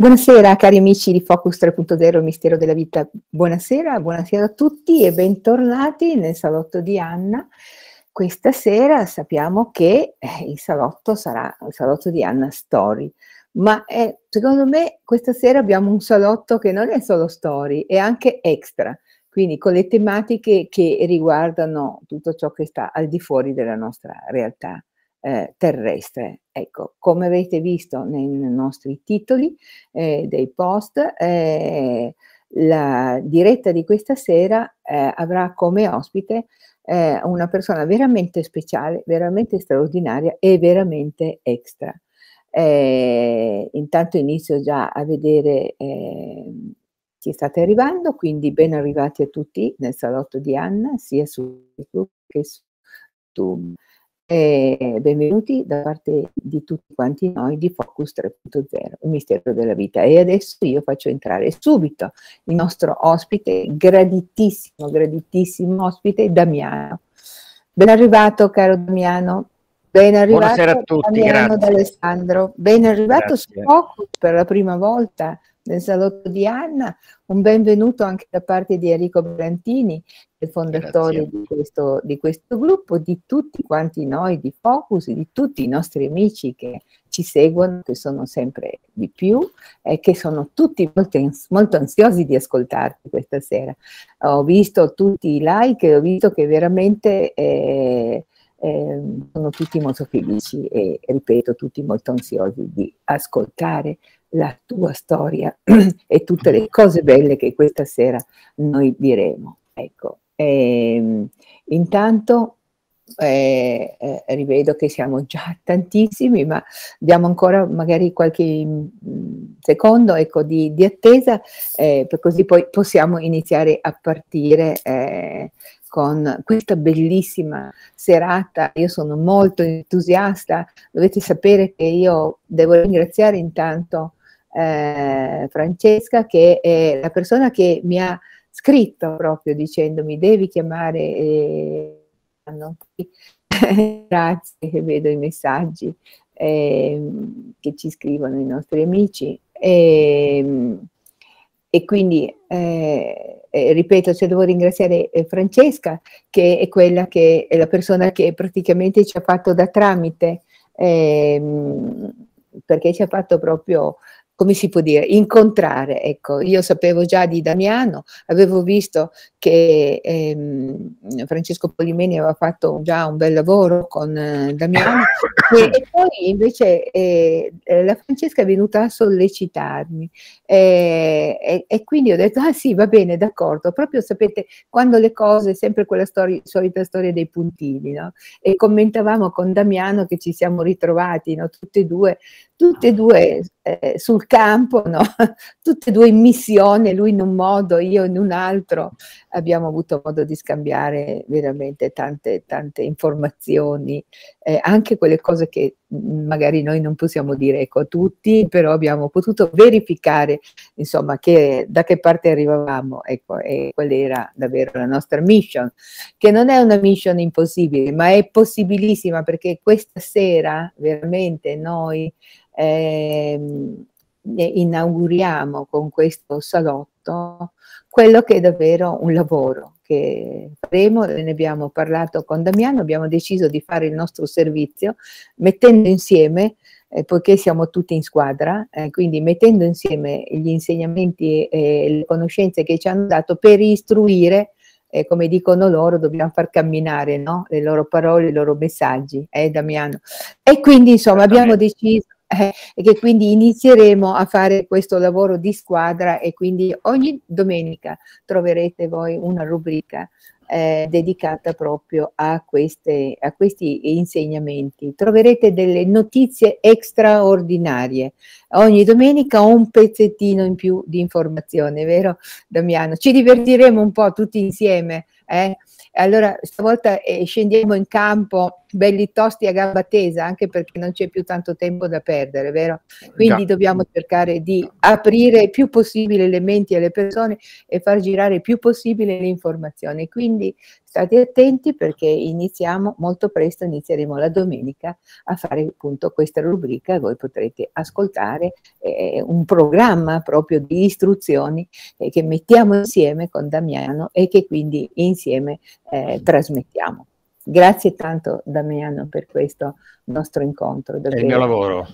Buonasera cari amici di Focus 3.0 Mistero della Vita, buonasera, buonasera a tutti e bentornati nel salotto di Anna. Questa sera sappiamo che eh, il salotto sarà il salotto di Anna Story, ma è, eh, secondo me questa sera abbiamo un salotto che non è solo Story, è anche extra, quindi con le tematiche che riguardano tutto ciò che sta al di fuori della nostra realtà eh, terrestre. Ecco, come avete visto nei nostri titoli eh, dei post, eh, la diretta di questa sera eh, avrà come ospite eh, una persona veramente speciale, veramente straordinaria e veramente extra. Eh, intanto inizio già a vedere chi state arrivando, quindi ben arrivati a tutti nel salotto di Anna, sia su YouTube che su YouTube. E benvenuti da parte di tutti quanti noi di Focus 3.0, il mistero della vita. E adesso io faccio entrare subito il nostro ospite, graditissimo, graditissimo ospite, Damiano. Ben arrivato, caro Damiano. Ben arrivato, Buonasera a tutti, Damiano grazie. D'Alessandro. Ben arrivato grazie. su Focus per la prima volta nel salotto di Anna, un benvenuto anche da parte di Enrico Brantini, il fondatore di questo, di questo, gruppo, di tutti quanti noi di Focus, di tutti i nostri amici che ci seguono, che sono sempre di più e che sono tutti molto, molto, ansiosi di ascoltarti questa sera. Ho visto tutti i like e ho visto che veramente... Eh, eh, sono tutti molto felici e ripeto tutti molto ansiosi di ascoltare la tua storia e tutte le cose belle che questa sera noi diremo. Ecco, e, ehm, intanto eh, eh, rivedo che siamo già tantissimi, ma diamo ancora magari qualche mh, mm, secondo ecco, di, di, attesa, eh, così poi possiamo iniziare a partire eh, con questa bellissima serata. Io sono molto entusiasta, dovete sapere che io devo ringraziare intanto eh, Francesca, che è la persona che mi ha scritto proprio dicendomi devi chiamare eh, grazie che vedo i messaggi eh, che ci scrivono i nostri amici e, ehm, e quindi eh, eh, ripeto cioè devo ringraziare eh, Francesca che è quella che è la persona che praticamente ci ha fatto da tramite eh, perché ci ha fatto proprio come si può dire, incontrare. Ecco, io sapevo già di Damiano, avevo visto che ehm, Francesco Polimeni aveva fatto già un bel lavoro con eh, Damiano e, e, poi invece eh, eh, la Francesca è venuta a sollecitarmi eh, e, e, quindi ho detto, ah sì, va bene, d'accordo, proprio sapete, quando le cose, sempre quella storia, solita storia dei puntini, no? e commentavamo con Damiano che ci siamo ritrovati no? tutti e due tutte e due eh, sul campo, no? tutte e due in missione, lui in un modo, io in un altro, abbiamo avuto modo di scambiare veramente tante, tante informazioni, eh, anche quelle cose che magari noi non possiamo dire ecco a tutti, però abbiamo potuto verificare insomma che, da che parte arrivavamo, ecco, e qual era davvero la nostra mission, che non è una mission impossibile, ma è possibilissima perché questa sera veramente noi ehm, inauguriamo con questo salotto quello che è davvero un lavoro, che faremo, ne abbiamo parlato con Damiano, abbiamo deciso di fare il nostro servizio mettendo insieme eh, poiché siamo tutti in squadra, eh, quindi mettendo insieme gli insegnamenti e le conoscenze che ci hanno dato per istruire, eh, come dicono loro, dobbiamo far camminare no? le loro parole, i loro messaggi, eh Damiano? E quindi insomma abbiamo deciso eh, e che quindi inizieremo a fare questo lavoro di squadra e quindi ogni domenica troverete voi una rubrica eh, dedicata proprio a, queste, a questi insegnamenti. Troverete delle notizie straordinarie. Ogni domenica un pezzettino in più di informazione, vero Damiano? Ci divertiremo un po' tutti insieme. Eh? Allora, stavolta eh, scendiamo in campo belli tosti a gamba tesa, anche perché non c'è più tanto tempo da perdere, vero? Quindi Già. dobbiamo cercare di aprire il più possibile le menti alle persone e far girare il più possibile le informazioni. Quindi state attenti perché iniziamo molto presto, inizieremo la domenica a fare appunto questa rubrica, voi potrete ascoltare eh, un programma proprio di istruzioni eh, che mettiamo insieme con Damiano e che quindi insieme eh, trasmettiamo. Grazie tanto Damiano per questo nostro incontro. Davvero. È il mio lavoro.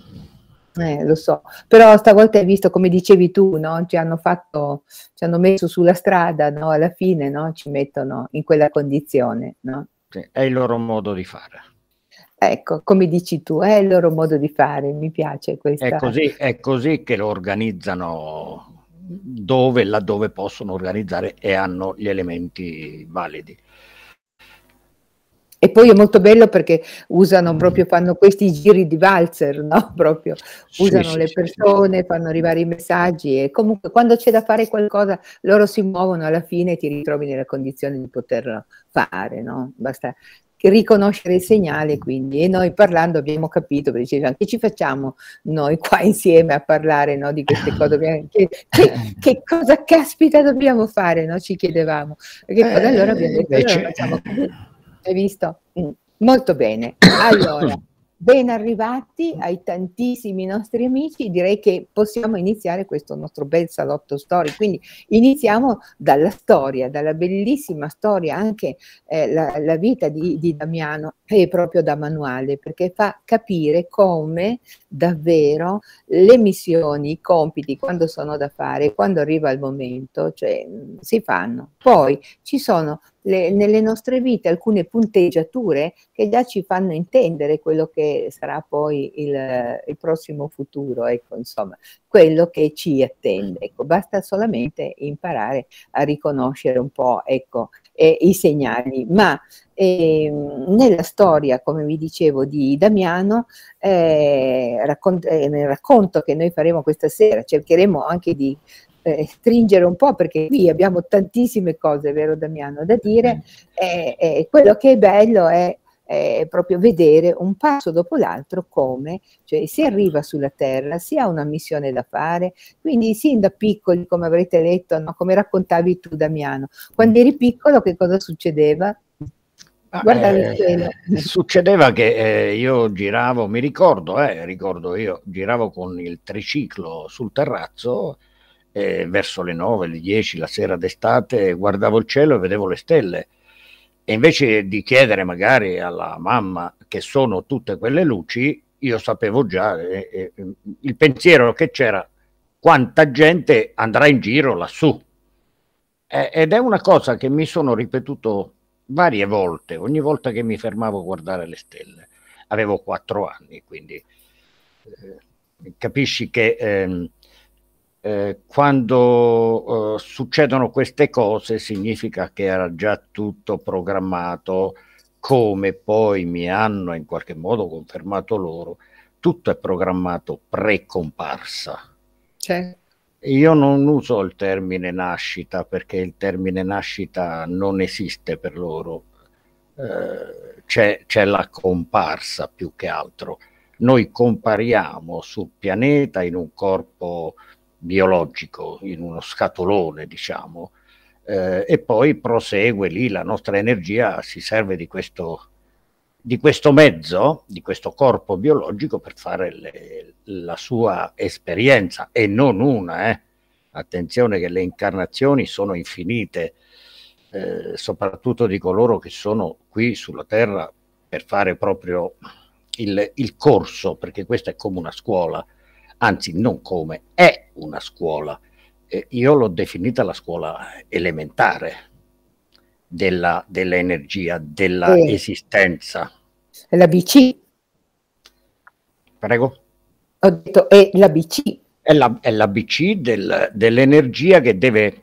Eh, lo so, però stavolta hai visto come dicevi tu, no? ci, hanno fatto, ci hanno messo sulla strada, no? alla fine no? ci mettono in quella condizione. Sì, è il loro modo di fare. Ecco, come dici tu, è il loro modo di fare, mi piace questa. È così, è così che lo organizzano dove, laddove possono organizzare e hanno gli elementi validi. E poi è molto bello perché usano mm. proprio, fanno questi giri di valzer, no? Proprio usano sì, le persone, sì, fanno arrivare i messaggi e comunque quando c'è da fare qualcosa loro si muovono alla fine e ti ritrovi nella condizione di poterlo fare, no? Basta riconoscere il segnale quindi e noi parlando abbiamo capito dicevamo, che ci facciamo noi qua insieme a parlare no, di queste cose che, che, che, cosa caspita dobbiamo fare no? ci chiedevamo perché eh, allora abbiamo detto invece... allora facciamo hai visto? Mm. Molto bene. Allora, ben arrivati ai tantissimi nostri amici, direi che possiamo iniziare questo nostro bel salotto storico. Quindi iniziamo dalla storia, dalla bellissima storia, anche eh, la, la, vita di, di Damiano è proprio da manuale, perché fa capire come davvero le missioni, i compiti, quando sono da fare, quando arriva il momento, cioè mm, si fanno. Poi ci sono le, nelle nostre vite alcune punteggiature che già ci fanno intendere quello che sarà poi il, il prossimo futuro, ecco, insomma, quello che ci attende. Ecco, basta solamente imparare a riconoscere un po' ecco, eh, i segnali, ma eh, nella storia, come vi dicevo, di Damiano, eh, raccont- eh, nel racconto che noi faremo questa sera, cercheremo anche di eh, stringere un po' perché qui abbiamo tantissime cose, vero Damiano, da dire, eh, eh, quello che è bello è eh, proprio vedere un passo dopo l'altro come cioè, si arriva sulla Terra, si ha una missione da fare, quindi sin da piccoli, come avrete letto, no? come raccontavi tu Damiano, quando eri piccolo che cosa succedeva? Guardavi eh, Succedeva che eh, io giravo, mi ricordo, eh, ricordo io, giravo con il triciclo sul terrazzo eh, verso le 9, le 10, la sera d'estate, guardavo il cielo e vedevo le stelle. E invece di chiedere magari alla mamma che sono tutte quelle luci, io sapevo già eh, eh, il pensiero che c'era quanta gente andrà in giro lassù. ed è una cosa che mi sono ripetuto varie volte, ogni volta che mi fermavo a guardare le stelle. Avevo quattro anni, quindi eh, capisci che ehm, eh, quando eh, succedono queste cose significa che era già tutto programmato, come poi mi hanno in qualche modo confermato loro, tutto è programmato pre-comparsa. Certo. Io non uso il termine nascita perché il termine nascita non esiste per loro, eh, c'è, c'è la comparsa più che altro. Noi compariamo sul pianeta in un corpo biologico in uno scatolone, diciamo, eh, e poi prosegue lì la nostra energia, si serve di questo, di questo mezzo, di questo corpo biologico per fare le, la sua esperienza e non una. Eh. Attenzione che le incarnazioni sono infinite, eh, soprattutto di coloro che sono qui sulla Terra per fare proprio il, il corso, perché questa è come una scuola anzi non come, è una scuola. Eh, io l'ho definita la scuola elementare della, dell'energia, dell'esistenza. eh. esistenza. L'ABC. Prego. Ho detto è l'ABC. È, la, è l'ABC del, dell'energia che deve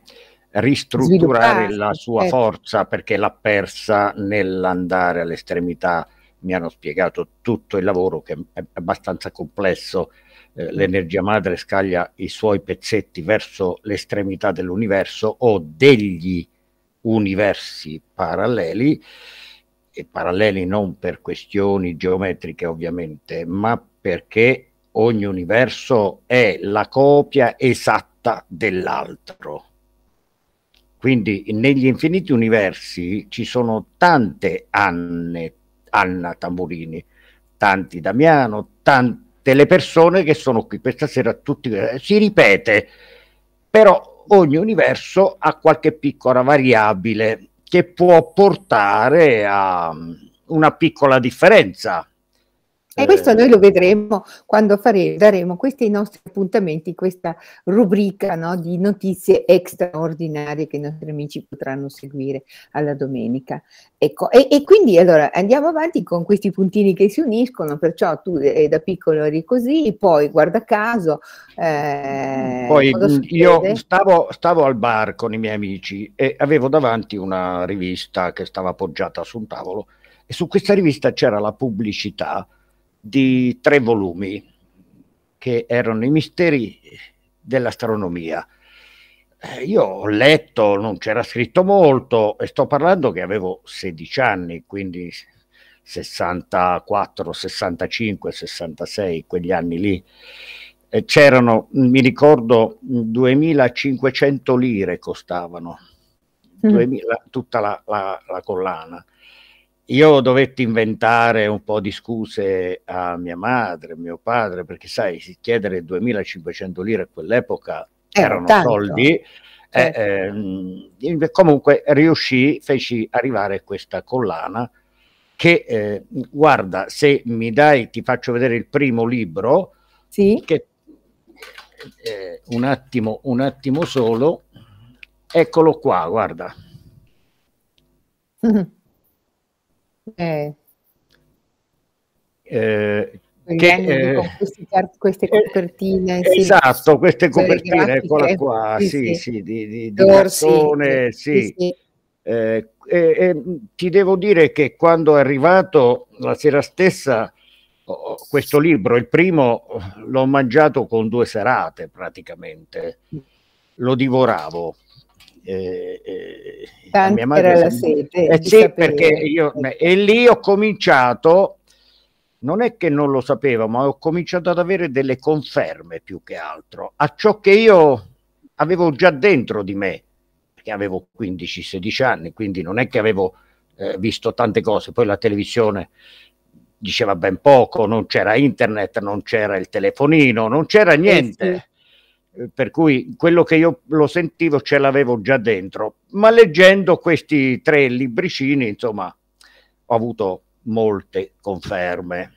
ristrutturare la sua certo. forza perché l'ha persa nell'andare all'estremità. Mi hanno spiegato tutto il lavoro che è abbastanza complesso eh, l'energia madre scaglia i suoi pezzetti verso l'estremità dell'universo o degli universi paralleli, e paralleli non per questioni geometriche ovviamente, ma perché ogni universo è la copia esatta dell'altro. Quindi negli infiniti universi ci sono tante Anne, Anna Tamburini, tanti Damiano, tanti delle persone che sono qui questa sera tutti eh, si ripete però ogni universo ha qualche piccola variabile che può portare a mm, una piccola differenza e questo noi lo vedremo quando faremo, daremo questi nostri appuntamenti questa rubrica no, di notizie straordinarie che i nostri amici potranno seguire alla domenica. Ecco, e, e, quindi allora andiamo avanti con questi puntini che si uniscono, perciò tu eh, da piccolo eri così, poi guarda caso... Eh, poi io stavo, stavo, al bar con i miei amici e avevo davanti una rivista che stava appoggiata su un tavolo e su questa rivista c'era la pubblicità di tre volumi che erano i misteri dell'astronomia. Eh, io ho letto, non c'era scritto molto e sto parlando che avevo 16 anni, quindi 64, 65, 66, quegli anni lì. C'erano, mi ricordo, 2500 lire costavano, mm. 2000, tutta la, la, la collana io dovetti inventare un po' di scuse a mia madre, mio padre, perché sai, chiedere 2500 lire a quell'epoca eh, erano tanto. soldi. Eh, eh, comunque riuscì, feci arrivare questa collana che, eh, guarda, se mi dai, ti faccio vedere il primo libro, sì. che, eh, un attimo, un attimo solo, eccolo qua, guarda. Mm-hmm eh. Eh, che, questi, queste eh, copertine eh, sì, esatto queste copertine eccola eh, qua sì, sì, sì di, di, di cartone sì, eh, mm, ti devo dire che quando è arrivato la sera stessa oh, questo libro il primo l'ho mangiato con due serate praticamente mm. lo divoravo eh, eh, Tanti madre, era sempre... sete. Eh, sì, perché io, e lì ho cominciato, non è che non lo sapevo, ma ho cominciato ad avere delle conferme più che altro a ciò che io avevo già dentro di me, perché avevo 15-16 anni, quindi non è che avevo eh, visto tante cose, poi la televisione diceva ben poco, non c'era internet, non c'era il telefonino, non c'era niente. Eh sì eh, per cui quello che io lo sentivo ce l'avevo già dentro, ma leggendo questi tre libricini, insomma, ho avuto molte conferme,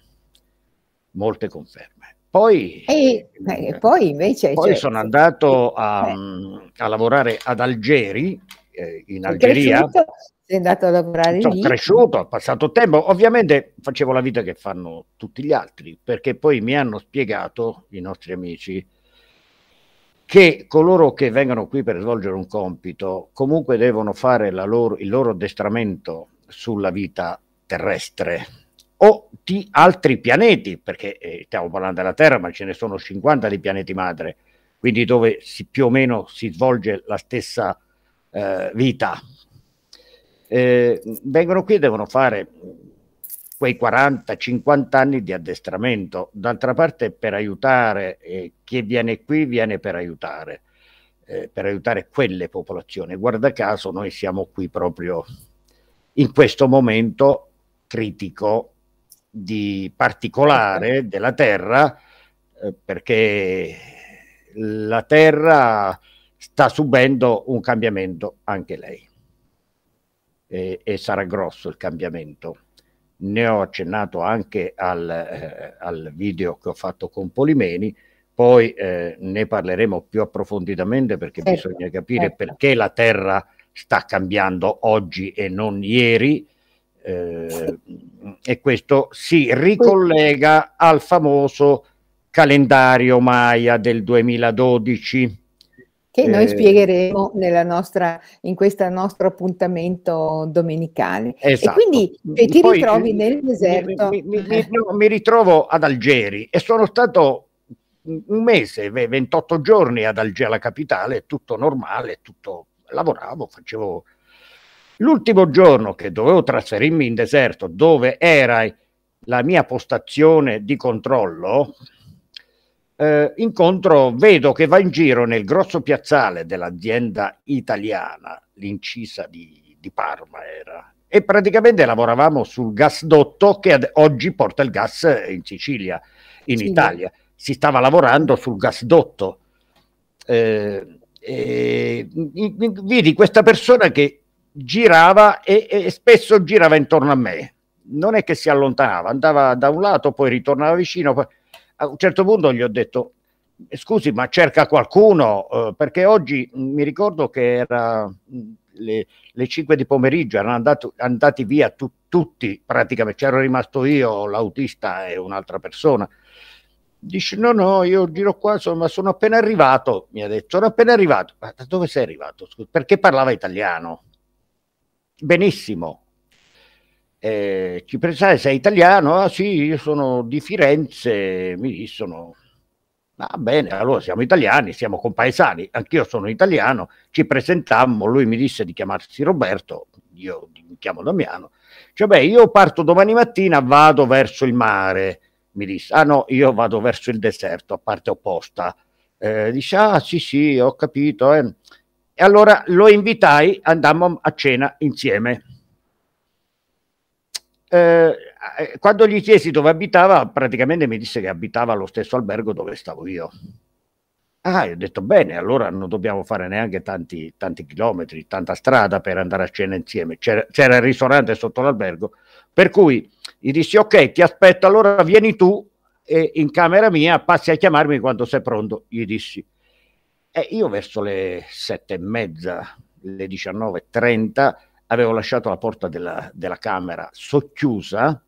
molte conferme. Poi, e, eh, eh poi, invece, poi cioè, sono andato a, eh. mm, a, lavorare ad Algeri, eh, in Algeria. Sei andato a lavorare sono lì. Sono cresciuto, ho passato tempo. Ovviamente facevo la vita che fanno tutti gli altri, perché poi mi hanno spiegato i nostri amici che coloro che vengono qui per svolgere un compito comunque devono fare loro, il loro addestramento sulla vita terrestre o di altri pianeti, perché eh, stiamo parlando della Terra, ma ce ne sono 50 di pianeti madre, quindi dove si, più o meno si svolge la stessa eh, vita. Eh, vengono qui e devono fare quei 40-50 anni di addestramento. D'altra parte per aiutare eh, chi viene qui viene per aiutare, eh, per aiutare quelle popolazioni. Guarda caso noi siamo qui proprio in questo momento critico di particolare della terra eh, perché la terra sta subendo un cambiamento anche lei e, e sarà grosso il cambiamento ne ho accennato anche al, eh, al video che ho fatto con Polimeni, poi eh, ne parleremo più approfonditamente perché certo, bisogna capire certo. perché la Terra sta cambiando oggi e non ieri eh, e questo si ricollega al famoso calendario Maya del 2012 che noi eh, spiegheremo nostra, in questo nostro appuntamento domenicale. Esatto. E quindi mm, e ti Poi, ritrovi nel deserto. Mi, mi, mi, eh. mi ritrovo ad Algeri e sono stato un mese, 28 giorni ad Algeri, la capitale, tutto normale, tutto lavoravo, facevo... L'ultimo giorno che dovevo trasferirmi in deserto, dove era la mia postazione di controllo, eh, incontro, vedo che va in giro nel grosso piazzale dell'azienda italiana, l'incisa di, di Parma era, e praticamente lavoravamo sul gasdotto che ad, oggi porta il gas in Sicilia, in sì. Italia. Si stava lavorando sul gasdotto. Eh, e, vidi questa persona che girava e, e, spesso girava intorno a me. Non è che si allontanava, andava da un lato, poi ritornava vicino. Poi a un certo punto gli ho detto eh, scusi ma cerca qualcuno eh, perché oggi mm, mi ricordo che era mm, le, le 5 di pomeriggio erano andato, andati via tu, tutti praticamente c'ero rimasto io l'autista e un'altra persona dice no no io giro qua insomma sono appena arrivato mi ha detto sono appena arrivato ma da dove sei arrivato Scusa, perché parlava italiano benissimo eh, ci pensai, sei italiano? Ah sì, io sono di Firenze, mi dissero, va ah, bene, allora siamo italiani, siamo compaesani, anch'io sono italiano, ci presentammo, lui mi disse di chiamarsi Roberto, io mi chiamo Damiano, cioè beh, io parto domani mattina, vado verso il mare, mi disse, ah no, io vado verso il deserto, a parte opposta, eh, dice, ah sì sì, ho capito, eh. e allora lo invitai, andammo a cena insieme eh, eh, quando gli chiesi dove abitava, praticamente mi disse che abitava allo stesso albergo dove stavo io. Ah, ho detto bene, allora non dobbiamo fare neanche tanti, tanti chilometri, tanta strada per andare a cena insieme. C'era, c'era il ristorante sotto l'albergo, per cui gli dissi ok, ti aspetto, allora vieni tu e in camera mia, passi a chiamarmi quando sei pronto, gli dissi. E io verso le sette e mezza, le 19.30, avevo lasciato la porta della, della camera socchiusa,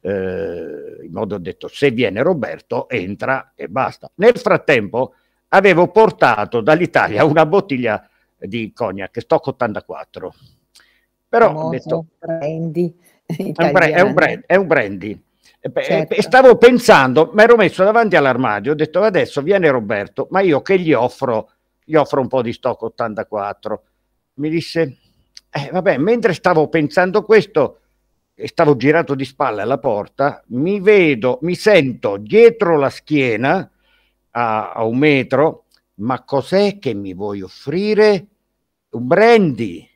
eh, in modo detto se viene Roberto entra e basta. Nel frattempo avevo portato dall'Italia una bottiglia di cognac, Stock 84. Però ho detto, brandy italiano. è, un brand, è un brandy. Certo. E stavo pensando, mi ero messo davanti all'armadio, ho detto adesso viene Roberto, ma io che gli offro? Gli offro un po' di Stock 84. Mi disse eh, vabbè, mentre stavo pensando questo, e stavo girato di spalle alla porta, mi vedo, mi sento dietro la schiena a, a un metro, ma cos'è che mi vuoi offrire? Un brandy.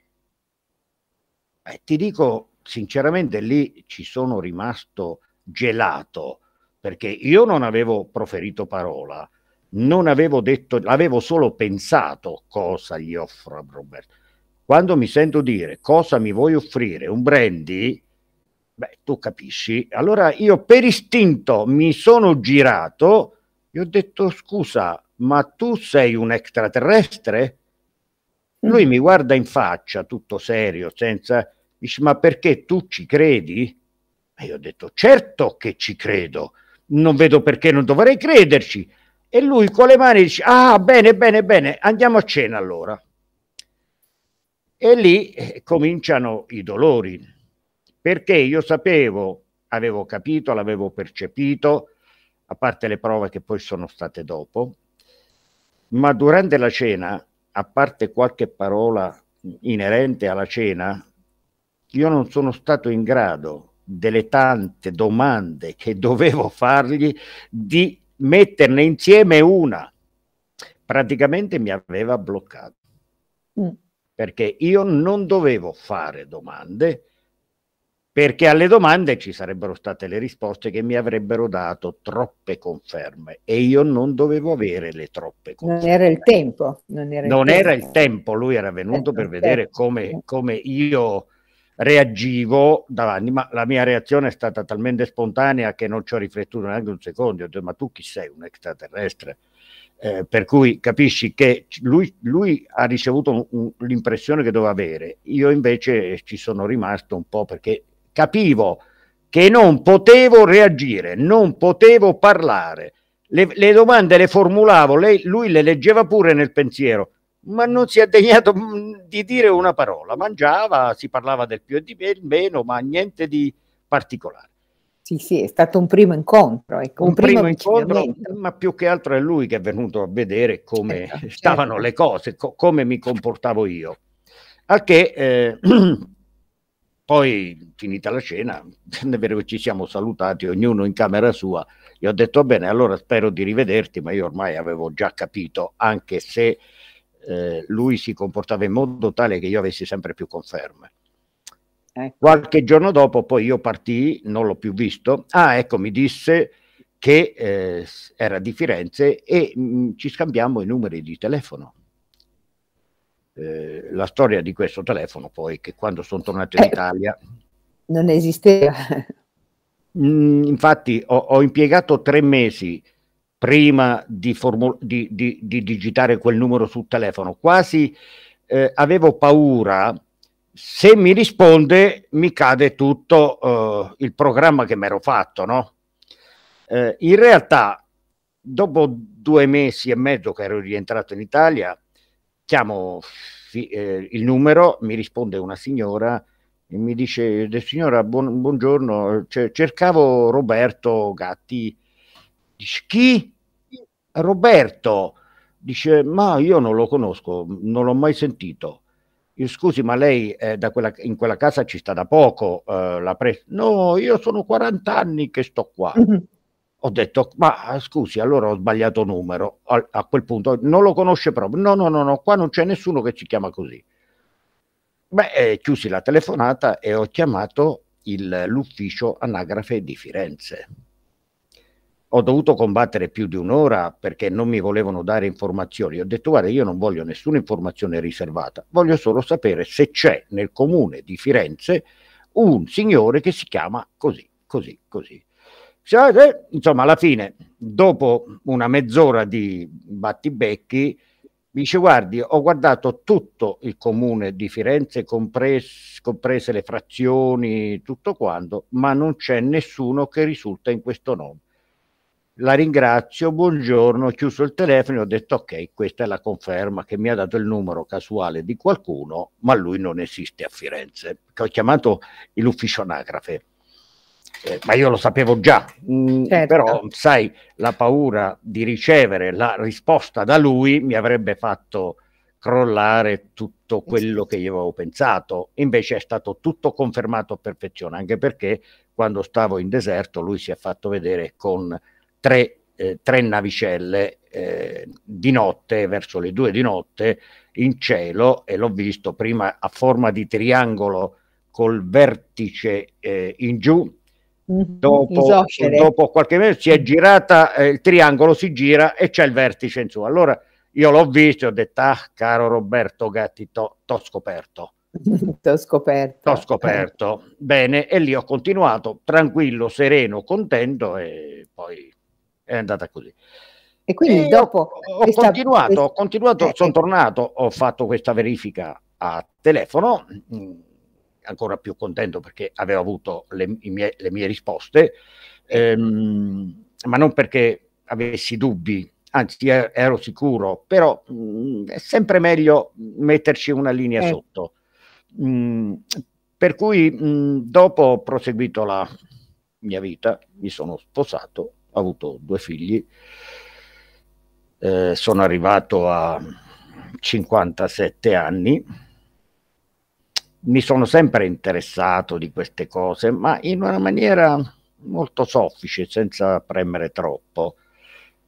Eh, ti dico sinceramente, lì ci sono rimasto gelato, perché io non avevo proferito parola, non avevo detto, avevo solo pensato cosa gli offro a Roberto quando mi sento dire cosa mi vuoi offrire, un brandy, beh, tu capisci. Allora io per istinto mi sono girato e ho detto scusa, ma tu sei un extraterrestre? Mm. Lui mi guarda in faccia, tutto serio, senza... Dice, ma perché tu ci credi? E io ho detto, certo che ci credo, non vedo perché non dovrei crederci. E lui con le mani dice, ah, bene, bene, bene, andiamo a cena allora. E lì eh, cominciano i dolori, perché io sapevo, avevo capito, l'avevo percepito, a parte le prove che poi sono state dopo, ma durante la cena, a parte qualche parola inerente alla cena, io non sono stato in grado delle tante domande che dovevo fargli di metterne insieme una. Praticamente mi aveva bloccato. Mm perché io non dovevo fare domande perché alle domande ci sarebbero state le risposte che mi avrebbero dato troppe conferme e io non dovevo avere le troppe conferme. Non era il tempo. Non era, non il, era tempo. il, tempo. lui era venuto per certo, vedere certo. come, come io reagivo davanti, ma la mia reazione è stata talmente spontanea che non ci ho riflettuto neanche un secondo, ho detto ma tu chi sei, un extraterrestre? Eh, per cui capisci che lui, lui ha ricevuto l'impressione che doveva avere, io invece eh, ci sono rimasto un po' perché capivo che non potevo reagire, non potevo parlare. Le, le domande le formulavo, lei, lui le leggeva pure nel pensiero, ma non si è degnato mm, di dire una parola. Mangiava, si parlava del più e di meno, ma niente di particolare. Sì, sì, è stato un primo incontro. Ecco, un, un primo, primo incontro, ma più che altro è lui che è venuto a vedere come certo, certo. stavano certo. le cose, co- come mi comportavo io. Al che eh, poi, finita la cena, è vero che ci siamo salutati, ognuno in camera sua, gli ho detto bene, allora spero di rivederti, ma io ormai avevo già capito, anche se eh, lui si comportava in modo tale che io avessi sempre più conferme. Ecco. Qualche giorno dopo poi io partì, non l'ho più visto. Ah, ecco, mi disse che eh, era di Firenze e mh, mm, ci scambiamo i numeri di telefono. Eh, la storia di questo telefono poi che quando sono tornato in eh, Italia... Non esisteva. Mh, mm, infatti ho, ho, impiegato tre mesi prima di, di, di, di, digitare quel numero sul telefono, quasi eh, avevo paura se mi risponde mi cade tutto eh, il programma che mi ero fatto, no? Eh, in realtà, dopo due mesi e mezzo che ero rientrato in Italia, chiamo eh, il numero, mi risponde una signora e mi dice, signora, buon, buongiorno, C cercavo Roberto Gatti. Dice, chi? Roberto. Dice, ma io non lo conosco, non l'ho mai sentito scusi ma lei eh, quella, in quella casa ci sta da poco, eh, l'ha presa? No, io sono 40 anni che sto qua. Mm-hmm. Ho detto, ma eh, scusi, allora ho sbagliato numero. A, a, quel punto non lo conosce proprio. No, no, no, no, qua non c'è nessuno che si chiama così. Beh, eh, chiusi la telefonata e ho chiamato il, l'ufficio anagrafe di Firenze ho dovuto combattere più di un'ora perché non mi volevano dare informazioni. Ho detto guarda, io non voglio nessuna informazione riservata, voglio solo sapere se c'è nel comune di Firenze un signore che si chiama così, così, così. Eh, Insomma, alla fine, dopo una mezz'ora di battibecchi, mi dice guardi, ho guardato tutto il comune di Firenze, compres comprese le frazioni, tutto quanto, ma non c'è nessuno che risulta in questo nome la ringrazio, buongiorno, ho chiuso il telefono e ho detto ok, questa è la conferma che mi ha dato il numero casuale di qualcuno, ma lui non esiste a Firenze, che ho chiamato l'ufficio anagrafe. Eh, ma io lo sapevo già, mm, certo. però sai, la paura di ricevere la risposta da lui mi avrebbe fatto crollare tutto eh quello che io avevo pensato, invece è stato tutto confermato a perfezione, anche perché quando stavo in deserto lui si è fatto vedere con tre, eh, tre navicelle eh, di notte, verso le due di notte, in cielo e l'ho visto prima a forma di triangolo col vertice eh, in giù. Mm-hmm, dopo, dopo qualche mese si è girata, eh, il triangolo si gira e c'è il vertice in su. Allora io l'ho visto e ho detto, ah, caro Roberto Gatti, t'ho scoperto. T'ho scoperto. T'ho scoperto. Bene, e lì ho continuato tranquillo, sereno, contento e poi è andata così. E quindi e dopo... Ho, questa, continuato, ho continuato, eh, sono eh. tornato, ho fatto questa verifica a telefono, mh, mm, ancora più contento perché avevo avuto le, mie, le mie, risposte, ehm, ma non perché avessi dubbi, anzi eh, ero sicuro, però mh, mm, è sempre meglio metterci una linea eh. sotto. Mh, mm, per cui dopo ho proseguito la mia vita, mi sono sposato ho avuto due figli, eh, sono arrivato a 57 anni, mi sono sempre interessato di queste cose, ma in una maniera molto soffice, senza premere troppo.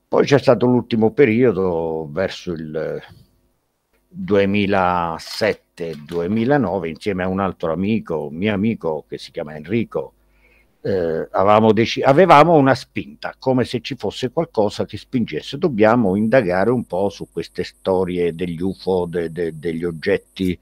Poi c'è stato l'ultimo periodo, verso il 2007-2009, insieme a un altro amico, mio amico che si chiama Enrico, eh, avevamo, dec- avevamo una spinta, come se ci fosse qualcosa che spingesse. Dobbiamo indagare un po' su queste storie degli UFO, de- de- degli oggetti.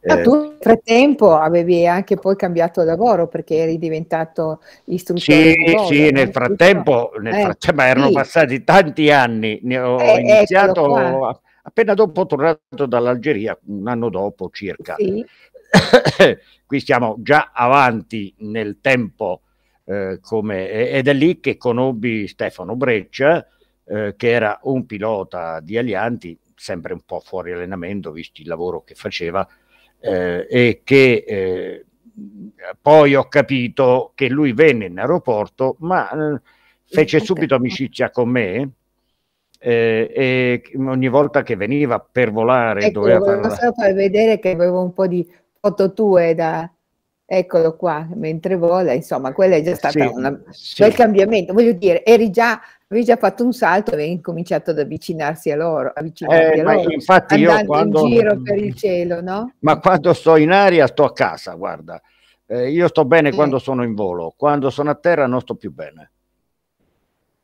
Ma eh. tu nel frattempo avevi anche poi cambiato lavoro perché eri diventato istruttore. Sì, lavoro, sì, nel frattempo, nel eh, frattempo erano sì. passati tanti anni, ne ho eh, iniziato appena dopo tornato dall'Algeria, un anno dopo circa. Sì. Qui siamo già avanti nel tempo eh, come, ed è lì che conobbi Stefano Breccia, eh, che era un pilota di Alianti, sempre un po' fuori allenamento, visto il lavoro che faceva, eh, e che eh, poi ho capito che lui venne in aeroporto, ma eh, fece subito amicizia con me. Eh, e ogni volta che veniva per volare ecco, doveva parlare. Sono a vedere che avevo un po' di foto tue da, Eccolo qua, mentre vola, insomma, quella è già stata sì, una, sì. un bel cambiamento. Voglio dire, eri già, avevi già fatto un salto, avevi cominciato ad avvicinarsi a loro, avvicinarsi eh, a loro infatti io quando, in giro per il cielo, no? Ma quando sto in aria sto a casa, guarda. Eh, io sto bene eh. quando sono in volo, quando sono a terra non sto più bene.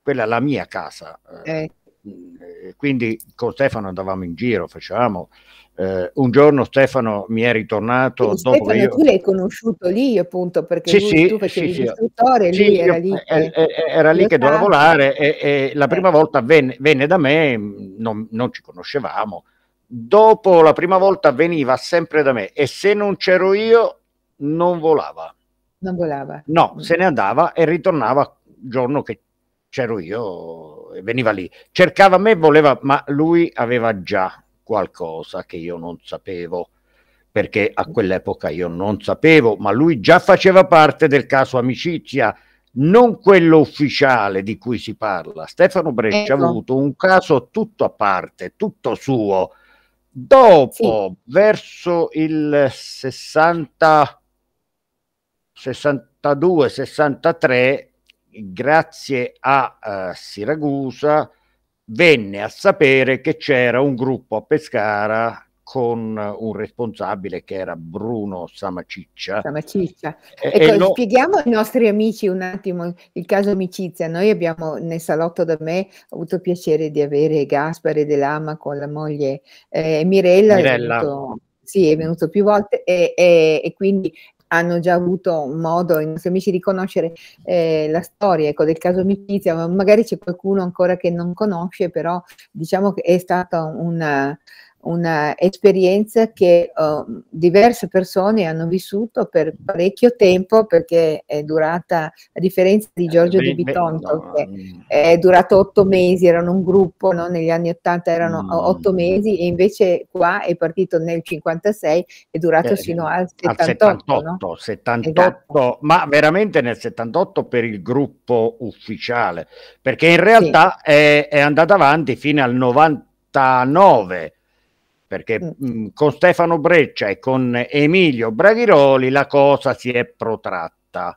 Quella è la mia casa. Eh. Eh. Mm, eh, quindi con Stefano andavamo in giro, facevamo eh, un giorno Stefano mi è ritornato Quindi, dopo Stefano, io... tu l'hai conosciuto lì appunto perché sì, lui, sì, tu facevi sì, l'istruttore sì, lui era lì eh, che, eh, eh, era lì che doveva volare e, e la prima eh. volta venne, venne, da me non, non, ci conoscevamo dopo la prima volta veniva sempre da me e se non c'ero io non volava non volava no mm. se ne andava e ritornava il giorno che c'ero io veniva lì cercava me voleva ma lui aveva già qualcosa che io non sapevo, perché a quell'epoca io non sapevo, ma lui già faceva parte del caso amicizia, non quello ufficiale di cui si parla. Stefano Brescia ecco. ha avuto un caso tutto a parte, tutto suo. Dopo, sì. verso il 60, 62, 63, grazie a uh, Siracusa, venne a sapere che c'era un gruppo a Pescara con un responsabile che era Bruno Samaciccia. Samaciccia. Ecco, eh, no... Spieghiamo ai nostri amici un attimo il caso amicizia. Noi abbiamo nel salotto da me avuto il piacere di avere Gaspare De Lama con la moglie eh, Mirella. Mirella. È sì, è venuto più volte e, e, e quindi hanno già avuto modo i nostri amici di conoscere eh, la storia ecco, del caso Amicizia, magari c'è qualcuno ancora che non conosce, però diciamo che è stata una, un'esperienza che uh, diverse persone hanno vissuto per parecchio tempo perché è durata, a differenza di eh, Giorgio beh, Di Bitonto, no. che mm. è durato otto mesi, erano un gruppo, no? negli anni 80 erano mm. mesi e invece qua è partito nel 56 è durato beh, fino al 78. Al 78, no? 78 esatto. ma veramente nel 78 per il gruppo ufficiale, perché in realtà sì. è, è andata avanti fino al 99 perché mh, mm. mm, con Stefano Breccia e con Emilio Braghiroli la cosa si è protratta.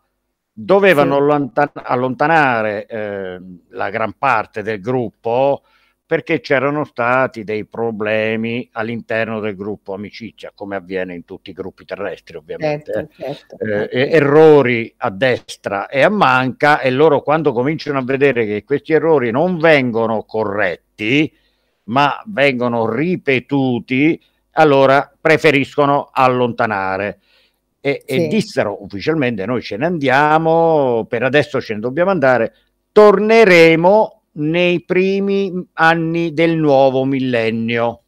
Dovevano sì. allontan- allontanare eh, la gran parte del gruppo perché c'erano stati dei problemi all'interno del gruppo amicizia, come avviene in tutti i gruppi terrestri ovviamente. Certo, certo, Eh, eh certo. errori a destra e a manca e loro quando cominciano a vedere che questi errori non vengono corretti, ma vengono ripetuti, allora preferiscono allontanare. E, sì. e dissero ufficialmente noi ce ne andiamo, per adesso ce ne dobbiamo andare, torneremo nei primi anni del nuovo millennio.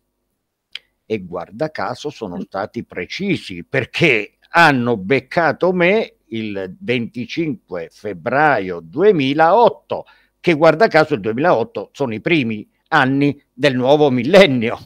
E guarda caso sono mm. stati precisi perché hanno beccato me il 25 febbraio 2008, che guarda caso il 2008 sono i primi anni del nuovo millennio.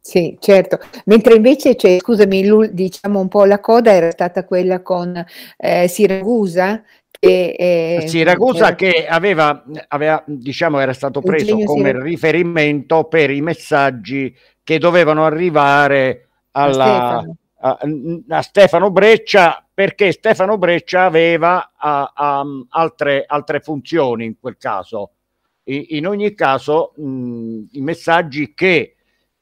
Sì, certo. Mentre invece, cioè, scusami, diciamo un po' la coda era stata quella con eh, Siracusa. Che, eh, Siracusa era... che aveva, aveva, diciamo, era stato preso come Siracusa. riferimento per i messaggi che dovevano arrivare alla, a, Stefano. A, a, Stefano. Breccia perché Stefano Breccia aveva a, altre, altre funzioni in quel caso in ogni caso mh, i messaggi che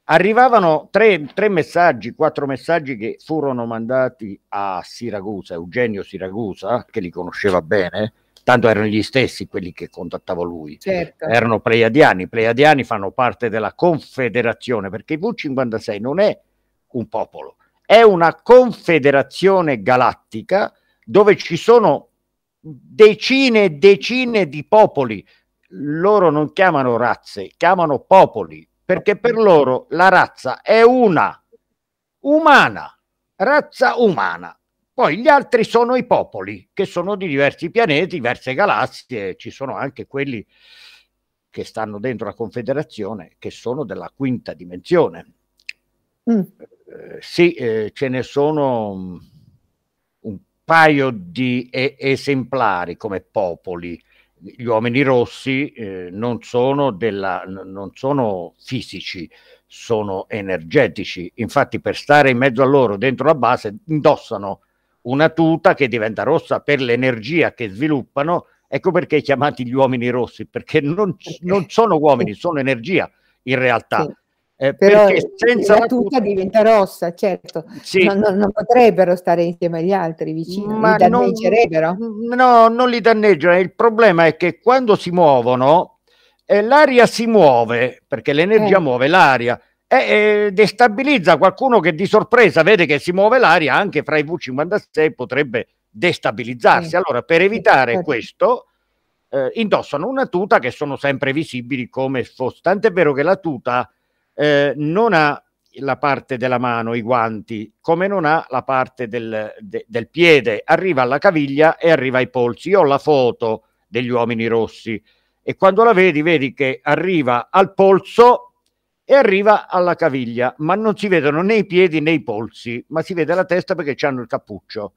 arrivavano tre, tre, messaggi, quattro messaggi che furono mandati a Siracusa, Eugenio Siracusa, che li conosceva bene, tanto erano gli stessi quelli che contattava lui, certo. erano pleiadiani, i pleiadiani fanno parte della confederazione, perché V56 non è un popolo, è una confederazione galattica dove ci sono decine e decine di popoli loro non chiamano razze, chiamano popoli, perché per loro la razza è una, umana, razza umana. Poi gli altri sono i popoli, che sono di diversi pianeti, diverse galassie, ci sono anche quelli che stanno dentro la Confederazione, che sono della quinta dimensione. Mm. Eh, sì, eh, ce ne sono mm, un, paio di e- esemplari come popoli, gli uomini rossi eh, non, sono della, non sono fisici, sono energetici. Infatti, per stare in mezzo a loro dentro la base, indossano una tuta che diventa rossa per l'energia che sviluppano. Ecco perché chiamati gli uomini rossi, perché non, non sono uomini, sono energia in realtà. Sì. Eh, Però senza la tuta, diventa rossa, certo. Sì. Non, non, non, potrebbero stare insieme agli altri vicini, Ma li danneggerebbero. Non, no, non li danneggiano. Il problema è che quando si muovono, eh, l'aria si muove, perché l'energia eh. muove l'aria, e destabilizza qualcuno che di sorpresa vede che si muove l'aria anche fra i V56 potrebbe destabilizzarsi. Allora, per evitare certo. questo, eh, indossano una tuta che sono sempre visibili come fosse. Tant'è vero che la tuta eh, non ha la parte della mano, i guanti, come non ha la parte del, de, del piede, arriva alla caviglia e arriva ai polsi. Io ho la foto degli uomini rossi e quando la vedi vedi che arriva al polso e arriva alla caviglia, ma non si vedono né i piedi né i polsi, ma si vede la testa perché hanno il cappuccio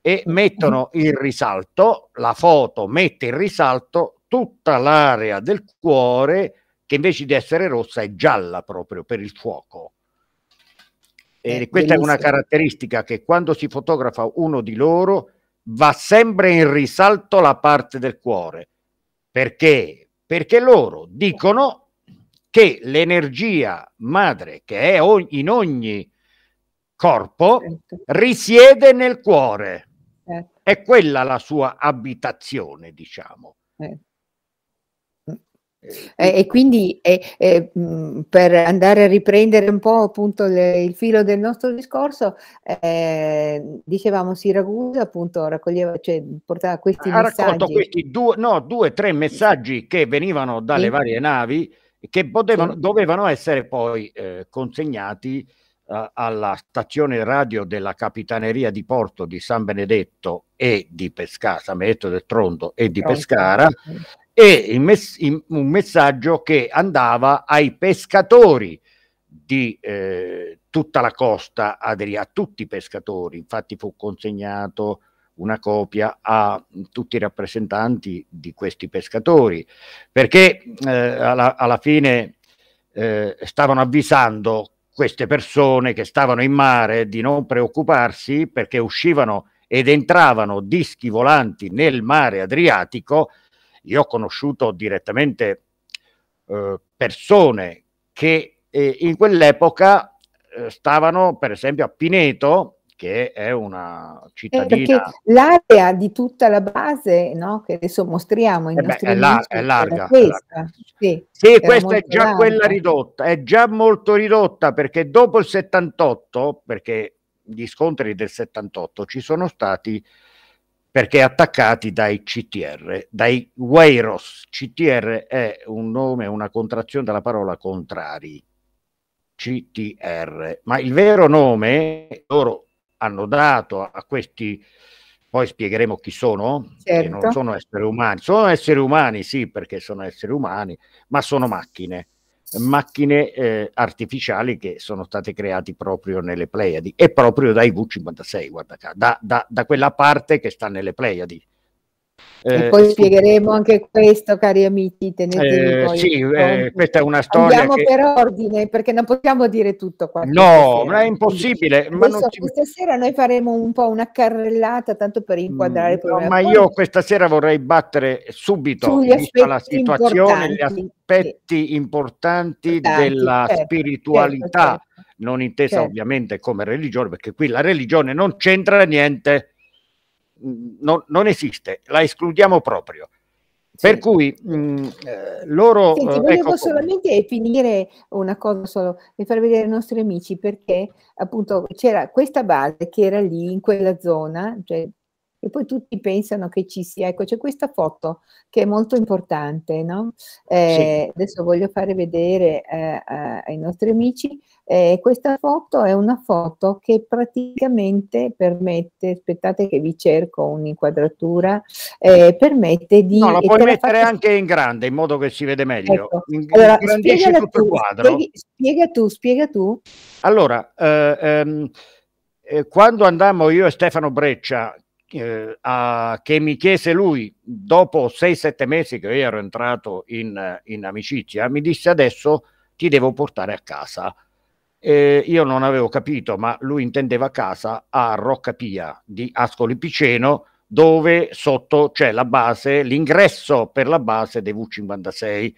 e mettono in risalto, la foto mette in risalto tutta l'area del cuore che invece di essere rossa è gialla proprio per il fuoco. E eh, questa benissimo. è una caratteristica che quando si fotografa uno di loro va sempre in risalto la parte del cuore. Perché? Perché loro dicono che l'energia madre che è in ogni corpo certo. risiede nel cuore. Certo. È quella la sua abitazione, diciamo. Certo. Eh, e quindi eh, eh, per andare a riprendere un po' appunto le, il filo del nostro discorso, eh, dicevamo Siracusa appunto raccoglieva, cioè, portava questi ha messaggi. raccolto questi due, no, due, tre messaggi che venivano dalle sì. varie navi che potevano, sì. dovevano essere poi eh, consegnati eh, alla stazione radio della Capitaneria di Porto di San Benedetto e di Pescara, San Benedetto del Tronto e di Pescara, e mess- un messaggio che andava ai pescatori di eh, tutta la costa adriatica, a tutti i pescatori, infatti fu consegnato una copia a tutti i rappresentanti di questi pescatori, perché eh, alla, alla, fine eh, stavano avvisando queste persone che stavano in mare di non preoccuparsi perché uscivano ed entravano dischi volanti nel mare Adriatico io ho conosciuto direttamente eh, persone che eh, in quell'epoca eh, stavano, per esempio, a Pineto, che è una eh, cittadina. Perché l'area di tutta la base no, che adesso mostriamo in eh beh, è, la, è, larga. Questa, Sì, sì questa è già larga. quella ridotta, è già molto ridotta perché dopo il 78, perché gli scontri del 78 ci sono stati perché attaccati dai CTR, dai Weiros. CTR è un nome, una contrazione della parola contrari. CTR, ma il vero nome loro hanno dato a questi, poi spiegheremo chi sono, certo. non sono esseri umani, sono esseri umani sì perché sono esseri umani, ma sono macchine macchine eh, artificiali che sono state create proprio nelle Pleiadi e proprio dai V56, guarda da, da, da, quella parte che sta nelle Pleiadi, e eh, poi spiegheremo anche questo, cari amici. Tenetemi eh, poi sì, eh, questa è una storia. Andiamo che... per ordine perché non possiamo dire tutto qua. No, stasera. è impossibile. Quindi, ma questo, ci... Questa sera noi faremo un po' una carrellata tanto per inquadrare. Mm, no, ma poi... io questa sera vorrei battere subito vista la situazione, gli aspetti sì. importanti Tanti, della certo, certo, spiritualità, certo, certo. non intesa certo. ovviamente come religione, perché qui la religione non c'entra niente. Mm, non, non esiste, la escludiamo proprio. Sì. Per cui mh, mm, eh, loro... Senti, eh, volevo ecco solamente finire una cosa solo e far vedere i nostri amici perché appunto c'era questa base che era lì in quella zona, cioè, e poi tutti pensano che ci sia, ecco c'è questa foto che è molto importante, no? eh, sì. Adesso voglio fare vedere eh, eh ai nostri amici eh, questa foto è una foto che praticamente permette, aspettate che vi cerco un'inquadratura, eh, permette di... No, la puoi mettere la anche in grande in modo che si vede meglio. Ecco. In, allora, spiega tutto tu, il quadro. Spieghi, spiega tu, spiega tu. Allora, eh, ehm, eh, quando andammo io e Stefano Breccia, eh, a, che mi chiese lui dopo 6-7 mesi che io ero entrato in, in amicizia, mi disse adesso ti devo portare a casa eh, io non avevo capito, ma lui intendeva casa a Rocca Pia di Ascoli Piceno, dove sotto c'è la base, l'ingresso per la base dei V56 eh,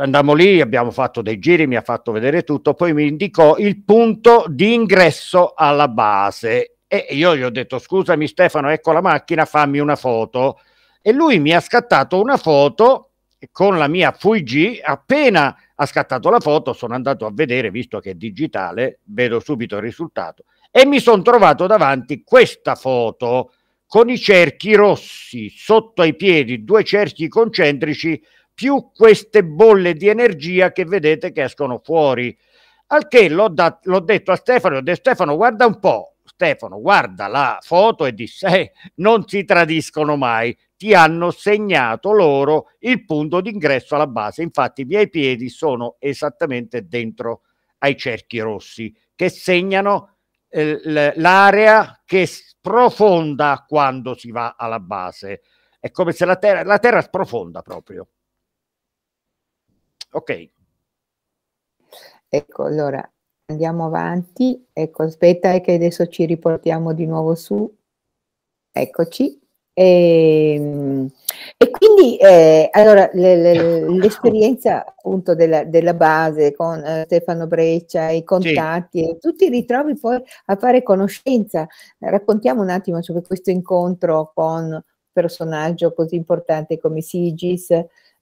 Andiamo lì, abbiamo fatto dei giri, mi ha fatto vedere tutto, poi mi indicò il punto di ingresso alla base e io gli ho detto scusami Stefano, ecco la macchina, fammi una foto e lui mi ha scattato una foto con la mia 4G, appena ha scattato la foto, sono andato a vedere, visto che è digitale, vedo subito il risultato e mi sono trovato davanti questa foto con i cerchi rossi sotto ai piedi, due cerchi concentrici più queste bolle di energia che vedete che escono fuori. Al che l'ho, dat- l'ho detto a Stefano, ho detto Stefano guarda un po', Stefano guarda la foto e disse eh, non si tradiscono mai, ti hanno segnato loro il punto d'ingresso alla base, infatti i miei piedi sono esattamente dentro ai cerchi rossi che segnano eh, l'area che sprofonda quando si va alla base. È come se la terra, la terra sprofonda proprio. Ok. Ecco, allora andiamo avanti. Ecco, aspetta eh, che adesso ci riportiamo di nuovo su. Eccoci. E, ehm, e quindi eh, allora, l'esperienza appunto della, della, base con eh, Stefano Breccia, i contatti, sì. Eh, tu ti ritrovi poi a fare conoscenza. Raccontiamo un attimo su cioè, questo incontro con un personaggio così importante come Sigis,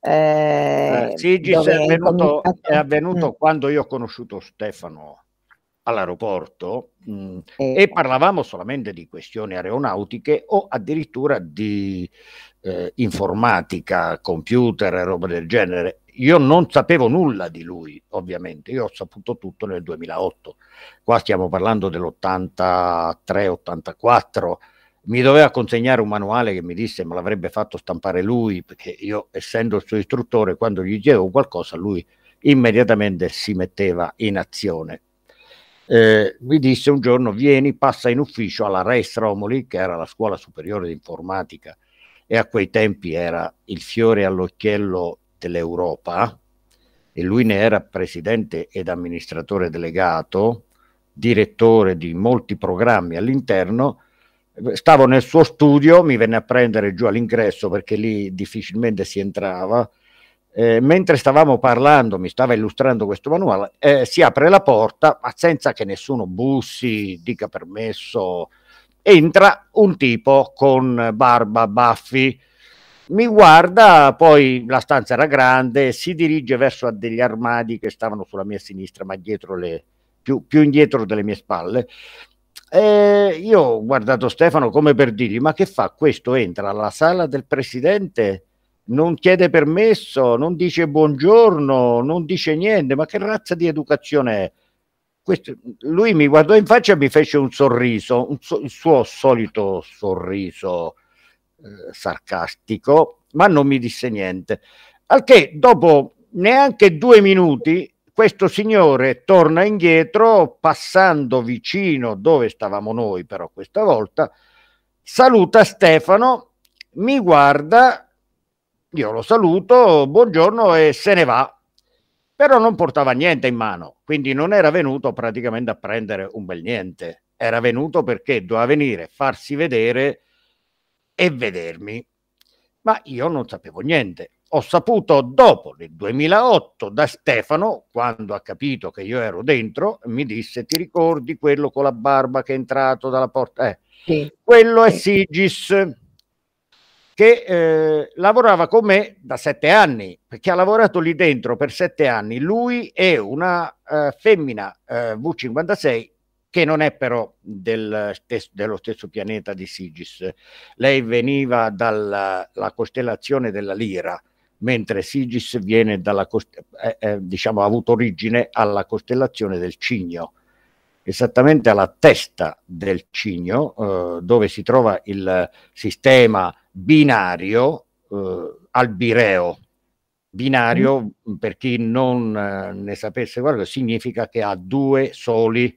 eh, eh Sigis è avvenuto, è mm. avvenuto quando io ho conosciuto Stefano all'aeroporto mh, mm, eh. e parlavamo solamente di questioni aeronautiche o addirittura di eh, informatica, computer e roba del genere. Io non sapevo nulla di lui, ovviamente, io ho saputo tutto nel 2008. Qua stiamo parlando dell'83-84 mi doveva consegnare un manuale che mi disse me l'avrebbe fatto stampare lui, perché io essendo il suo istruttore, quando gli chiedevo qualcosa, lui immediatamente si metteva in azione. Eh, mi disse un giorno vieni, passa in ufficio alla Reis Romoli, che era la scuola superiore di informatica e a quei tempi era il fiore all'occhiello dell'Europa e lui ne era presidente ed amministratore delegato, direttore di molti programmi all'interno stavo nel suo studio, mi venne a prendere giù all'ingresso perché lì difficilmente si entrava. Eh, mentre stavamo parlando, mi stava illustrando questo manuale, eh, si apre la porta, ma senza che nessuno bussi, dica permesso, entra un tipo con barba, baffi, mi guarda, poi la stanza era grande, si dirige verso degli armadi che stavano sulla mia sinistra, ma dietro le, più, più indietro delle mie spalle, e eh, io ho guardato Stefano come per dirgli: Ma che fa? Questo entra alla sala del presidente, non chiede permesso, non dice buongiorno, non dice niente. Ma che razza di educazione è? Questo, lui mi guardò in faccia e mi fece un sorriso, un so, il suo solito sorriso eh, sarcastico, ma non mi disse niente. Al che dopo neanche due minuti questo signore torna indietro passando vicino dove stavamo noi però questa volta, saluta Stefano, mi guarda, io lo saluto, buongiorno e se ne va. Però non portava niente in mano, quindi non era venuto praticamente a prendere un bel niente. Era venuto perché doveva venire, farsi vedere e vedermi. Ma io non sapevo niente ho saputo dopo, nel 2008, da Stefano, quando ha capito che io ero dentro, mi disse, ti ricordi quello con la barba che è entrato dalla porta? Eh, sì. Quello è Sigis, che eh, lavorava con me da sette anni, perché ha lavorato lì dentro per sette anni. Lui è una eh, femmina eh, V56 che non è però del stesso, dello stesso pianeta di Sigis. Lei veniva dalla costellazione della Lira, mentre Sigis viene dalla, eh, eh, diciamo, ha avuto origine alla costellazione del Cigno, esattamente alla testa del Cigno, eh, dove si trova il sistema binario eh, albireo. Binario, mm. mm. per chi non eh, ne sapesse qualcosa, significa che ha due soli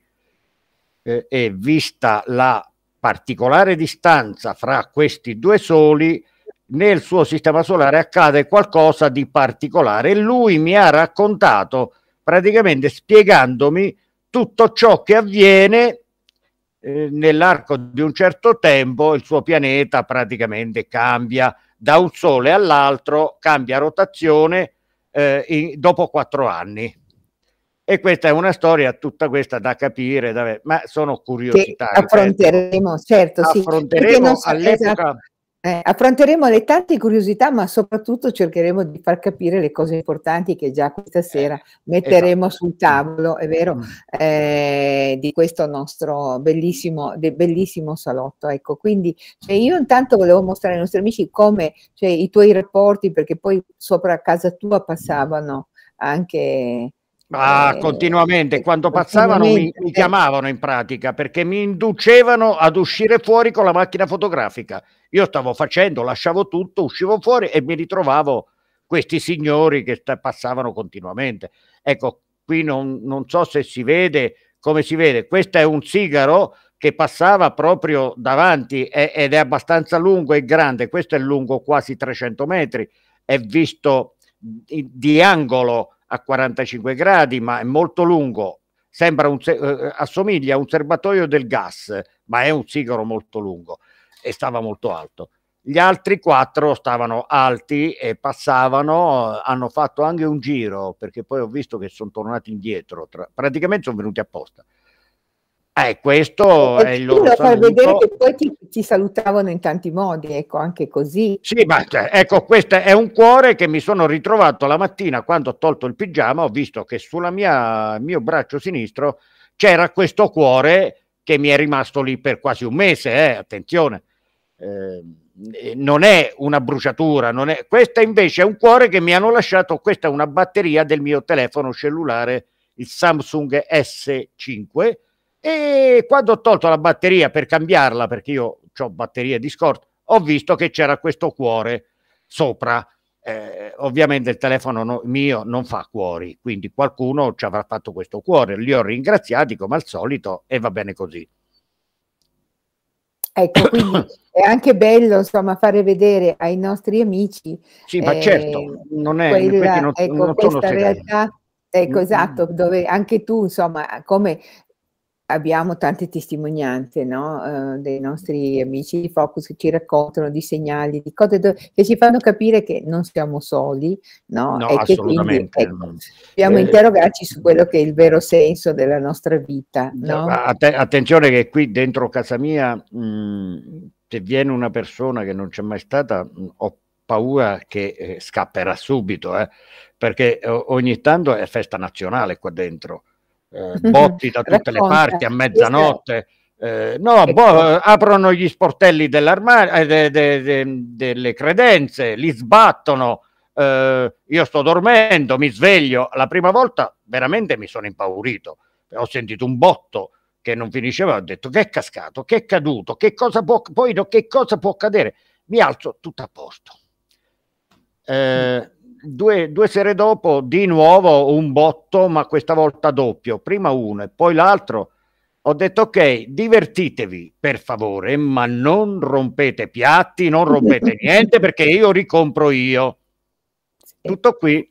eh, e vista la particolare distanza fra questi due soli, nel suo sistema solare accade qualcosa di particolare e lui mi ha raccontato praticamente spiegandomi tutto ciò che avviene eh, nell'arco di un certo tempo il suo pianeta praticamente cambia da un sole all'altro, cambia rotazione eh, in, dopo quattro anni. E questa è una storia, tutta questa da capire, da, ma sono curiosità. Che affronteremo, ripeto. certo, sì. so, esatto. all'epoca. Esatto eh, affronteremo le tante curiosità, ma soprattutto cercheremo di far capire le cose importanti che già questa eh, sera metteremo esatto. sul tavolo, è vero, mm. eh, di questo nostro bellissimo, bellissimo salotto. Ecco, quindi cioè io intanto volevo mostrare ai nostri amici come cioè, i tuoi rapporti, perché poi sopra casa tua passavano anche Ah, eh, continuamente, quando passavano mi, mi, chiamavano in pratica perché mi inducevano ad uscire fuori con la macchina fotografica. Io stavo facendo, lasciavo tutto, uscivo fuori e mi ritrovavo questi signori che sta, passavano continuamente. Ecco, qui non, non, so se si vede come si vede, questo è un sigaro che passava proprio davanti è, ed è abbastanza lungo e grande, questo è lungo quasi 300 metri, è visto di, di angolo a 45 gradi, ma è molto lungo. Sembra un, eh, assomiglia a un serbatoio del gas, ma è un sigaro molto lungo e stava molto alto. Gli altri quattro stavano alti e passavano, hanno fatto anche un giro perché poi ho visto che sono tornati indietro, tra, praticamente sono venuti apposta. Eh, questo e eh, è il loro far vedere che poi ti, ti, salutavano in tanti modi, ecco, anche così. Sì, ma cioè, ecco, questo è un cuore che mi sono ritrovato la mattina quando ho tolto il pigiama, ho visto che sulla mia mio braccio sinistro c'era questo cuore che mi è rimasto lì per quasi un mese, eh, attenzione. Eh, non è una bruciatura, non è... questa invece è un cuore che mi hanno lasciato, questa è una batteria del mio telefono cellulare, il Samsung S5 e quando ho tolto la batteria per cambiarla, perché io ho batterie di scorta, ho visto che c'era questo cuore sopra. Eh, ovviamente il telefono no, mio non fa cuori, quindi qualcuno ci avrà fatto questo cuore. Li ho ringraziati come al solito e va bene così. Ecco, quindi è anche bello insomma fare vedere ai nostri amici. Sì, ma certo, eh, certo, non è quella, non, ecco, non questa realtà. Ecco, mm, mm. esatto, dove anche tu, insomma, come abbiamo tante testimonianze no? eh, dei nostri amici di Focus che ci raccontano di segnali, di cose che ci fanno capire che non siamo soli, no? no e che quindi ecco, dobbiamo eh, interrogarci su quello che è il vero senso della nostra vita. No? Att- attenzione che qui dentro casa mia, mh, se viene una persona che non c'è mai stata, mh, ho paura che eh, scapperà subito, eh, perché eh, ogni tanto è festa nazionale qua dentro eh, botti da tutte le parti a mezzanotte. Eh, no, boh, aprono gli sportelli dell'armadio, eh, de, de, de, delle credenze, li sbattono. Eh, io sto dormendo, mi sveglio. La prima volta veramente mi sono impaurito. Ho sentito un botto che non finisceva. Ho detto che è cascato, che è caduto, che cosa può, poi, che cosa può accadere. Mi alzo tutto a posto. Eh, due, due sere dopo di nuovo un botto, ma questa volta doppio, prima uno e poi l'altro. Ho detto ok, divertitevi per favore, ma non rompete piatti, non rompete niente perché io ricompro io. Tutto qui.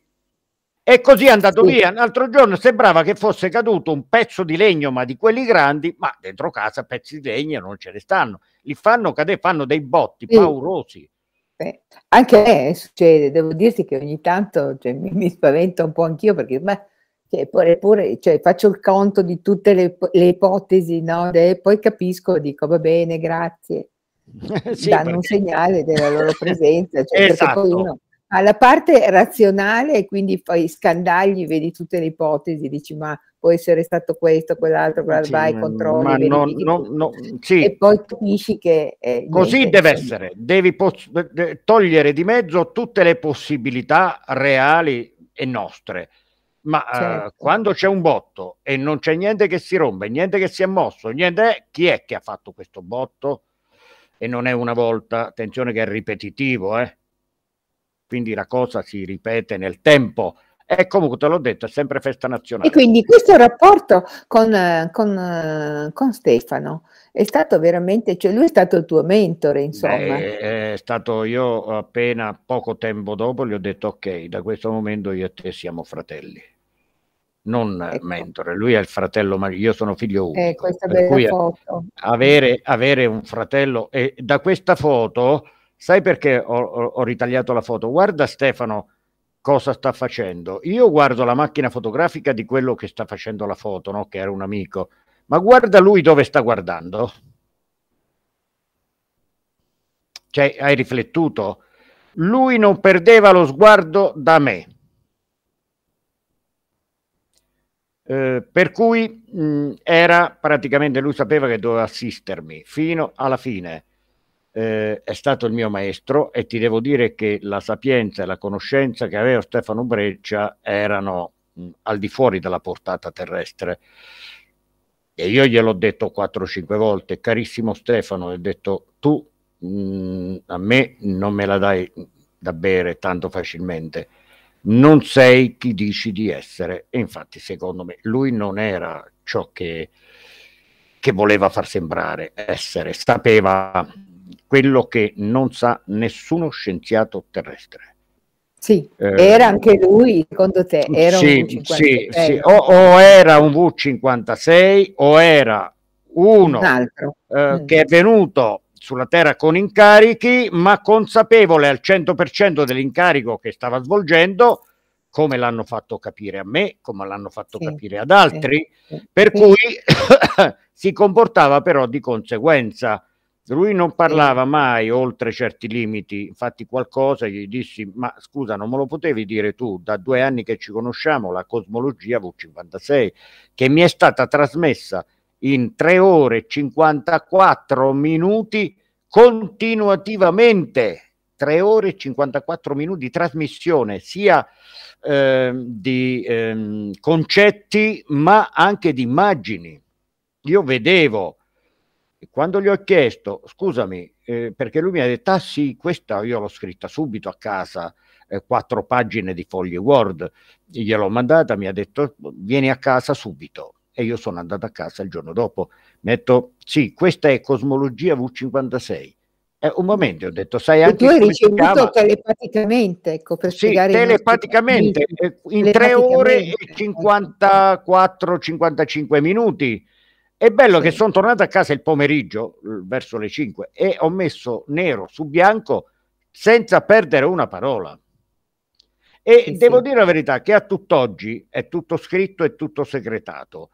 E così è andato sì. via. Un altro giorno sembrava che fosse caduto un pezzo di legno, ma di quelli grandi, ma dentro casa pezzi di legno non ce ne stanno. Li fanno cadere, fanno dei botti sì. paurosi. Beh, anche a me succede, devo dirti che ogni tanto cioè, mi, mi, spaventa un po' anch'io perché ma, cioè, pure, pure, cioè, faccio il conto di tutte le, le ipotesi, no? De, poi capisco, dico va bene, grazie, sì, danno perché... un segnale della loro presenza. Cioè, esatto. uno, alla parte razionale, quindi poi scandagli, vedi tutte le ipotesi, dici ma può essere stato questo, quell'altro, quell'altro sì, vai, controlli, no, no, no, sì. e poi capisci che... Eh, Così niente, deve insomma. essere, devi togliere di mezzo tutte le possibilità reali e nostre ma eh, certo. uh, quando c'è un botto e non c'è niente che si rompe, niente che si è mosso, niente, chi è che ha fatto questo botto? E non è una volta, attenzione che è ripetitivo, eh? quindi la cosa si ripete nel tempo. E comunque te l'ho detto, è sempre festa nazionale. E quindi questo rapporto con, eh, con, eh, con Stefano è stato veramente, cioè lui è stato il tuo mentore, insomma. Beh, è stato io appena poco tempo dopo, gli ho detto ok, da questo momento io e te siamo fratelli non ecco. mentore, lui è il fratello, ma io sono figlio eh, unico. Eh, avere, avere, un fratello e da questa foto, sai perché ho, ho, ho, ritagliato la foto? Guarda Stefano cosa sta facendo. Io guardo la macchina fotografica di quello che sta facendo la foto, no? che era un amico, ma guarda lui dove sta guardando. Cioè, hai riflettuto? Lui non perdeva lo sguardo da me. Eh, per cui mh, mm, era praticamente lui sapeva che doveva assistermi fino alla fine eh, è stato il mio maestro e ti devo dire che la sapienza e la conoscenza che aveva Stefano Breccia erano mh, mm, al di fuori della portata terrestre. E io gliel'ho detto 4-5 volte, carissimo Stefano, ho detto tu mh, mm, a me non me la dai da bere tanto facilmente, non sei chi dici di essere. E infatti secondo me lui non era ciò che, che voleva far sembrare essere, sapeva quello che non sa nessuno scienziato terrestre. Sì, eh, era anche lui, secondo te? Era sì, un V56. Sì, sì. O, o, era un V56 o era uno un eh, mm. che è venuto sulla Terra con incarichi, ma consapevole al 100% dell'incarico che stava svolgendo, come l'hanno fatto capire a me, come l'hanno fatto sì, capire ad altri, sì, sì. per cui si comportava però di conseguenza. Lui non parlava mai oltre certi limiti, infatti qualcosa gli dissi, ma scusa, non me lo potevi dire tu, da due anni che ci conosciamo, la cosmologia V56, che mi è stata trasmessa in 3 ore e 54 minuti continuativamente. 3 ore e 54 minuti di trasmissione sia eh, di eh, concetti ma anche di immagini. Io vedevo quando gli ho chiesto, scusami, eh, perché lui mi ha detto, ah sì, questa io l'ho scritta subito a casa, eh, quattro pagine di fogli Word, gliel'ho mandata, mi ha detto, vieni a casa subito. E io sono andato a casa il giorno dopo. Mi ha detto, sì, questa è Cosmologia V56. Eh, un momento, ho detto, sai anche... E tu hai ricevuto telepaticamente, ecco, per sì, telepaticamente, nostri... Eh, in tre ore e 54-55 ecco. minuti è bello sì. che sono tornato a casa il pomeriggio, verso le 5, e ho messo nero su bianco senza perdere una parola. E sì, devo sì. dire la verità che a tutt'oggi è tutto scritto e tutto segretato,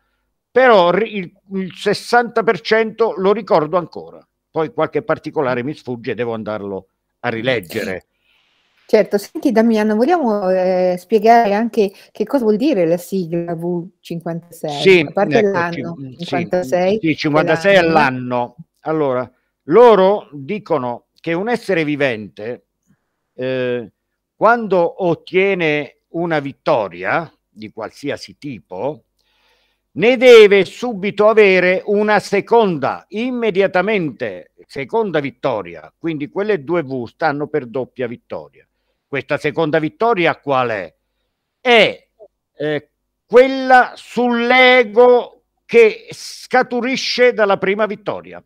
però il, il 60% lo ricordo ancora. Poi qualche particolare mm. mi sfugge e devo andarlo a rileggere. Certo, senti Damiano, vogliamo eh, spiegare anche che cosa vuol dire la sigla V56? Sì, a parte ecco, l'anno, 56. Sì, sì 56 all'anno. Allora, loro dicono che un essere vivente, eh, quando ottiene una vittoria di qualsiasi tipo, ne deve subito avere una seconda, immediatamente, seconda vittoria. Quindi quelle due V stanno per doppia vittoria questa seconda vittoria qual è? È eh, quella sull'ego che scaturisce dalla prima vittoria.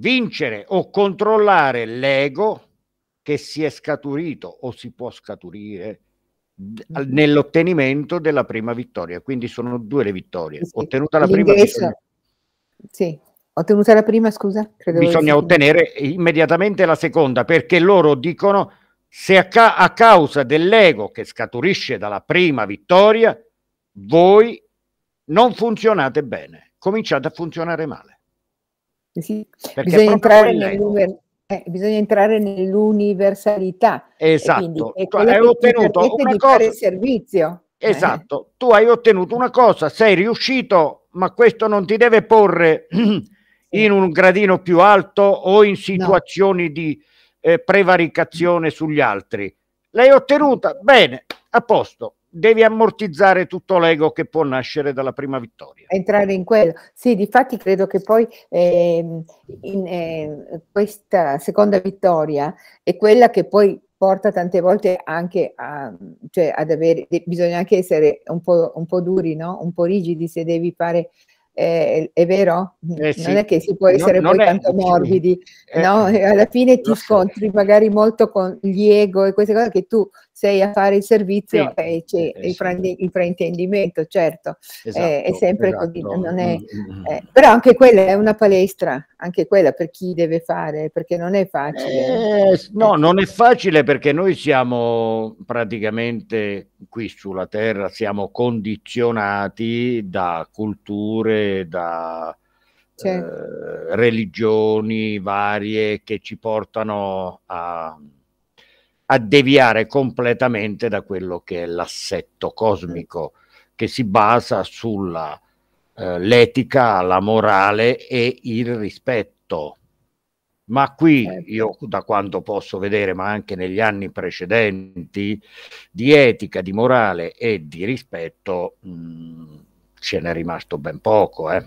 Vincere o controllare l'ego che si è scaturito o si può scaturire mm-hmm. nell'ottenimento della prima vittoria. Quindi sono due le vittorie. Sì, Ottenuta la prima vittoria. Sì, Ottenuta la prima, scusa? Credo Bisogna ottenere immediatamente la seconda perché loro dicono se a, ca a causa dell'ego che scaturisce dalla prima vittoria voi non funzionate bene, cominciate a funzionare male. Eh sì. Bisogna, entrare eh, bisogna, entrare nell'universalità. Esatto, e quindi, hai ottenuto una cosa... servizio. Eh. Esatto, eh. tu hai ottenuto una cosa, sei riuscito, ma questo non ti deve porre in un gradino più alto o in situazioni no. di eh, prevaricazione sugli altri. L'hai ottenuta? Bene, a posto. Devi ammortizzare tutto l'ego che può nascere dalla prima vittoria. Entrare in quello. Sì, difatti credo che poi eh, in, eh, questa seconda vittoria è quella che poi porta tante volte anche a, cioè ad avere, bisogna anche essere un po', un po', duri, no? un po' rigidi se devi fare eh, è vero? Eh sì. Non è che si può essere eh, no, poi tanto è, morbidi, no? alla fine ti scontri magari molto con gli ego e queste cose che tu sei a fare il servizio sì, e c'è il, frandi- il, fraintendimento, certo, esatto, eh, è esatto, sempre esatto. così. È, mm, mm, mm. eh, però anche quella è una palestra, anche quella per chi deve fare, perché non è facile. Eh, no, eh. non è facile perché noi siamo praticamente qui sulla Terra, siamo condizionati da culture, da... Certo. Eh, religioni varie che ci portano a, a deviare completamente da quello che è l'assetto cosmico che si basa sulla eh, l'etica, la morale e il rispetto. Ma qui certo. io da quanto posso vedere, ma anche negli anni precedenti, di etica, di morale e di rispetto mh, mm, ce n'è rimasto ben poco. Eh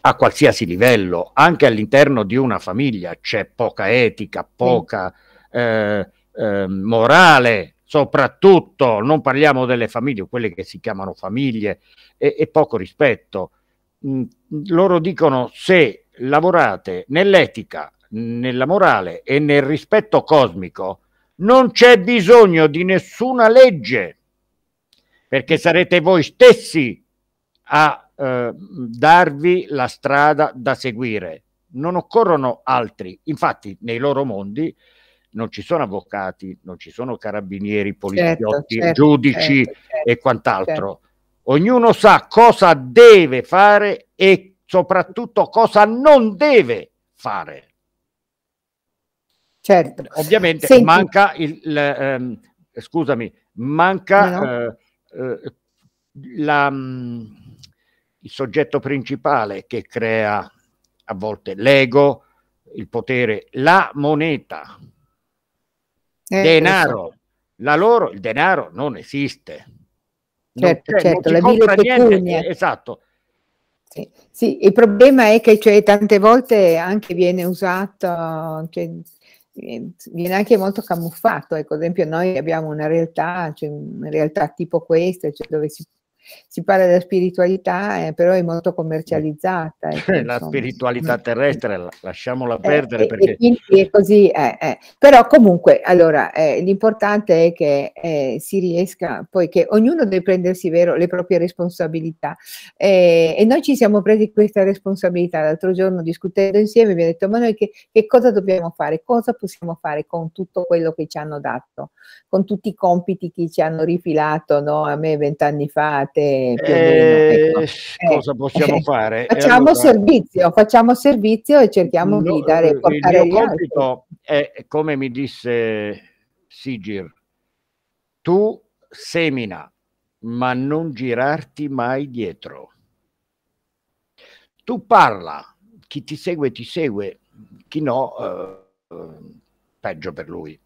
a qualsiasi livello, anche all'interno di una famiglia c'è poca etica, poca eh, eh, morale, soprattutto non parliamo delle famiglie, quelle che si chiamano famiglie, e, e poco rispetto. Mm, loro dicono se lavorate nell'etica, nella morale e nel rispetto cosmico, non c'è bisogno di nessuna legge, perché sarete voi stessi a eh, darvi la strada da seguire. Non occorrono altri. Infatti, nei loro mondi non ci sono avvocati, non ci sono carabinieri, certo, poliziotti, certo, certo, giudici certo, certo e quant'altro. Certo. Ognuno sa cosa deve fare e soprattutto cosa non deve fare. Certo. Ovviamente Senti. manca il, il ehm, scusami, manca no. eh, eh, la, mm, il soggetto principale che crea a volte l'ego, il potere, la moneta eh, denaro, esatto. la loro, il denaro non esiste. Certo, non, certo, non certo, la vile eh, Esatto. Sì, sì, il problema è che cioè, tante volte anche viene usato, cioè, eh, viene anche molto camuffato. Ecco, ad esempio, noi abbiamo una realtà, cioè, una realtà tipo questa, cioè, dove si si parla della spiritualità, eh, però è molto commercializzata. Eh, la spiritualità mm. terrestre, lasciamola eh, perdere. Eh, perché... è così, eh, eh. però comunque, allora, l'importante è che si riesca, poi che ognuno deve prendersi vero le proprie responsabilità. e noi ci siamo presi questa responsabilità. L'altro giorno discutendo insieme mi ha detto, ma noi che, che cosa dobbiamo fare? Cosa possiamo fare con tutto quello che ci hanno dato? Con tutti i compiti che ci hanno rifilato, no? a me vent'anni fa, parte. Più eh, ecco. Eh, cosa possiamo fare? facciamo allora, servizio, facciamo servizio e cerchiamo no, di dare eh, il mio compito è, come mi disse Sigir, tu semina, ma non girarti mai dietro. Tu parla, chi ti segue ti segue, chi no, eh, peggio per lui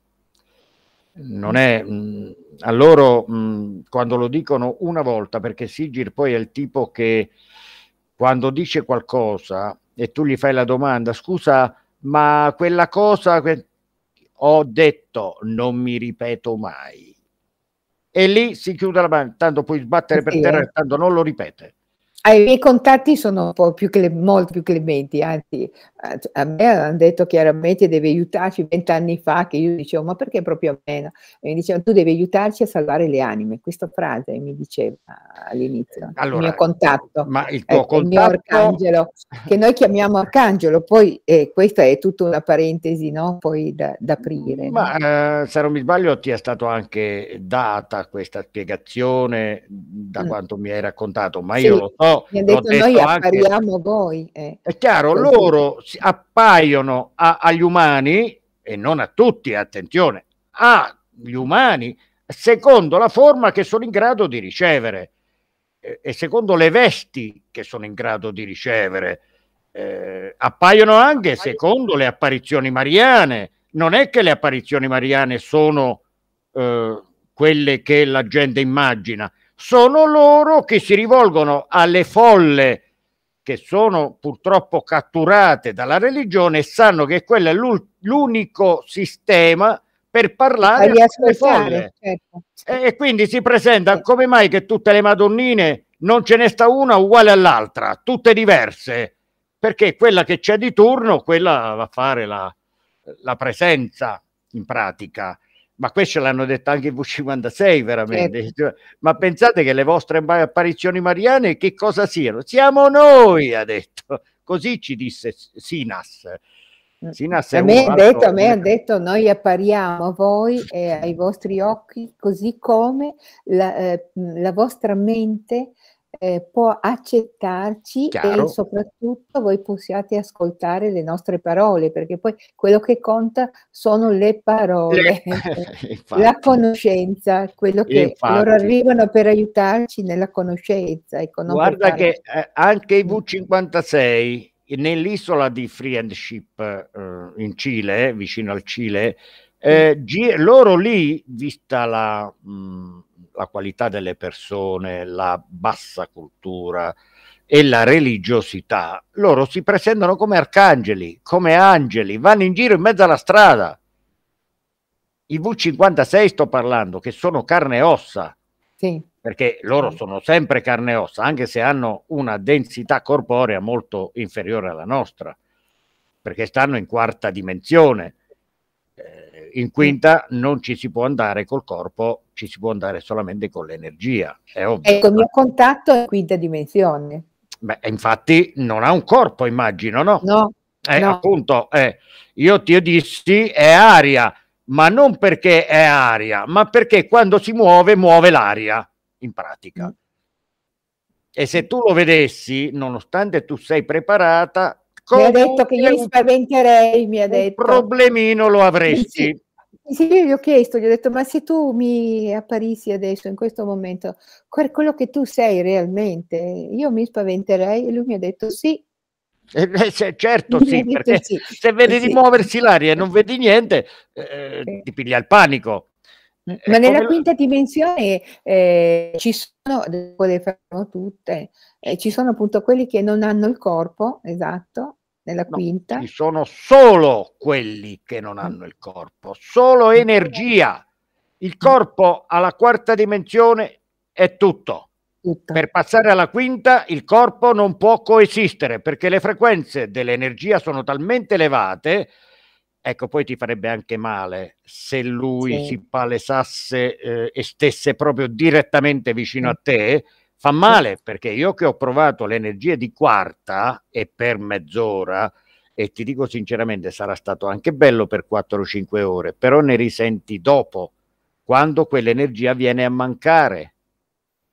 non è mh, mm, a loro mh, mm, quando lo dicono una volta perché Sigir poi è il tipo che quando dice qualcosa e tu gli fai la domanda scusa ma quella cosa que ho detto non mi ripeto mai e lì si chiude la mano tanto puoi sbattere per sì. terra eh. tanto non lo ripete ai miei contatti sono un po più cle, molto più clementi, anzi a me hanno detto chiaramente devi aiutarci vent'anni fa che io dicevo ma perché proprio a me? E mi dicevano tu devi aiutarci a salvare le anime, questa frase mi diceva all'inizio, allora, il mio contatto, ma il eh, tuo eh, contatto... Il mio arcangelo, che noi chiamiamo arcangelo, poi eh, questa è tutta una parentesi no? poi da, da aprire. Ma no? eh, se non mi sbaglio ti è stata anche data questa spiegazione da mm. quanto mi hai raccontato, ma sì. io lo so però mi detto, noi appariamo anche, voi eh. è chiaro, Così. loro appaiono a, agli umani e non a tutti, attenzione agli umani secondo la forma che sono in grado di ricevere eh, e secondo le vesti che sono in grado di ricevere eh, appaiono anche secondo le apparizioni mariane non è che le apparizioni mariane sono eh, quelle che la gente immagina sono loro che si rivolgono alle folle che sono purtroppo catturate dalla religione e sanno che quello è l'unico sistema per parlare alle folle. Certo. E, quindi si presenta come mai che tutte le Madonnine non ce ne sta una uguale all'altra, tutte diverse, perché quella che c'è di turno, quella va a fare la, la presenza in pratica ma questo l'hanno detto anche in V56 veramente. Certo. Cioè, ma pensate che le vostre apparizioni mariane che cosa siano? Siamo noi, ha detto. Così ci disse Sinas. Mm. Sinas a me, ha detto, a me ha detto noi appariamo a voi e ai vostri occhi così come la, eh, la vostra mente eh, può accettarci Chiaro. e soprattutto voi possiate ascoltare le nostre parole, perché poi quello che conta sono le parole, la conoscenza, quello che Infatti. loro arrivano per aiutarci nella conoscenza. Ecco, Guarda che eh, anche i mm. V56 nell'isola di Friendship eh, in Cile, eh, vicino al Cile, eh, loro lì, vista la, mh, mm, la qualità delle persone, la bassa cultura e la religiosità, loro si presentano come arcangeli, come angeli, vanno in giro in mezzo alla strada. I V56 sto parlando, che sono carne e ossa, sì. perché loro sì. sono sempre carne e ossa, anche se hanno una densità corporea molto inferiore alla nostra, perché stanno in quarta dimensione. Eh, in quinta non ci si può andare col corpo, ci si può andare solamente con l'energia. È ovvio. Ecco, il mio contatto è quinta dimensione. Beh, infatti non ha un corpo, immagino, no? No. Eh, no. Appunto, eh, io ti ho dissi è aria, ma non perché è aria, ma perché quando si muove, muove l'aria, in pratica. Mm. E se tu lo vedessi, nonostante tu sei preparata, mi ha detto che io mi spaventerei, mi ha detto. Un problemino lo avresti. Sì, io gli ho chiesto, gli ho detto, ma se tu mi apparissi adesso, in questo momento, quello che tu sei realmente, io mi spaventerei? E lui mi ha detto sì. Eh, eh se, certo sì, perché sì. se vedi sì. di muoversi l'aria e non vedi niente, eh, eh, sì. ti piglia il panico. Mm, eh, ma nella come... quinta dimensione eh, ci sono, le fanno tutte, ci sono appunto quelli che non hanno il corpo, esatto, nella no, quinta. Ci sono solo quelli che non mm. hanno il corpo, solo mm. energia. Il mm. corpo alla quarta dimensione è tutto. tutto. Per passare alla quinta il corpo non può coesistere perché le frequenze dell'energia sono talmente elevate. Ecco, poi ti farebbe anche male se lui sì. si palesasse eh, e stesse proprio direttamente vicino sì. a te Fa male perché io che ho provato l'energia di quarta e per mezz'ora, e ti dico sinceramente sarà stato anche bello per 4 o 5 ore, però ne risenti dopo, quando quell'energia viene a mancare.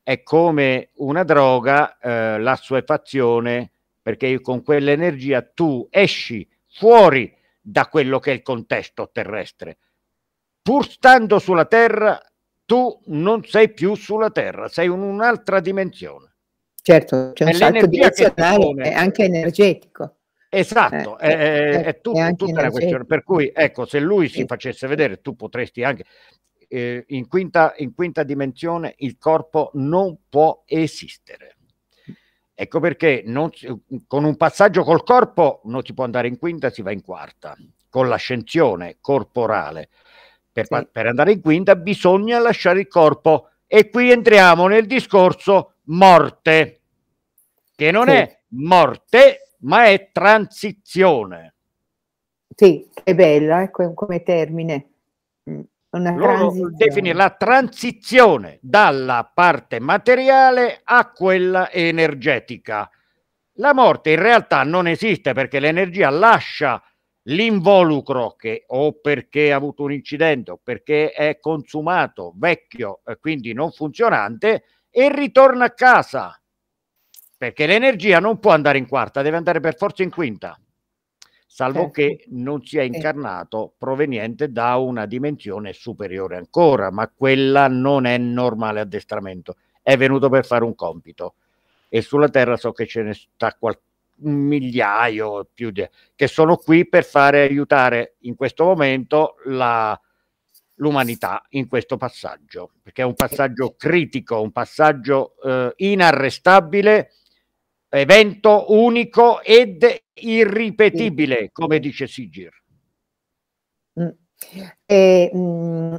È come una droga, eh, la sua effazione perché con quell'energia tu esci fuori da quello che è il contesto terrestre. Pur stando sulla Terra tu non sei più sulla Terra, sei in un'altra dimensione. Certo, c'è un salto direzionale, è anche energetico. Esatto, eh, è, eh, è, è, certo, tut, è tutta una questione. Per cui, ecco, se lui si facesse vedere, tu potresti anche... Eh, in, quinta, in quinta dimensione il corpo non può esistere. Ecco perché non, con un passaggio col corpo non si può andare in quinta, si va in quarta, con l'ascensione corporale per, sì. per andare in quinta bisogna lasciare il corpo e qui entriamo nel discorso morte, che non sì. è morte ma è transizione. Sì, è bella eh, come termine. Mm, una Loro la transizione dalla parte materiale a quella energetica. La morte in realtà non esiste perché l'energia lascia l'involucro che o perché ha avuto un incidente o perché è consumato, vecchio e eh, quindi non funzionante e ritorna a casa perché l'energia non può andare in quarta, deve andare per forza in quinta, salvo certo. che non sia eh. incarnato proveniente da una dimensione superiore ancora, ma quella non è normale addestramento, è venuto per fare un compito e sulla Terra so che ce ne sta qualche un migliaio più di, che sono qui per fare aiutare in questo momento la, l'umanità in questo passaggio, perché è un passaggio critico, un passaggio eh, inarrestabile, evento unico ed irripetibile, come dice Sigir. Eh,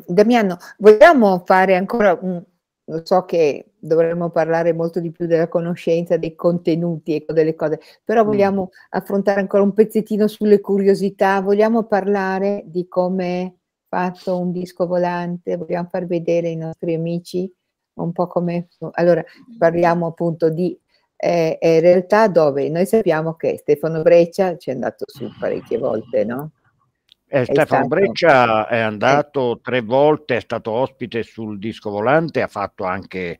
Damiano, vogliamo fare ancora un, lo so che dovremmo parlare molto di più della conoscenza, dei contenuti, ecco, delle cose, però mm. vogliamo affrontare ancora un pezzettino sulle curiosità, vogliamo parlare di come è fatto un disco volante, vogliamo far vedere ai nostri amici un po' come... Allora, parliamo appunto di eh, eh, realtà dove noi sappiamo che Stefano Breccia ci è andato su parecchie volte, no? Eh, Stefano stato... Breccia è andato eh. tre volte, è stato ospite sul disco volante, ha fatto anche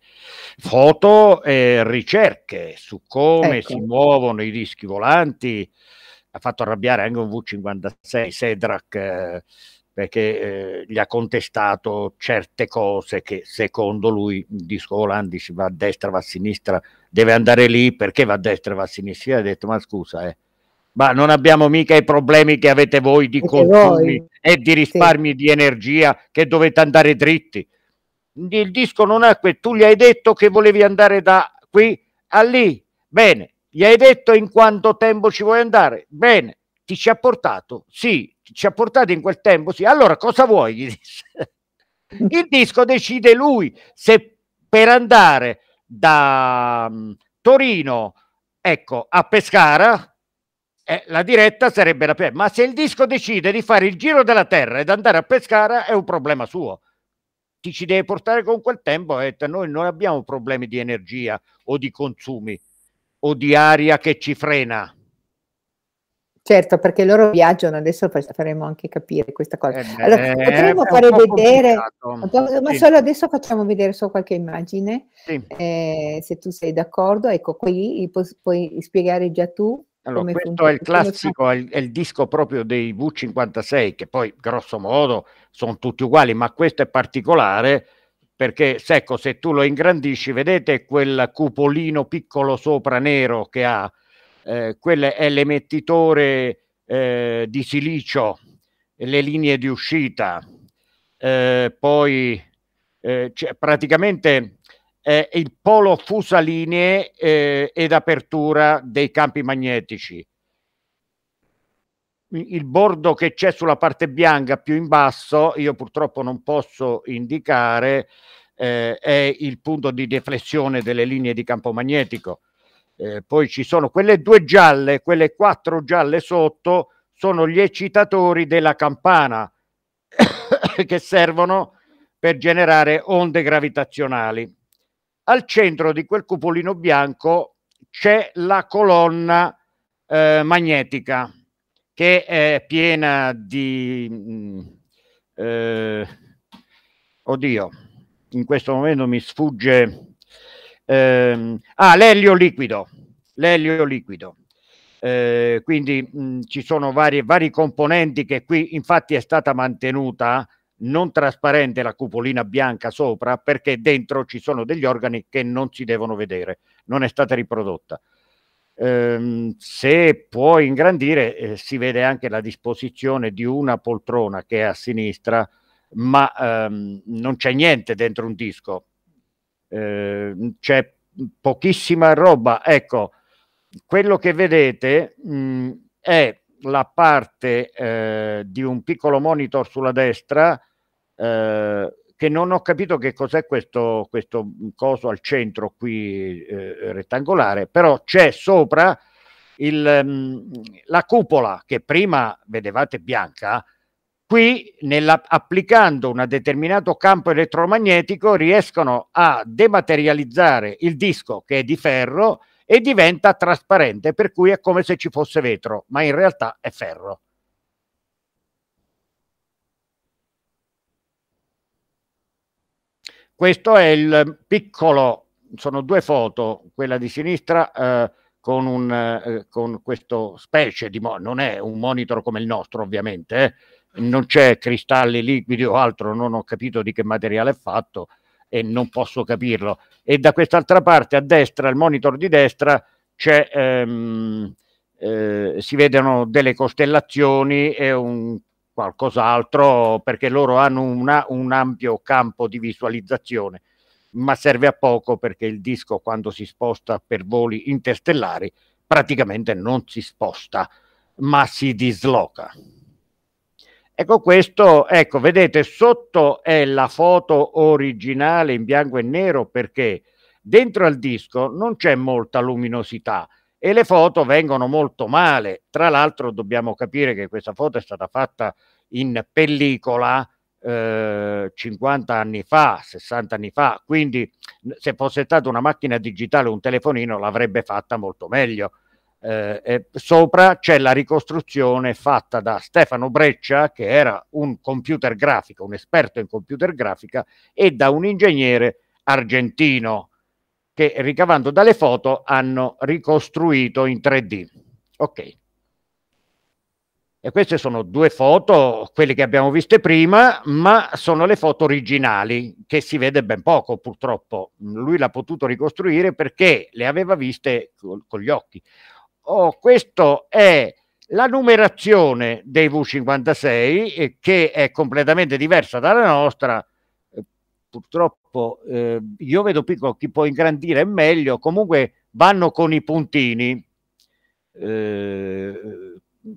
foto e ricerche su come ecco. si muovono i dischi volanti, ha fatto arrabbiare anche un V56 Sedrak eh, perché eh, gli ha contestato certe cose che secondo lui il disco volante si va a destra, va a sinistra, deve andare lì perché va a destra, va a sinistra, ha detto ma scusa eh ma non abbiamo mica i problemi che avete voi di consumi e di risparmi sì. di energia che dovete andare dritti. Il disco non ha que- tu gli hai detto che volevi andare da qui a lì. Bene, gli hai detto in quanto tempo ci vuoi andare? Bene, ti ci ha portato? Sì, ci ha portato in quel tempo? Sì. Allora cosa vuoi? Gli disse. Il disco decide lui se per andare da mm, Torino ecco, a Pescara eh, la diretta sarebbe la prima. Ma se il disco decide di fare il giro della terra ed andare a pescare, è un problema suo. Ti ci deve portare con quel tempo e noi non abbiamo problemi di energia o di consumi o di aria che ci frena. Certo, perché loro viaggiano, adesso faremo anche capire questa cosa. Eh allora, potremmo fare vedere, complicato. ma sì. solo adesso facciamo vedere solo qualche immagine, sì. eh, se tu sei d'accordo, ecco qui puoi spiegare già tu allora, questo funziona? è il classico, è il, è il, disco proprio dei V56, che poi grosso modo sono tutti uguali, ma questo è particolare perché ecco, se tu lo ingrandisci, vedete quel cupolino piccolo sopra nero che ha, eh, quello è l'emettitore eh, di silicio, le linee di uscita, eh, poi eh, cioè, praticamente eh, il polo fusalinee eh, ed apertura dei campi magnetici. Il bordo che c'è sulla parte bianca più in basso, io purtroppo non posso indicare, eh, è il punto di deflessione delle linee di campo magnetico. Eh, poi ci sono quelle due gialle, quelle quattro gialle sotto, sono gli eccitatori della campana che servono per generare onde gravitazionali. Al centro di quel cupolino bianco c'è la colonna eh, magnetica che è piena di... Mh, mm, eh, oddio, in questo momento mi sfugge... Eh, ah, l'elio liquido. L'elio liquido. Eh, quindi mh, mm, ci sono varie, vari componenti che qui infatti è stata mantenuta non trasparente la cupolina bianca sopra perché dentro ci sono degli organi che non si devono vedere, non è stata riprodotta. Ehm, se puoi ingrandire eh, si vede anche la disposizione di una poltrona che è a sinistra, ma ehm, non c'è niente dentro un disco, ehm, c'è pochissima roba. Ecco, quello che vedete mh, è la parte eh, di un piccolo monitor sulla destra eh, che non ho capito che cos'è questo, questo coso al centro qui eh, rettangolare, però c'è sopra il, mm, la cupola che prima vedevate bianca, qui nella, applicando un determinato campo elettromagnetico riescono a dematerializzare il disco che è di ferro e diventa trasparente, per cui è come se ci fosse vetro, ma in realtà è ferro. Questo è il piccolo, sono due foto, quella di sinistra eh, con, un, eh, con questo specie di, non è un monitor come il nostro ovviamente, eh non c'è cristalli liquidi o altro, non ho capito di che materiale è fatto, e non posso capirlo. E da quest'altra parte, a destra, al monitor di destra, ehm, eh, si vedono delle costellazioni e un qualcos'altro perché loro hanno una, un ampio campo di visualizzazione, ma serve a poco perché il disco quando si sposta per voli interstellari praticamente non si sposta, ma si disloca. Ecco questo, ecco, vedete, sotto è la foto originale in bianco e nero perché dentro al disco non c'è molta luminosità e le foto vengono molto male. Tra l'altro dobbiamo capire che questa foto è stata fatta in pellicola eh, 50 anni fa, 60 anni fa, quindi se fosse stata una macchina digitale, un telefonino l'avrebbe fatta molto meglio eh, e sopra c'è la ricostruzione fatta da Stefano Breccia, che era un computer grafico, un esperto in computer grafica, e da un ingegnere argentino che ricavando dalle foto hanno ricostruito in 3D. Ok. E queste sono due foto, quelle che abbiamo viste prima, ma sono le foto originali, che si vede ben poco purtroppo. Lui l'ha potuto ricostruire perché le aveva viste col, con gli occhi oh, questa è la numerazione dei V56 eh, che è completamente diversa dalla nostra eh, purtroppo eh, io vedo piccolo chi può ingrandire meglio comunque vanno con i puntini eh,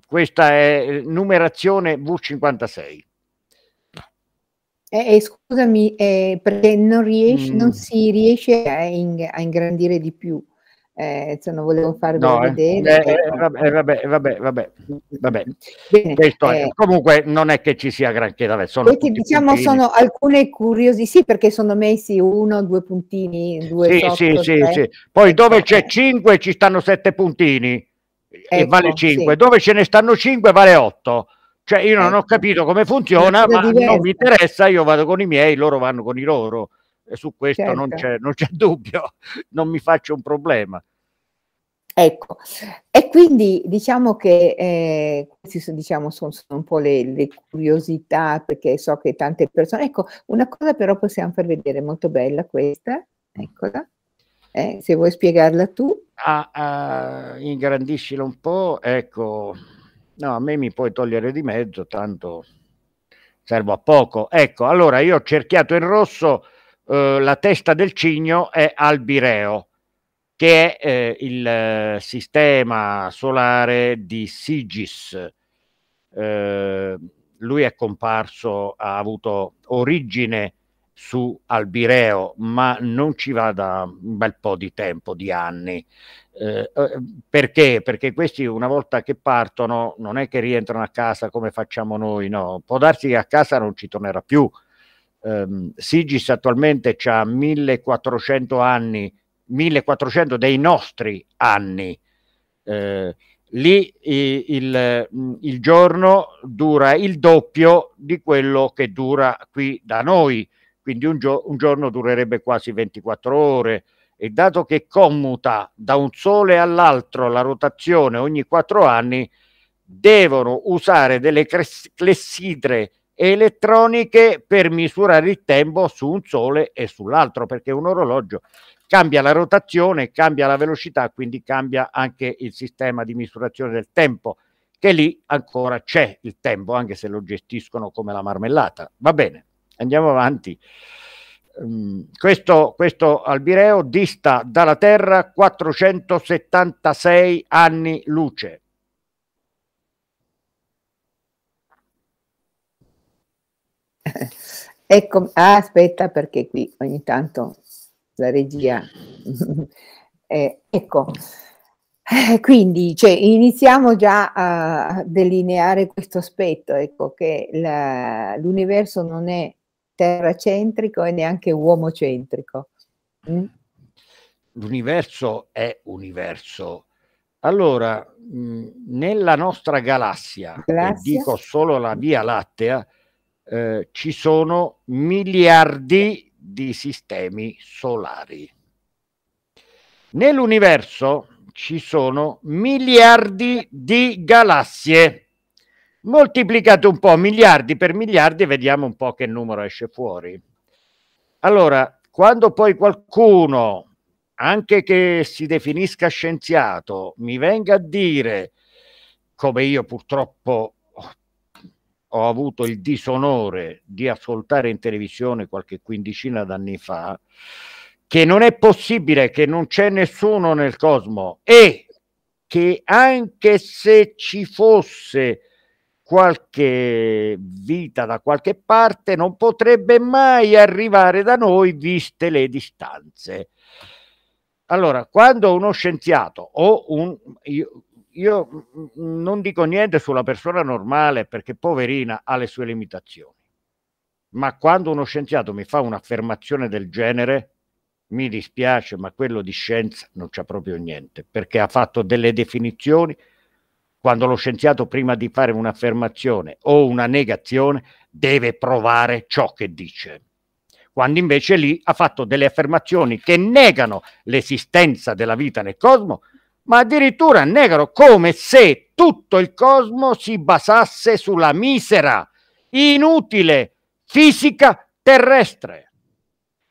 questa è numerazione V56 eh, eh, scusami perché non, riesce, mm. non si riesce a, in, a ingrandire di più eh, cioè non volevo farvi no, eh, vedere. Eh, eh, eh, vabbè, vabbè, vabbè, vabbè, vabbè. Bene, eh, Comunque non è che ci sia granché da sono Questi diciamo puntini. sono alcune curiosità, sì, perché sono messi uno, due puntini, due Sì, sì, sì, sì, Poi eh, dove c'è cinque ci stanno sette puntini ecco, e vale cinque. sì. dove ce ne stanno cinque vale otto. Cioè io non ho ecco. capito come funziona, ma diversa. non mi interessa, io vado con i miei, loro vanno con i loro e su questo certo. non, c'è, non c'è dubbio, non mi faccio un problema. Ecco, e quindi diciamo che eh, queste diciamo, sono, sono, un po' le, le, curiosità, perché so che tante persone... Ecco, una cosa però possiamo far vedere, molto bella questa, eccola, eh, se vuoi spiegarla tu. Ah, ah, ingrandiscila un po', ecco, no, a me mi puoi togliere di mezzo, tanto servo a poco. Ecco, allora io ho cerchiato in rosso eh, la testa del cigno è Albireo, che è eh, il eh, sistema solare di Sigis. Eh, lui è comparso, ha avuto origine su Albireo, ma non ci va da un bel po' di tempo, di anni. Eh, eh, perché? Perché questi una volta che partono non è che rientrano a casa come facciamo noi, no, può darsi che a casa non ci tornerà più ehm, Sigis attualmente ha 1400 anni, 1400 dei nostri anni. Eh, lì il, mm, il, giorno dura il doppio di quello che dura qui da noi, quindi un, gio un giorno durerebbe quasi 24 ore e dato che commuta da un sole all'altro la rotazione ogni quattro anni, devono usare delle clessidre elettroniche per misurare il tempo su un sole e sull'altro, perché un orologio cambia la rotazione, cambia la velocità, quindi cambia anche il sistema di misurazione del tempo, che lì ancora c'è il tempo, anche se lo gestiscono come la marmellata. Va bene, andiamo avanti. Mm, questo, questo albireo dista dalla Terra 476 anni luce Eh, ecco, ah, aspetta perché qui ogni tanto la regia. Ecco. eh, ecco, quindi cioè, iniziamo già a delineare questo aspetto, ecco, che l'universo non è terracentrico e neanche uomocentrico. Mm? L'universo è universo. Allora, mm, nella nostra galassia, galassia? dico solo la Via Lattea, eh, ci sono miliardi di sistemi solari. Nell'universo ci sono miliardi di galassie. Moltiplicate un po' miliardi per miliardi e vediamo un po' che numero esce fuori. Allora, quando poi qualcuno, anche che si definisca scienziato, mi venga a dire, come io purtroppo ho avuto il disonore di ascoltare in televisione qualche quindicina d'anni fa, che non è possibile che non c'è nessuno nel cosmo e che anche se ci fosse qualche vita da qualche parte non potrebbe mai arrivare da noi viste le distanze. Allora, quando uno scienziato o un... Io, io non dico niente sulla persona normale perché poverina ha le sue limitazioni, ma quando uno scienziato mi fa un'affermazione del genere, mi dispiace, ma quello di scienza non c'ha proprio niente, perché ha fatto delle definizioni quando lo scienziato prima di fare un'affermazione o una negazione deve provare ciò che dice. Quando invece lì ha fatto delle affermazioni che negano l'esistenza della vita nel cosmo, ma addirittura negro, come se tutto il cosmo si basasse sulla misera, inutile fisica terrestre.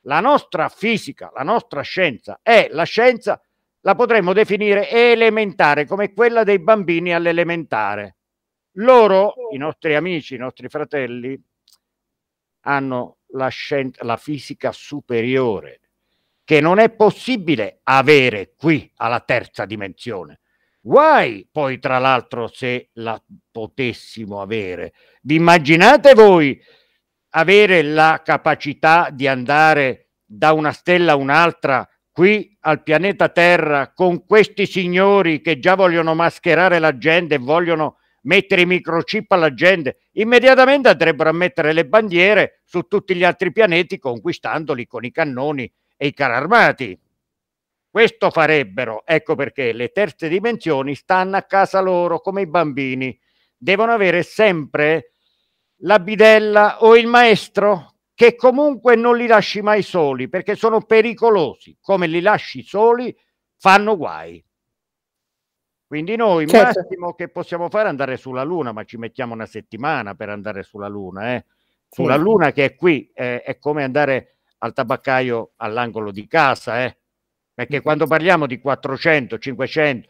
La nostra fisica, la nostra scienza è la scienza, la potremmo definire elementare, come quella dei bambini all'elementare. Loro, i nostri amici, i nostri fratelli, hanno la, scienza, la fisica superiore, che non è possibile avere qui alla terza dimensione. Guai poi, tra l'altro, se la potessimo avere. Vi immaginate voi avere la capacità di andare da una stella a un'altra qui al pianeta Terra con questi signori che già vogliono mascherare la gente e vogliono mettere i microchip alla gente, immediatamente andrebbero a mettere le bandiere su tutti gli altri pianeti conquistandoli con i cannoni e i carri armati. Questo farebbero, ecco perché le terze dimensioni stanno a casa loro come i bambini, devono avere sempre la bidella o il maestro che comunque non li lasci mai soli perché sono pericolosi, come li lasci soli fanno guai. Quindi noi certo. massimo che possiamo fare è andare sulla Luna, ma ci mettiamo una settimana per andare sulla Luna. Eh. Sulla sì. Luna che è qui, eh, è come andare al tabaccaio all'angolo di casa, eh? perché mm-hmm. quando parliamo di 400, 500,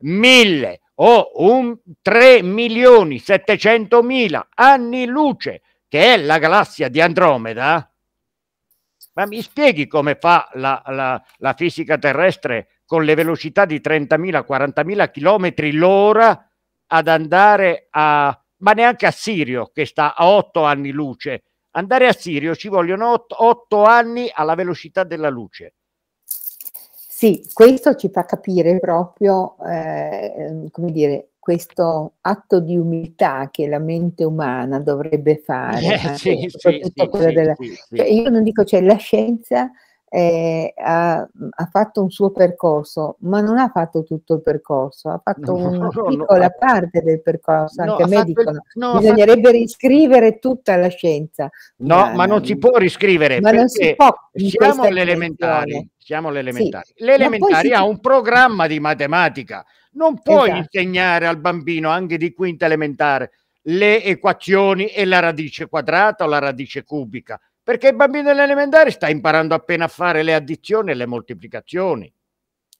1000 o un 3 milioni 700 mila anni luce, che è la galassia di Andromeda, ma mi spieghi come fa la, la, la fisica terrestre con le velocità di 30.000, 40.000 km l'ora ad andare a, ma neanche a Sirio che sta a 8 anni luce Andare a Sirio ci vogliono ot- otto anni alla velocità della luce. Sì, questo ci fa capire proprio, eh, ehm, come dire, questo atto di umiltà che la mente umana dovrebbe fare. Eh, sì, eh, sì, sì, della... cioè, io non dico, cioè la scienza eh, ha, ha, fatto un suo percorso, ma non ha fatto tutto il percorso, ha fatto no, una no, piccola no, parte del percorso, anche me dicono. Il, Bisognerebbe fatto... riscrivere tutta la scienza. No, ma, ma non si può riscrivere, ma non si può siamo all'elementare. Siamo all'elementare. Sì, L'elementare ha si... un programma di matematica, non puoi esatto. insegnare al bambino anche di quinta elementare le equazioni e la radice quadrata o la radice cubica perché il bambino dell'elementare sta imparando appena a fare le addizioni e le moltiplicazioni.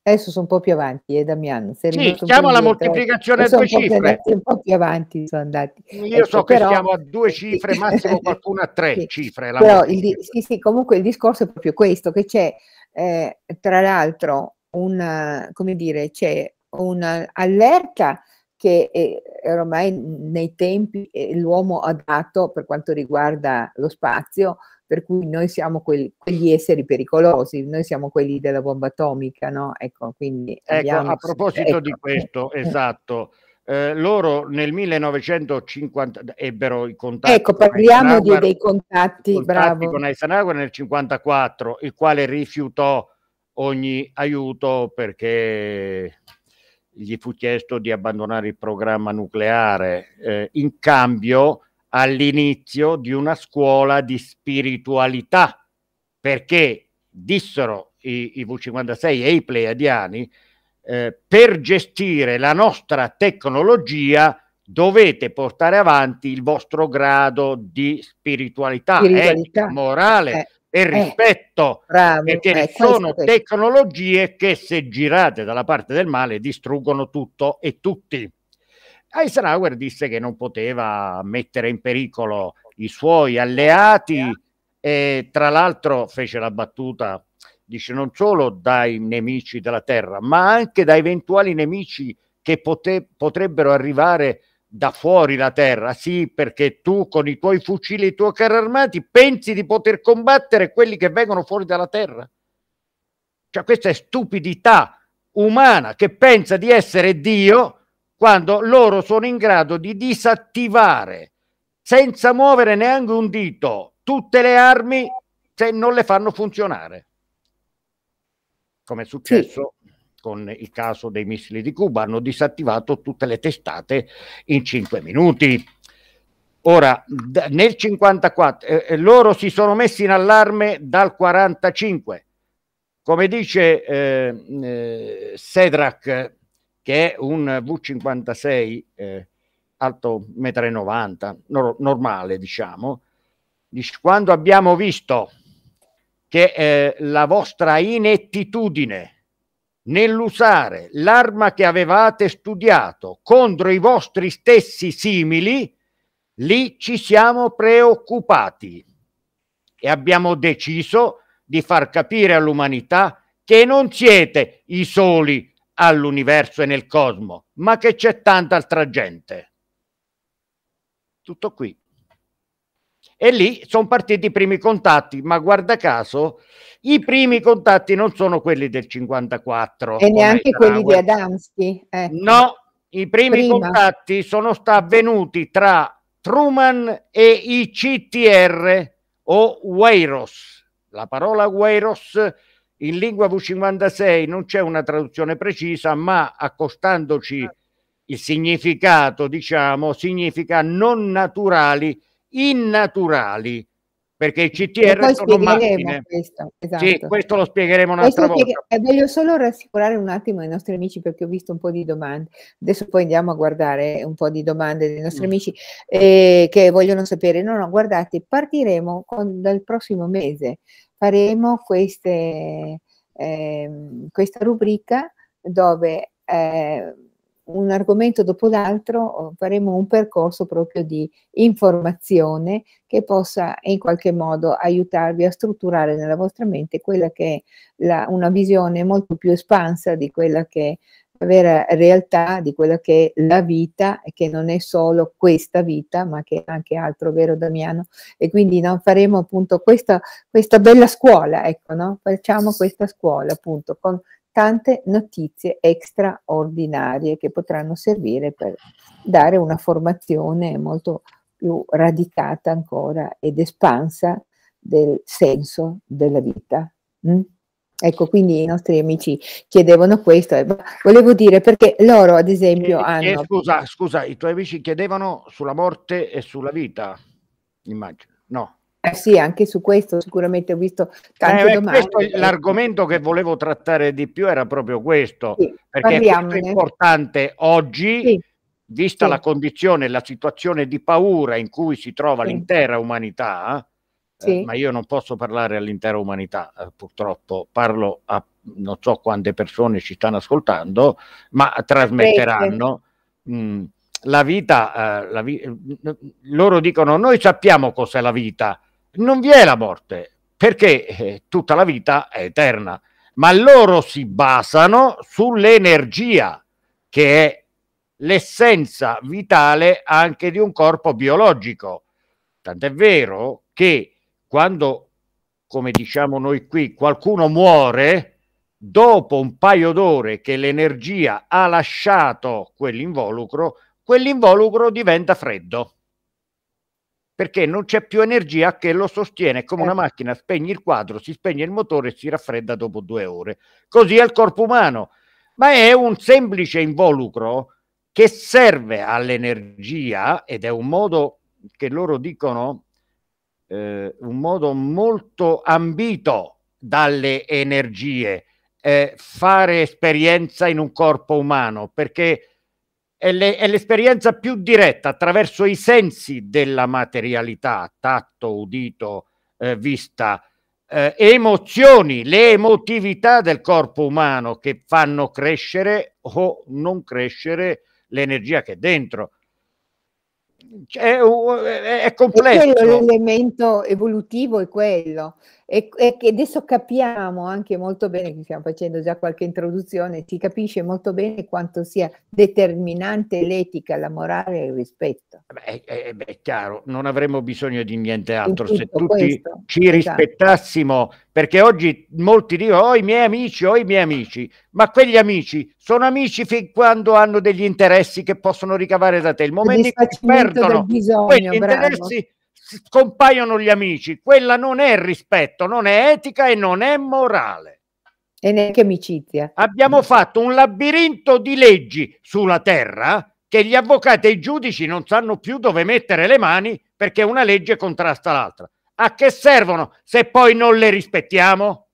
Adesso sono un po' più avanti, eh, Damiano. Sì, stiamo alla moltiplicazione a due cifre. Un po' più avanti sono andati. Io ecco, so che però... siamo a due cifre, massimo qualcuno a tre sì. cifre. però il, sì, sì, comunque il discorso è proprio questo, che c'è eh, tra l'altro una, come dire, c'è un'allerta che è, eh, ormai nei tempi eh, l'uomo ha dato per quanto riguarda lo spazio per cui noi siamo quelli, quegli esseri pericolosi, noi siamo quelli della bomba atomica, no? Ecco, quindi ecco, a proposito ecco. di questo, esatto. Eh, loro nel 1950 ebbero i contatti. Ecco, parliamo di, dei contatti, contatti bravo. con Eisenhower nel 1954, il quale rifiutò ogni aiuto perché gli fu chiesto di abbandonare il programma nucleare. Eh, in cambio, all'inizio di una scuola di spiritualità, perché dissero i, i V56 e i Pleiadiani, eh, per gestire la nostra tecnologia dovete portare avanti il vostro grado di spiritualità, eh, spiritualità. Eh, morale eh, e eh. rispetto, bravo, perché eh, sono tecnologie che se girate dalla parte del male distruggono tutto e tutti. Eisenhower ah, disse che non poteva mettere in pericolo i suoi alleati e tra l'altro fece la battuta, dice non solo dai nemici della terra, ma anche da eventuali nemici che pote- potrebbero arrivare da fuori la terra, sì, perché tu con i tuoi fucili e i tuoi carri armati pensi di poter combattere quelli che vengono fuori dalla terra. Cioè questa è stupidità umana che pensa di essere Dio quando loro sono in grado di disattivare senza muovere neanche un dito tutte le armi se non le fanno funzionare. Come è successo sì. con il caso dei missili di Cuba, hanno disattivato tutte le testate in cinque minuti. Ora, nel 54, eh, eh, loro si sono messi in allarme dal 45. Come dice eh, eh Sedrac, che è un V56 eh, alto 1,90 m, no, normale diciamo, quando abbiamo visto che eh, la vostra inettitudine nell'usare l'arma che avevate studiato contro i vostri stessi simili, lì ci siamo preoccupati e abbiamo deciso di far capire all'umanità che non siete i soli all'universo e nel cosmo, ma che c'è tanta altra gente. Tutto qui. E lì sono partiti i primi contatti, ma guarda caso, i primi contatti non sono quelli del 54. E neanche quelli di Adamski. Ecco. No, i primi Prima. contatti sono stati avvenuti tra Truman e i CTR o Weiros. La parola Weiros in lingua V56 non c'è una traduzione precisa, ma accostandoci eh. il significato, diciamo, significa non naturali, innaturali, perché i CTR sono macchine. Questo, esatto. sì, questo lo spiegheremo un'altra questo volta. Spieghe- voglio solo rassicurare un attimo i nostri amici perché ho visto un po' di domande, adesso poi andiamo a guardare un po' di domande dei nostri mm. amici eh, che vogliono sapere, no no guardate partiremo con, dal prossimo mese, faremo queste, eh, questa rubrica dove eh, un argomento dopo l'altro oh, faremo un percorso proprio di informazione che possa in qualche modo aiutarvi a strutturare nella vostra mente quella che è la, una visione molto più espansa di quella che vera realtà di quella che è la vita e che non è solo questa vita, ma che è anche altro, vero Damiano? E quindi no, faremo appunto questa, questa bella scuola, ecco, no? facciamo questa scuola appunto con tante notizie straordinarie che potranno servire per dare una formazione molto più radicata ancora ed espansa del senso della vita. Mm? Ecco, quindi i nostri amici chiedevano questo. volevo dire perché loro, ad esempio, e, eh, eh, hanno... E scusa, scusa, i tuoi amici chiedevano sulla morte e sulla vita, immagino, no? Eh sì, anche su questo sicuramente ho visto tante eh, domande. l'argomento che volevo trattare di più era proprio questo, sì, perché questo è importante oggi, sì, vista sì. la condizione, la situazione di paura in cui si trova l'intera umanità, eh, sì. eh, ma io non posso parlare all'intera umanità, eh, purtroppo parlo a non so quante persone ci stanno ascoltando, ma trasmetteranno. Mh, mm, la vita, eh, la vi- mm, loro dicono noi sappiamo cos'è la vita, non vi è la morte, perché eh, tutta la vita è eterna, ma loro si basano sull'energia che è l'essenza vitale anche di un corpo biologico. Tant'è vero che quando, come diciamo noi qui, qualcuno muore, dopo un paio d'ore che l'energia ha lasciato quell'involucro, quell'involucro diventa freddo perché non c'è più energia che lo sostiene. Come una eh. macchina spegni il quadro, si spegne il motore e si raffredda dopo due ore. Così è il corpo umano. Ma è un semplice involucro che serve all'energia ed è un modo che loro dicono eh, un modo molto ambito dalle energie eh, fare esperienza in un corpo umano perché è, le, è l'esperienza più diretta attraverso i sensi della materialità, tatto, udito, eh, vista, eh, emozioni, le emotività del corpo umano che fanno crescere o non crescere l'energia che è dentro. Cioè, è, è complesso. L'elemento evolutivo è quello, e, e adesso capiamo anche molto bene, stiamo facendo già qualche introduzione, si capisce molto bene quanto sia determinante l'etica, la morale e il rispetto. Eh beh, è, è, chiaro, non avremmo bisogno di niente altro se tutti questo, ci esatto. rispettassimo, esatto. perché oggi molti dicono ho oh, i miei amici, ho oh, i miei amici, ma quegli amici sono amici fin quando hanno degli interessi che possono ricavare da te. Il momento in cui perdono bisogno, quegli bravo. interessi scompaiono gli amici. Quella non è rispetto, non è etica e non è morale. E neanche amicizia. Abbiamo fatto un labirinto di leggi sulla terra che gli avvocati e i giudici non sanno più dove mettere le mani perché una legge contrasta l'altra. A che servono se poi non le rispettiamo?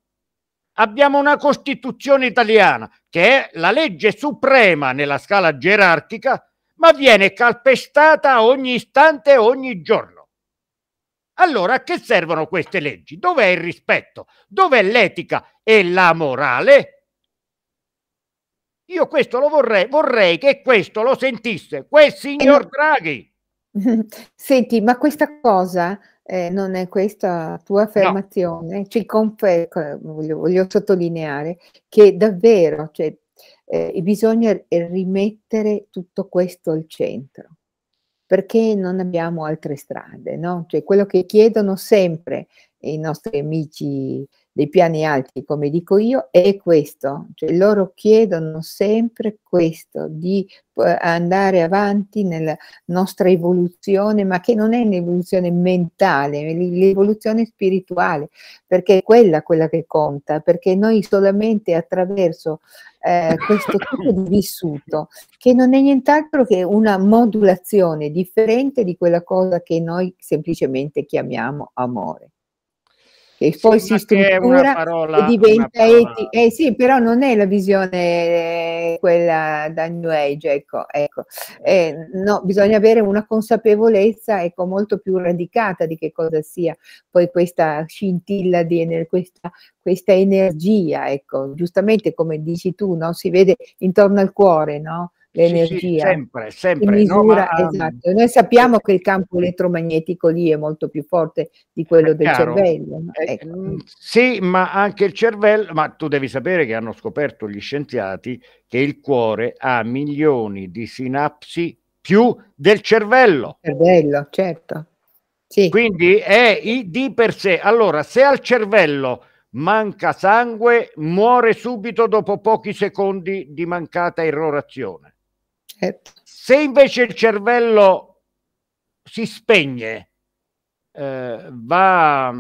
Abbiamo una Costituzione italiana che è la legge suprema nella scala gerarchica, ma viene calpestata ogni istante, ogni giorno. Allora a che servono queste leggi? Dov'è il rispetto? Dov'è l'etica e la morale? Io questo lo vorrei, vorrei che questo lo sentisse quel signor eh, Draghi. Senti, ma questa cosa eh, non è questa tua affermazione, no. ci confer- voglio, voglio, sottolineare che davvero cioè, eh, bisogna rimettere tutto questo al centro perché non abbiamo altre strade, no? Cioè quello che chiedono sempre i nostri amici dei piani alti, come dico io, è questo, cioè loro chiedono sempre questo, di eh, andare avanti nella nostra evoluzione, ma che non è un'evoluzione mentale, l'evoluzione spirituale, perché è quella quella che conta, perché noi solamente attraverso eh, questo tipo di vissuto, che non è nient'altro che una modulazione differente di quella cosa che noi semplicemente chiamiamo amore che poi sì, si struttura parola, e diventa etica. Eh sì, però non è la visione eh, quella da New Age, ecco. ecco. Eh. eh, no, bisogna avere una consapevolezza ecco, molto più radicata di che cosa sia poi questa scintilla, di, questa, questa energia, ecco. Giustamente come dici tu, no? si vede intorno al cuore, no? l'energia. Sì, sì, sempre, sempre. Misura, no, ma... Ehm, esatto. Noi sappiamo che il campo elettromagnetico lì è molto più forte di quello del chiaro. cervello. Eh, ecco. Eh, sì, ma anche il cervello, ma tu devi sapere che hanno scoperto gli scienziati che il cuore ha milioni di sinapsi più del cervello. Il cervello, certo. Sì. Quindi è di per sé. Allora, se al cervello manca sangue, muore subito dopo pochi secondi di mancata irrorazione Certo. Se invece il cervello si spegne, eh, va,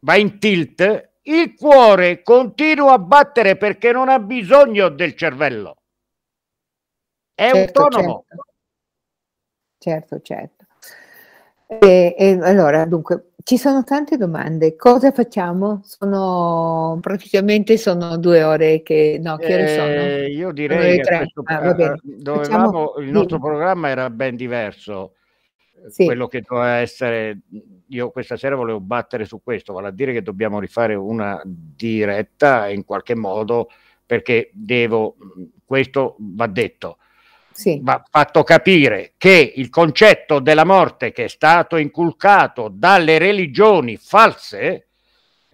va in tilt, il cuore continua a battere perché non ha bisogno del cervello. È certo, autonomo. Certo, certo. certo. E, e allora, dunque, ci sono tante domande. Cosa facciamo? Sono praticamente sono due ore che no, che ore sono? Eh, io direi che questo, ah, eh, dovevamo, facciamo... il nostro sì. programma era ben diverso. Eh, sì. Quello che doveva essere, io questa sera volevo battere su questo, vale a dire che dobbiamo rifare una diretta in qualche modo perché devo, mm, questo va detto, sì. va fatto capire che il concetto della morte che è stato inculcato dalle religioni false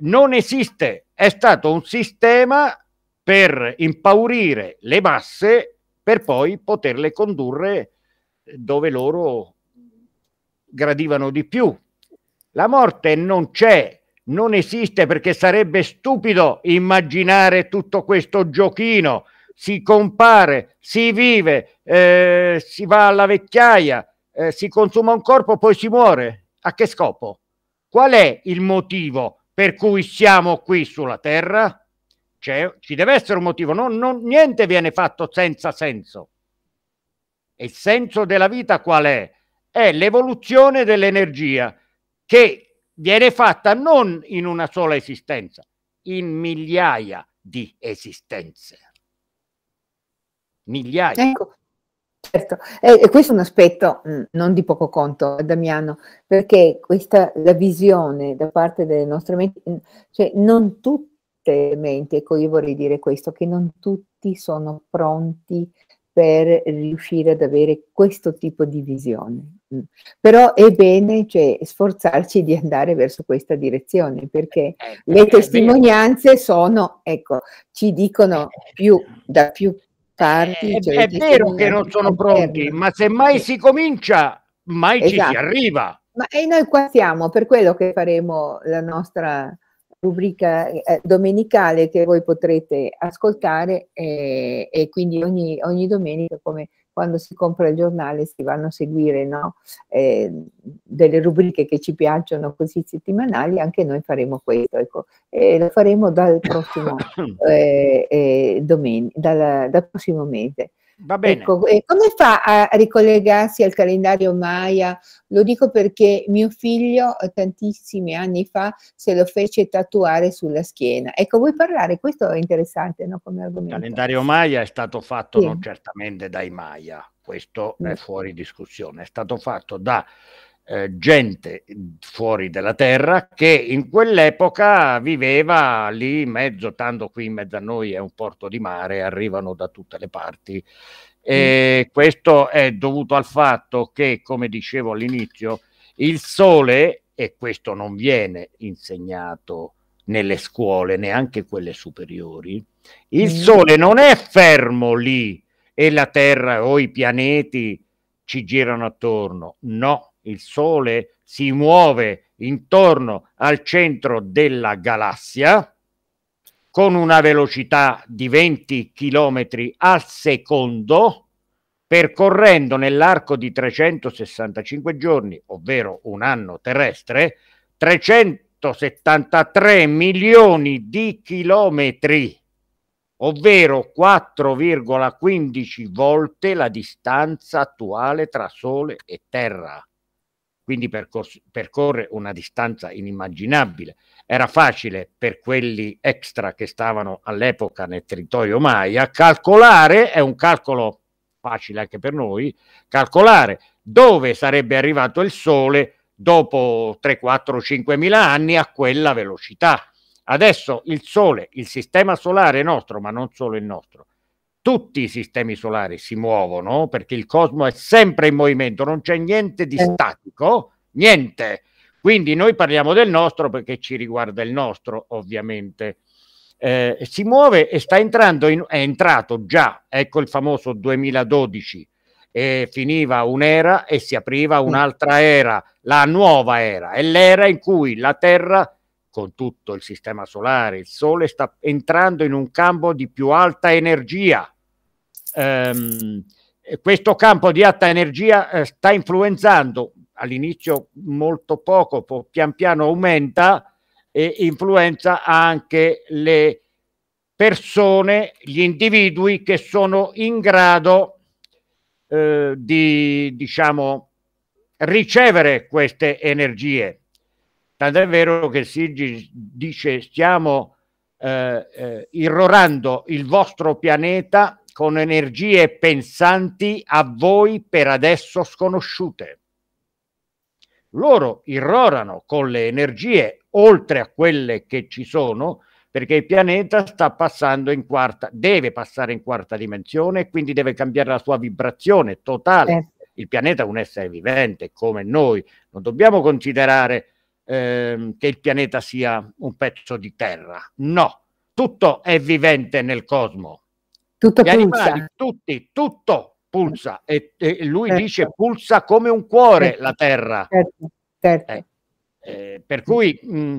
non esiste, è stato un sistema per impaurire le masse per poi poterle condurre dove loro gradivano di più. La morte non c'è, non esiste perché sarebbe stupido immaginare tutto questo giochino si compare, si vive, eh, si va alla vecchiaia, eh, si consuma un corpo, poi si muore. A che scopo? Qual è il motivo per cui siamo qui sulla Terra? Cioè, ci deve essere un motivo, no, non, niente viene fatto senza senso. E il senso della vita qual è? È l'evoluzione dell'energia che viene fatta non in una sola esistenza, in migliaia di esistenze migliaia. Ecco, certo. E, e questo è un aspetto mh, mm, non di poco conto, eh, Damiano, perché questa la visione da parte delle nostre menti, mm, cioè non tutte le menti, ecco io vorrei dire questo, che non tutti sono pronti per riuscire ad avere questo tipo di visione. Mm. Però è bene cioè, sforzarci di andare verso questa direzione perché eh, le testimonianze sono, ecco, ci dicono eh, più, da più parti. È, eh, cioè, è vero che non sono pronti, interno. ma semmai sì. si comincia, mai esatto. ci si esatto. arriva. Ma, e noi qua siamo, per quello che faremo la nostra rubrica eh, domenicale che voi potrete ascoltare eh, e quindi ogni, ogni domenica come quando si compra il giornale si vanno a seguire no? eh, delle rubriche che ci piacciono così settimanali, anche noi faremo questo. Ecco. E lo faremo dal prossimo, eh, eh, domen- dal, dal prossimo mese. Va bene. Ecco, come fa a ricollegarsi al calendario Maya? Lo dico perché mio figlio eh, tantissimi anni fa se lo fece tatuare sulla schiena. Ecco, vuoi parlare? Questo è interessante no? come argomento. Il calendario Maya è stato fatto sì. non certamente dai Maya, questo sì. è fuori discussione, è stato fatto da eh, gente fuori della terra che in quell'epoca viveva lì in mezzo, tanto qui in mezzo a noi è un porto di mare, arrivano da tutte le parti. E mm. questo è dovuto al fatto che, come dicevo all'inizio, il sole, e questo non viene insegnato nelle scuole, neanche quelle superiori, il mm. sole non è fermo lì e la Terra o i pianeti ci girano attorno, no, il Sole si muove intorno al centro della galassia con una velocità di 20 km al secondo, percorrendo nell'arco di 365 giorni, ovvero un anno terrestre, 373 milioni di chilometri, ovvero 4,15 volte la distanza attuale tra Sole e Terra quindi percorso, percorre una distanza inimmaginabile. Era facile per quelli extra che stavano all'epoca nel territorio Maya calcolare, è un calcolo facile anche per noi, calcolare dove sarebbe arrivato il Sole dopo 3, 4, 5 mila anni a quella velocità. Adesso il Sole, il sistema solare nostro, ma non solo il nostro, tutti i sistemi solari si muovono perché il cosmo è sempre in movimento, non c'è niente di statico, niente. Quindi noi parliamo del nostro perché ci riguarda il nostro, ovviamente. Eh, si muove e sta entrando, in, è entrato già, ecco il famoso 2012, eh, finiva un'era e si apriva mm. un'altra era, la nuova era, è l'era in cui la Terra con tutto il sistema solare, il Sole sta entrando in un campo di più alta energia, ehm, questo campo di alta energia eh, sta influenzando all'inizio molto poco, poi pian piano aumenta e influenza anche le persone, gli individui che sono in grado eh, di diciamo ricevere queste energie. Tant'è vero che Sigis dice stiamo eh, eh, irrorando il vostro pianeta con energie pensanti a voi per adesso sconosciute. Loro irrorano con le energie oltre a quelle che ci sono, perché il pianeta sta passando in quarta, deve passare in quarta dimensione e quindi deve cambiare la sua vibrazione totale. Eh. Il pianeta è un essere vivente come noi, non dobbiamo considerare ehm, che il pianeta sia un pezzo di terra, no, tutto è vivente nel cosmo. Tutto Gli pulsa. Animali, tutti, tutto pulsa. E, e lui certo. dice pulsa come un cuore certo. la terra. Certo, certo. Eh, eh, per cui mh, mm,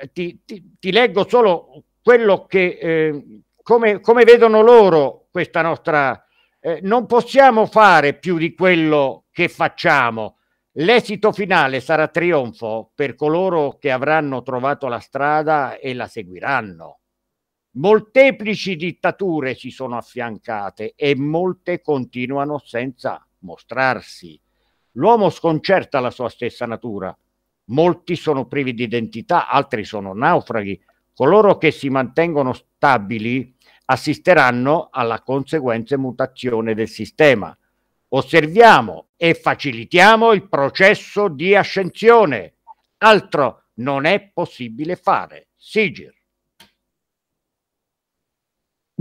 eh, ti, ti, ti, leggo solo quello che, eh, come, come, vedono loro questa nostra... Eh, non possiamo fare più di quello che facciamo. L'esito finale sarà trionfo per coloro che avranno trovato la strada e la seguiranno. Molteplici dittature si sono affiancate e molte continuano senza mostrarsi. L'uomo sconcerta la sua stessa natura. Molti sono privi di identità, altri sono naufraghi. Coloro che si mantengono stabili assisteranno alla conseguente mutazione del sistema. Osserviamo e facilitiamo il processo di ascensione. Altro non è possibile fare. Sigir.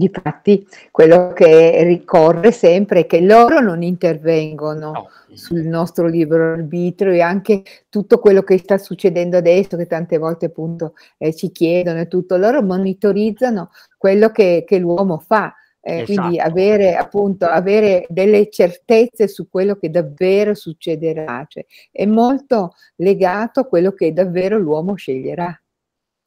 Difatti, quello che ricorre sempre è che loro non intervengono no. sul nostro libero arbitrio e anche tutto quello che sta succedendo adesso, che tante volte appunto eh, ci chiedono e tutto, loro monitorizzano quello che, che l'uomo fa. Eh, esatto. Quindi avere appunto avere delle certezze su quello che davvero succederà, cioè, è molto legato a quello che davvero l'uomo sceglierà.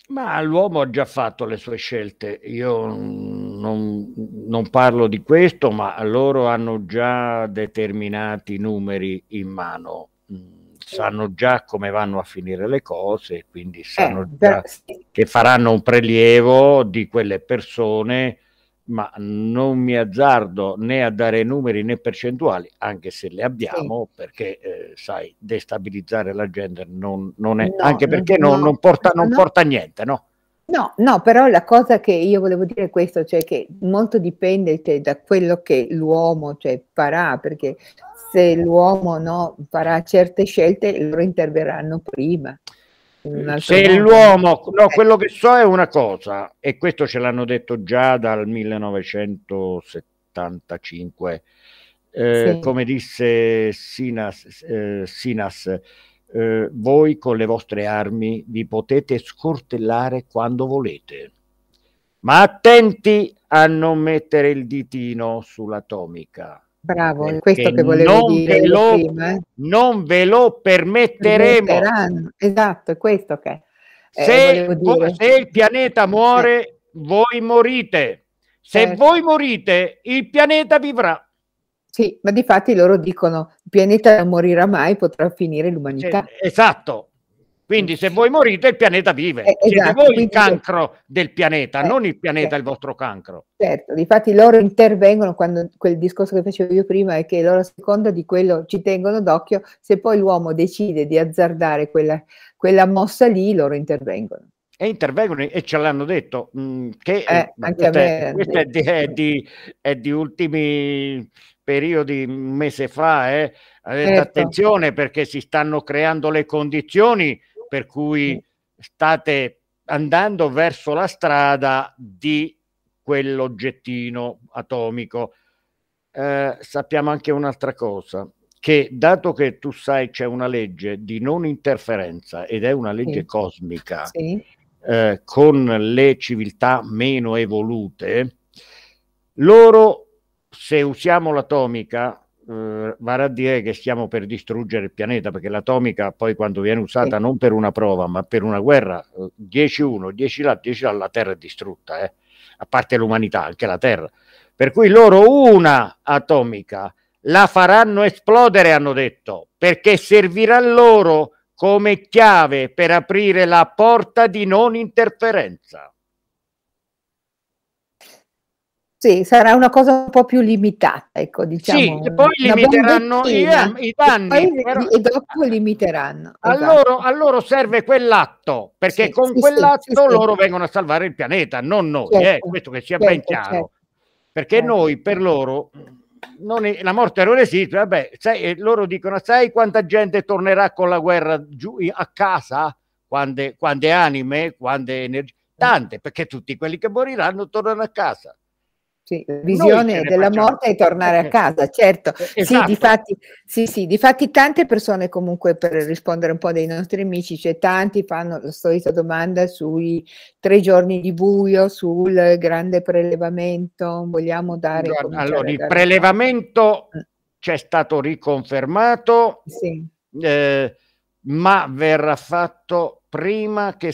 Ma l'uomo ha già fatto le sue scelte, io non, non, parlo di questo, ma loro hanno già determinati numeri in mano, mm, sanno già come vanno a finire le cose, quindi sanno eh, già che faranno un prelievo di quelle persone ma non mi azzardo né a dare numeri né percentuali, anche se le abbiamo, sì. perché eh, sai, destabilizzare la gente non, non è, no, anche perché no, non, non, porta, non no. porta niente, no? No, no, però la cosa che io volevo dire è questo, cioè che molto dipende cioè, da quello che l'uomo cioè, farà, perché se l'uomo no, farà certe scelte loro interverranno prima se l'uomo, no, quello che so è una cosa, e questo ce l'hanno detto già dal 1975, eh, sì. come disse Sinas, eh, Sinas eh, voi con le vostre armi vi potete scortellare quando volete, ma attenti a non mettere il ditino sull'atomica Bravo, è questo che volevo non dire ve lo, prima, eh. Non ve lo permetteremo. Esatto, è questo che eh, se, vo- se, il pianeta eh. muore, eh. voi morite. Se certo. voi morite, il pianeta vivrà. Sì, ma di fatti loro dicono il pianeta non morirà mai, potrà finire l'umanità. Esatto, quindi se voi morite il pianeta vive, eh, siete esatto, voi il cancro del pianeta, eh, non il pianeta eh, il vostro cancro. Certo, infatti loro intervengono quando quel discorso che facevo io prima è che loro a seconda di quello ci tengono d'occhio, se poi l'uomo decide di azzardare quella, quella mossa lì, loro intervengono. E intervengono e ce l'hanno detto, mh, mm, che eh, eh, questo, è, questo è, di, è, di, è di ultimi periodi, un mese fa, eh, eh certo. attenzione perché si stanno creando le condizioni per cui state andando verso la strada di quell'oggettino atomico. Eh, sappiamo anche un'altra cosa, che dato che tu sai c'è una legge di non interferenza ed è una legge sì. cosmica sì. Eh, con le civiltà meno evolute, loro se usiamo l'atomica eh, vale a dire che stiamo per distruggere il pianeta perché l'atomica poi quando viene usata sì. non per una prova ma per una guerra 10-1, eh, 10 là, 10 là la terra è distrutta eh? a parte l'umanità anche la terra per cui loro una atomica la faranno esplodere hanno detto perché servirà loro come chiave per aprire la porta di non interferenza Sì, sarà una cosa un po' più limitata, ecco, diciamo. Sì, poi limiteranno i, i, danni. E, però... e, dopo limiteranno. A, esatto. loro, a loro, serve quell'atto, perché sì, con sì, quell'atto sì, loro vengono a salvare il pianeta, non noi, eh, certo, eh, questo che sia certo, ben chiaro. Certo. Perché certo. noi per loro è, la morte non esiste, vabbè, sai, eh, loro dicono, sai quanta gente tornerà con la guerra giù a casa? Quante, quante anime, quante energie? Tante, perché tutti quelli che moriranno tornano a casa sì, eh, visione della facciamo. morte e tornare a eh, eh, casa, certo. Esatto. Sì, difatti, sì, sì, difatti tante persone comunque per rispondere un po' dei nostri amici, cioè tanti fanno la solita domanda sui tre giorni di buio, sul grande prelevamento, vogliamo dare... Allora, allora il prelevamento mm. c'è stato riconfermato, sì. eh, ma verrà fatto prima che,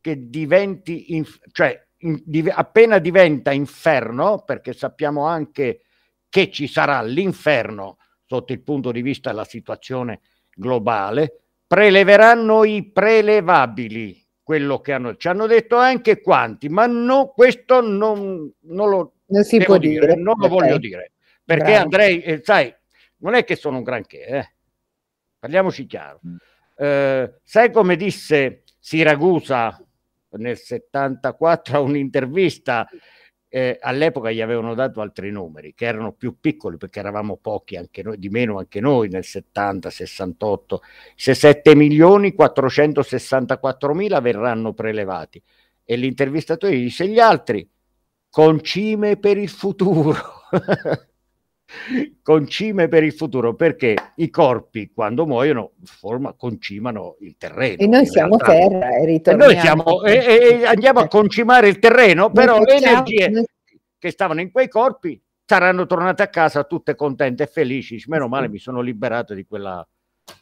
che diventi... Inf- cioè appena diventa inferno, perché sappiamo anche che ci sarà l'inferno sotto il punto di vista della situazione globale, preleveranno i prelevabili quello che hanno. Ci hanno detto anche quanti, ma no, questo non, non lo non si può dire, dire. non lo voglio dire, perché Bravo. andrei, eh, sai, non è che sono un granché, eh. parliamoci chiaro. Mm. Eh, sai come disse Siragusa nel 74 a un'intervista. Eh, all'epoca gli avevano dato altri numeri che erano più piccoli perché eravamo pochi anche noi, di meno anche noi nel 70, 68, se 7 milioni 464 mila verranno prelevati e l'intervistatore gli dice gli altri concime per il futuro concime per il futuro perché i corpi quando muoiono forma, concimano il terreno e noi siamo realtà. terra e ritorniamo e, siamo, e, e andiamo a ecco. concimare il terreno però le energie che stavano in quei corpi saranno tornate a casa tutte contente e felici meno male mi sono liberato di quella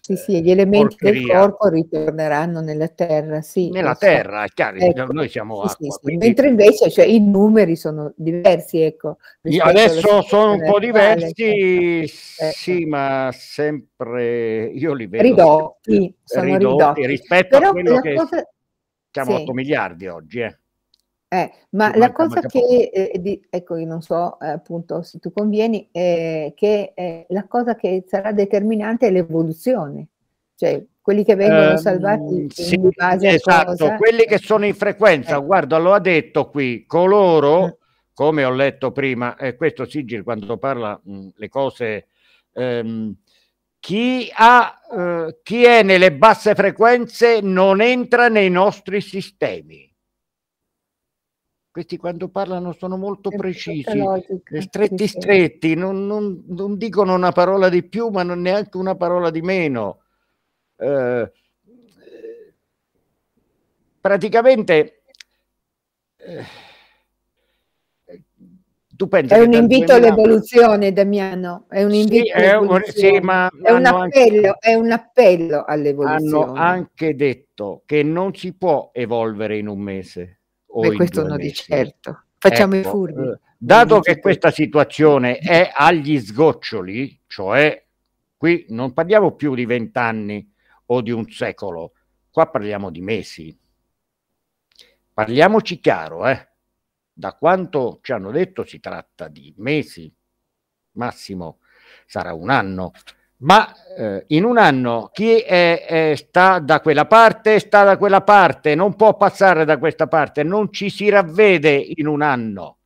sì, sì, gli elementi porcheria. del corpo ritorneranno nella terra, sì. Nella terra, è chiaro, ecco. noi siamo sì, acqua. Sì, quindi... Mentre invece cioè, i numeri sono diversi, ecco. Adesso sono un po' diversi, certo. sì, ma sempre io li vedo ridotti, ridotti, ridotti. rispetto Però a quello che cosa... siamo sì. 8 miliardi oggi, eh. Eh, ma manca, la cosa che, eh, di, ecco, io non so eh, appunto se tu convieni, eh, che eh, la cosa che sarà determinante è l'evoluzione, cioè quelli che vengono ehm, salvati sì, in base esatto, a cosa... quelli che sono in frequenza, eh. guarda, lo ha detto qui, coloro, mm. come ho letto prima, e questo Sigil quando parla mh, mm, le cose... Ehm, chi, ha, chi è nelle basse frequenze non entra nei nostri sistemi questi quando parlano sono molto precisi, stretti stretti, non, non, non, dicono una parola di più ma non neanche una parola di meno. Eh, praticamente eh, tu pensi è un invito all'evoluzione Damiano è un invito sì, è un, sì, ma è un, appello, anche, è un appello all'evoluzione hanno anche detto che non si può evolvere in un mese Beh, questo non di certo. Facciamo ecco, i furbi. Eh, dato che questa situazione è agli sgoccioli, cioè qui non parliamo più di vent'anni o di un secolo, qua parliamo di mesi. Parliamoci chiaro, eh? da quanto ci hanno detto si tratta di mesi, massimo sarà un anno ma eh, in un anno chi è, è, sta da quella parte sta da quella parte, non può passare da questa parte, non ci si ravvede in un anno.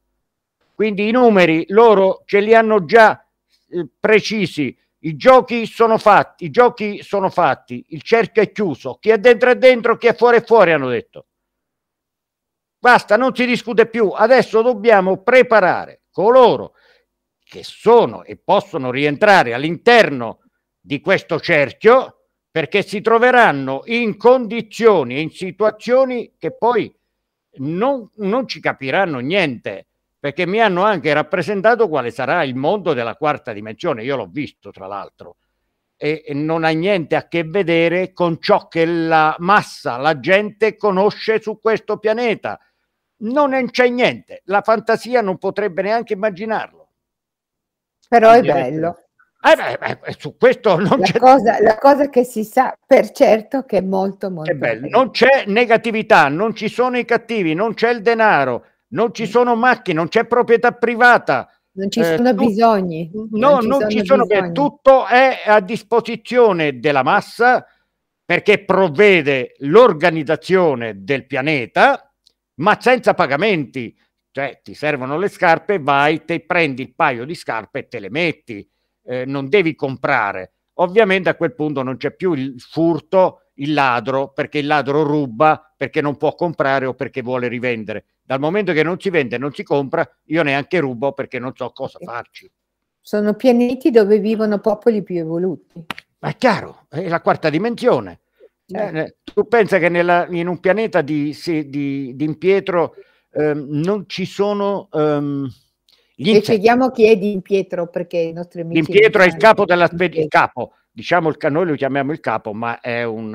Quindi i numeri loro ce li hanno già eh, precisi, i giochi sono fatti, i giochi sono fatti, il cerchio è chiuso, chi è dentro è dentro, chi è fuori è fuori, hanno detto. Basta, non si discute più, adesso dobbiamo preparare coloro che sono e possono rientrare all'interno di questo cerchio perché si troveranno in condizioni, in situazioni che poi non, non ci capiranno niente, perché mi hanno anche rappresentato quale sarà il mondo della quarta dimensione, io l'ho visto tra l'altro, e non ha niente a che vedere con ciò che la massa, la gente conosce su questo pianeta. Non c'è niente, la fantasia non potrebbe neanche immaginarlo. Però è bello. Eh beh, beh, eh, su questo non la c'è. Cosa, la cosa che si sa per certo che è molto, molto. È bello. Non c'è negatività, non ci sono i cattivi, non c'è il denaro, non ci mm. sono macchine, non c'è proprietà privata. Non ci eh, sono eh, bisogni. No, non, non sono, ci sono... tutto è a disposizione della massa perché provvede l'organizzazione del pianeta, ma senza pagamenti. Cioè, ti servono le scarpe, vai, te prendi il paio di scarpe e te le metti eh, non devi comprare. Ovviamente a quel punto non c'è più il furto, il ladro, perché il ladro ruba, perché non può comprare o perché vuole rivendere. Dal momento che non si vende, non si compra, io neanche rubo perché non so cosa farci. Sono pianeti dove vivono popoli più evoluti. Ma è chiaro, è la quarta dimensione. Eh, eh, tu pensa che nella, in un pianeta di, di, di impietro ehm, non ci sono ehm, gli e spieghiamo chi è Di Pietro perché i nostri amici... Di Pietro è il capo della spedizione, capo, diciamo il, noi lo chiamiamo il capo, ma è un,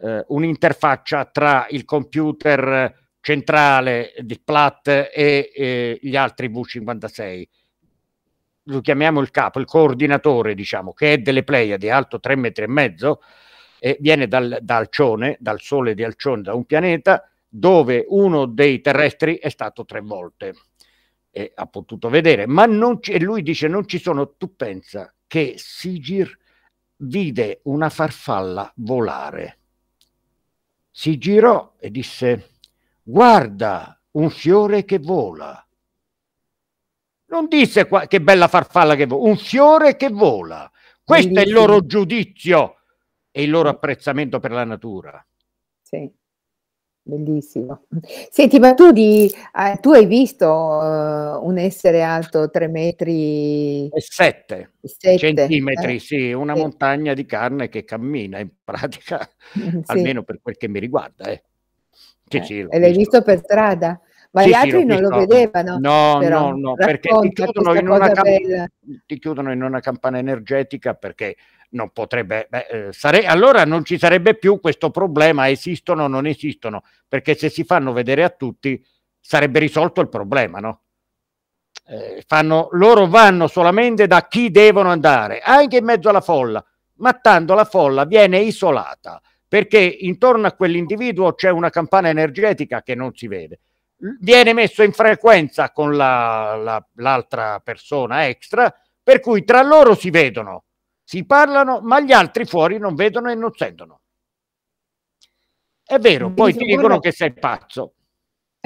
eh, un'interfaccia tra il computer centrale di Platt e eh, gli altri V56. Lo chiamiamo il capo, il coordinatore, diciamo, che è delle Pleiadi, alto 3 metri e mezzo, e viene dal, da Alcione, dal sole di Alcione, da un pianeta, dove uno dei terrestri è stato tre volte eh, ha potuto vedere, ma non c- lui dice non ci sono, tu pensa che Sigir vide una farfalla volare. Si girò e disse, guarda un fiore che vola. Non disse qua, che bella farfalla che vola, un fiore che vola. Questo Benissimo. è il loro giudizio e il loro apprezzamento per la natura. Sì. Bellissimo. Senti, ma tu, di, eh, tu hai visto uh, un essere alto 3 metri e 7, centimetri, eh? sì, una sì. montagna di carne che cammina in pratica, sì. almeno per quel che mi riguarda. Eh. Sì, sì, eh, e l'hai visto per strada? ma sì, gli altri sì, non lo vedevano. No, però. no, no, perché ti chiudono, camp- ti chiudono, in una campana energetica perché non potrebbe, beh, eh, sare- allora non ci sarebbe più questo problema, esistono o non esistono, perché se si fanno vedere a tutti sarebbe risolto il problema, no? Eh, fanno, loro vanno solamente da chi devono andare, anche in mezzo alla folla, ma tanto la folla viene isolata perché intorno a quell'individuo c'è una campana energetica che non si vede viene messo in frequenza con l'altra la, la, persona extra, per cui tra loro si vedono, si parlano, ma gli altri fuori non vedono e non sentono. È vero, poi ti dicono che sei pazzo.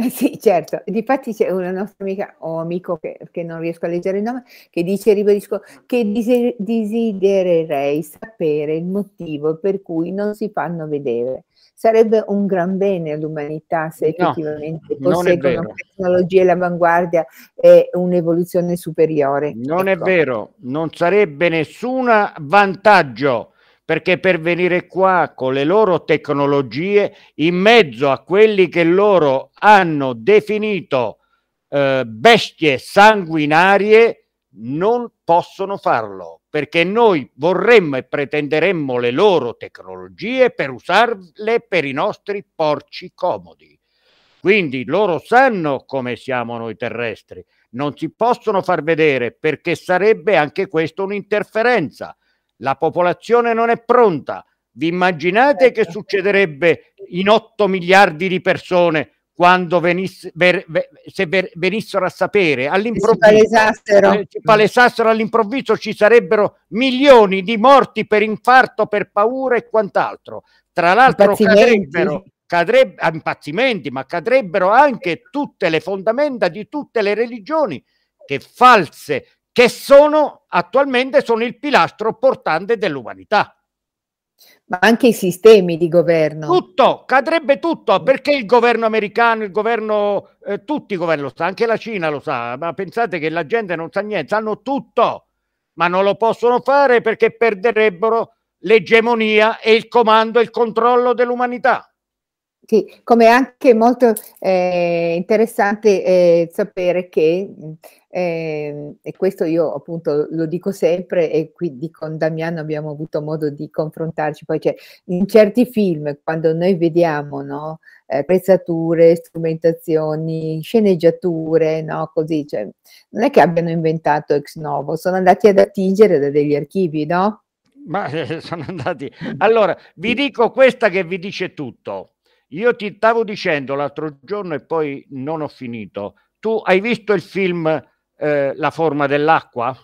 sì, certo. Difatti c'è una nostra amica o amico che, che, non riesco a leggere il nome, che dice, ribadisco, che desidererei sapere il motivo per cui non si fanno vedere. Sarebbe un gran bene all'umanità se effettivamente no, posseggono tecnologie all'avanguardia e un'evoluzione superiore. Non ecco. è vero, non sarebbe nessun vantaggio perché per venire qua con le loro tecnologie in mezzo a quelli che loro hanno definito eh, bestie sanguinarie non possono farlo perché noi vorremmo e pretenderemmo le loro tecnologie per usarle per i nostri porci comodi. Quindi loro sanno come siamo noi terrestri, non si possono far vedere perché sarebbe anche questo un'interferenza la popolazione non è pronta. Vi immaginate certo. che succederebbe in 8 miliardi di persone quando venisse, ver, ver, se ver, venissero a sapere all'improvviso, si palesassero. Eh, si palesassero all'improvviso ci sarebbero milioni di morti per infarto, per paura e quant'altro. Tra l'altro cadrebbero, cadrebbero ah, impazzimenti, ma cadrebbero anche tutte le fondamenta di tutte le religioni che false che sono attualmente sono il pilastro portante dell'umanità. Ma anche i sistemi di governo. Tutto, cadrebbe tutto, perché il governo americano, il governo, eh, tutti i governi lo sa, anche la Cina lo sa, ma pensate che la gente non sa niente, sanno tutto, ma non lo possono fare perché perderebbero l'egemonia e il comando e il controllo dell'umanità. Sì, come anche molto eh, interessante eh, sapere che, eh, e questo io appunto lo dico sempre, e quindi con Damiano abbiamo avuto modo di confrontarci, poi cioè, in certi film quando noi vediamo no, eh, attrezzature, strumentazioni, sceneggiature, no, così, cioè, non è che abbiano inventato ex novo, sono andati ad attingere da degli archivi, no? Ma eh, sono andati... Allora, vi dico questa che vi dice tutto io ti stavo dicendo l'altro giorno e poi non ho finito. Tu hai visto il film eh, La forma dell'acqua?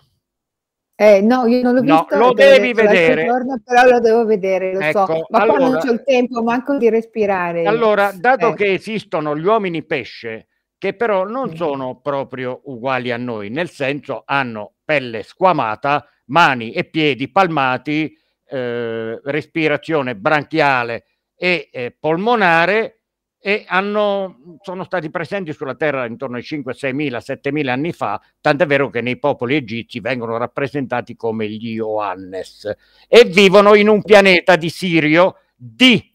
Eh, no, io non l'ho no, visto. Lo eh, devi vedere. Giorno, però lo devo vedere, lo ecco, so. Ma allora, qua non c'è il tempo manco di respirare. Allora, dato eh. che esistono gli uomini pesce, che però non mm. sono proprio uguali a noi, nel senso hanno pelle squamata, mani e piedi palmati, eh, respirazione branchiale e eh, polmonare e hanno, sono stati presenti sulla Terra intorno ai 5, 6 mila, 7 mila anni fa, tant'è vero che nei popoli egizi vengono rappresentati come gli Ioannes e vivono in un pianeta di Sirio D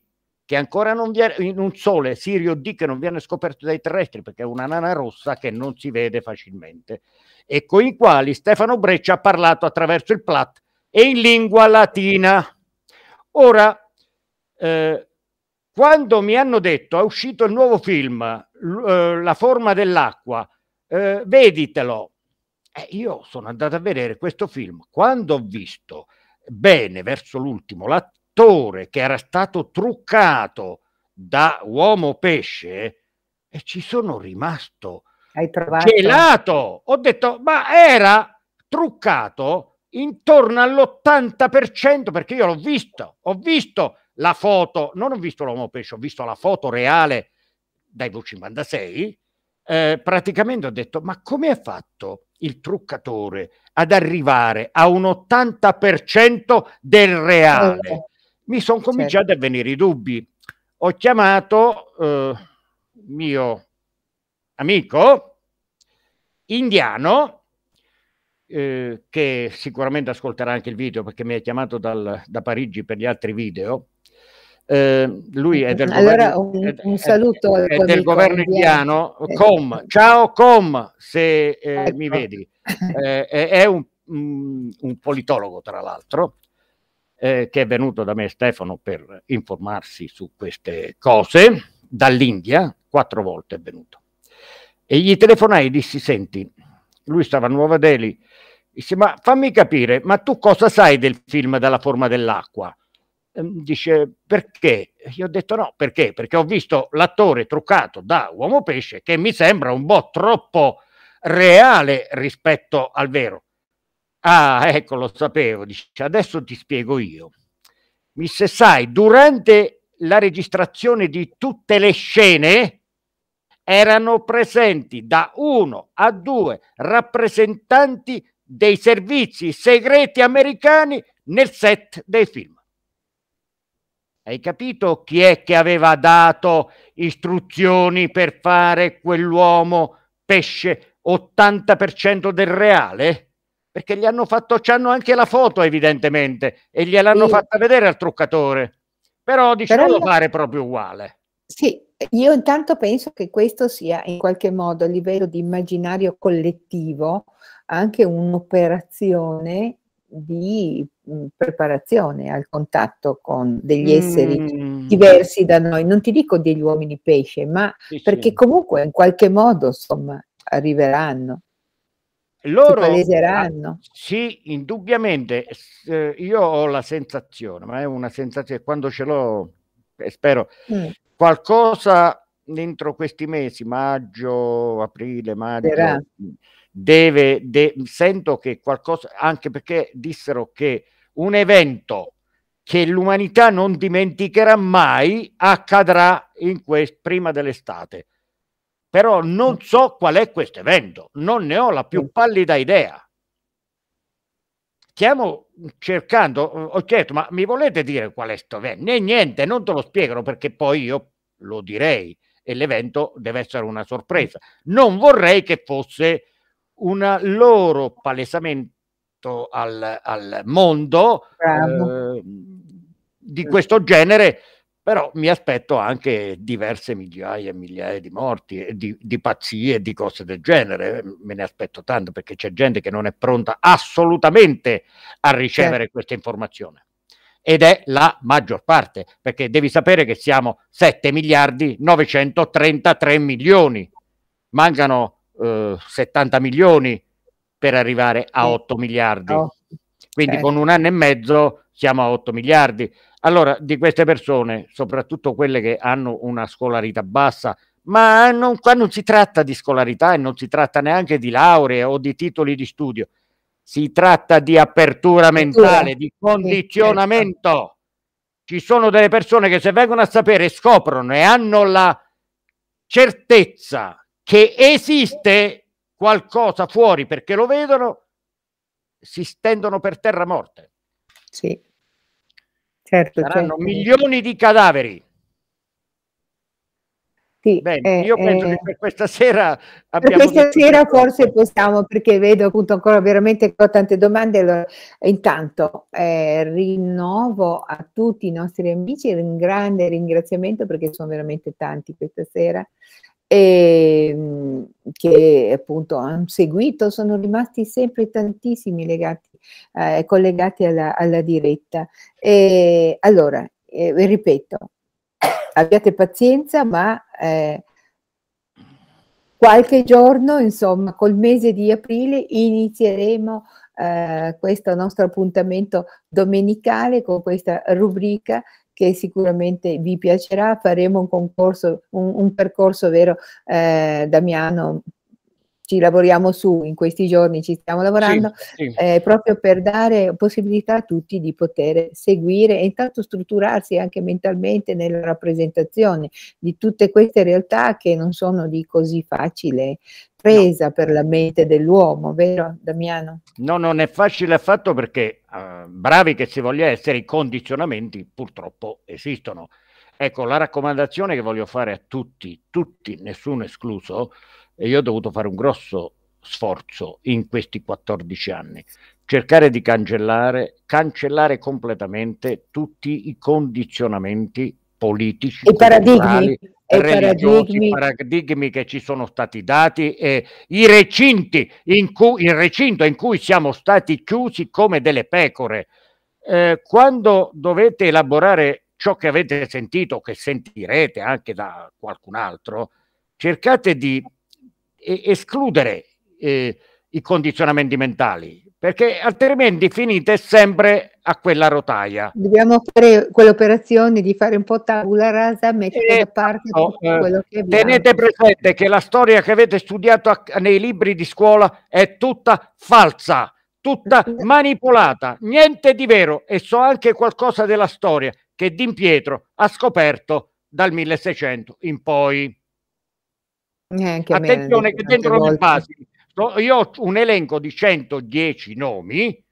che ancora non viene, in un sole Sirio D che non viene scoperto dai terrestri perché è una nana rossa che non si vede facilmente e con i quali Stefano Breccia ha parlato attraverso il Plat e in lingua latina. Ora, eh, quando mi hanno detto è uscito il nuovo film, eh, La forma dell'acqua, eh, veditelo. Eh, io sono andato a vedere questo film. Quando ho visto bene verso l'ultimo l'attore che era stato truccato da uomo pesce, e ci sono rimasto gelato. Ho detto, ma era truccato intorno all'80% perché io l'ho visto, ho visto la foto, non ho visto l'uomo pesce, ho visto la foto reale dai V56, eh, praticamente ho detto, ma come ha fatto il truccatore ad arrivare a un 80% del reale? Certo. Mi sono cominciati certo. a venire i dubbi. Ho chiamato eh, mio amico indiano, eh, che sicuramente ascolterà anche il video perché mi ha chiamato dal, da Parigi per gli altri video, eh, lui è del allora, governo, un, un saluto è, è del governo indiano. Eh. Com, ciao Com, se eh, ecco. mi vedi. Eh, è un, mm, un, politologo, tra l'altro, eh, che è venuto da me, Stefano, per informarsi su queste cose dall'India. Quattro volte è venuto. E gli telefonai e dissi: Senti, lui stava a Nuova Delhi. Disse, ma fammi capire, ma tu cosa sai del film Dalla forma dell'acqua? Ehm, dice perché? Io ho detto no, perché? Perché ho visto l'attore truccato da Uomo Pesce che mi sembra un po' troppo reale rispetto al vero. Ah, ecco, lo sapevo, dice, adesso ti spiego io. Mi disse, sai, durante la registrazione di tutte le scene erano presenti da uno a due rappresentanti dei servizi segreti americani nel set dei film. Hai capito chi è che aveva dato istruzioni per fare quell'uomo pesce 80% del reale? Perché gli hanno fatto, c'hanno anche la foto evidentemente e gliel'hanno sì. fatta vedere al truccatore. Però diciamo Però io... fare proprio uguale. Sì, io intanto penso che questo sia in qualche modo a livello di immaginario collettivo anche un'operazione di mm, preparazione al contatto con degli esseri mm. diversi da noi, non ti dico degli uomini pesce, ma sì, perché sì. comunque in qualche modo insomma arriveranno. Loro paleseranno. Ah, sì, indubbiamente. Eh, io ho la sensazione, ma è una sensazione quando ce l'ho, eh, spero, mm. qualcosa dentro questi mesi, maggio, aprile, maggio. Verrà deve, de, sento che qualcosa, anche perché dissero che un evento che l'umanità non dimenticherà mai accadrà quest, prima dell'estate. Però non mm. so qual è questo evento, non ne ho la più mm. pallida idea. Stiamo cercando, ho certo, ma mi volete dire qual è questo evento? Né niente, non te lo spiegano perché poi io lo direi e l'evento deve essere una sorpresa. Mm. Non vorrei che fosse un loro palesamento al, al mondo eh, di questo genere, però mi aspetto anche diverse migliaia e migliaia di morti, di, di pazzie, di cose del genere, me ne aspetto tanto perché c'è gente che non è pronta assolutamente a ricevere certo. questa informazione ed è la maggior parte, perché devi sapere che siamo 7 miliardi 933 milioni, mancano 70 eh, milioni per arrivare a 8 mm. miliardi. Ah, Quindi con un anno e mezzo siamo a 8 miliardi. Allora, di queste persone, soprattutto quelle che hanno una scolarità bassa, ma non, qua non si tratta di scolarità e non si tratta neanche di lauree o di titoli di studio, si tratta di apertura mentale, di condizionamento. Certo. Ci sono delle persone che se vengono a sapere, scoprono e hanno la certezza che esiste qualcosa fuori perché lo vedono, si stendono per terra morte. Sì, certo. Saranno certo. milioni di cadaveri. Sì, Bene, eh, io penso eh, che per questa sera abbiamo... Per questa sera forse possiamo, perché vedo appunto ancora veramente tante domande. Allora, intanto eh, rinnovo a tutti i nostri amici un grande ringraziamento perché sono veramente tanti questa sera e ehm, che appunto hanno seguito, sono rimasti sempre tantissimi legati, eh, collegati alla, alla, diretta. E, ehm, allora, eh, ripeto, abbiate pazienza, ma eh, qualche giorno, insomma, col mese di aprile inizieremo eh, questo nostro appuntamento domenicale con questa rubrica che sicuramente vi piacerà. Faremo un, concorso, un, un percorso vero, eh, Damiano, ci lavoriamo su, in questi giorni ci stiamo lavorando, sì, sì. Eh, proprio per dare possibilità a tutti di poter seguire e intanto strutturarsi anche mentalmente nella rappresentazione di tutte queste realtà che non sono di così facile presa no. per la mente dell'uomo, vero Damiano? No, non è facile affatto perché eh, bravi che si voglia essere, i condizionamenti purtroppo esistono. Ecco, la raccomandazione che voglio fare a tutti, tutti, nessuno escluso, e io ho dovuto fare un grosso sforzo in questi 14 anni, cercare di cancellare, cancellare completamente tutti i condizionamenti politici, e paradigmi, religiosi, i paradigmi che ci sono stati dati e i recinti in cui, il recinto in cui siamo stati chiusi come delle pecore. Eh, quando dovete elaborare ciò che avete sentito, che sentirete anche da qualcun altro, cercate di escludere eh, i condizionamenti mentali, perché altrimenti finite sempre a quella rotaia. Dobbiamo fare quell'operazione di fare un po' tavola rasa, mettere esatto, eh, da parte no, quello che abbiamo. Tenete presente che la storia che avete studiato a, nei libri di scuola è tutta falsa, tutta eh. manipolata, niente di vero e so anche qualcosa della storia che D'Impietro ha scoperto dal 1600 in poi. Neanche Attenzione me, che dentro volte. le basi, io ho un elenco di 110 nomi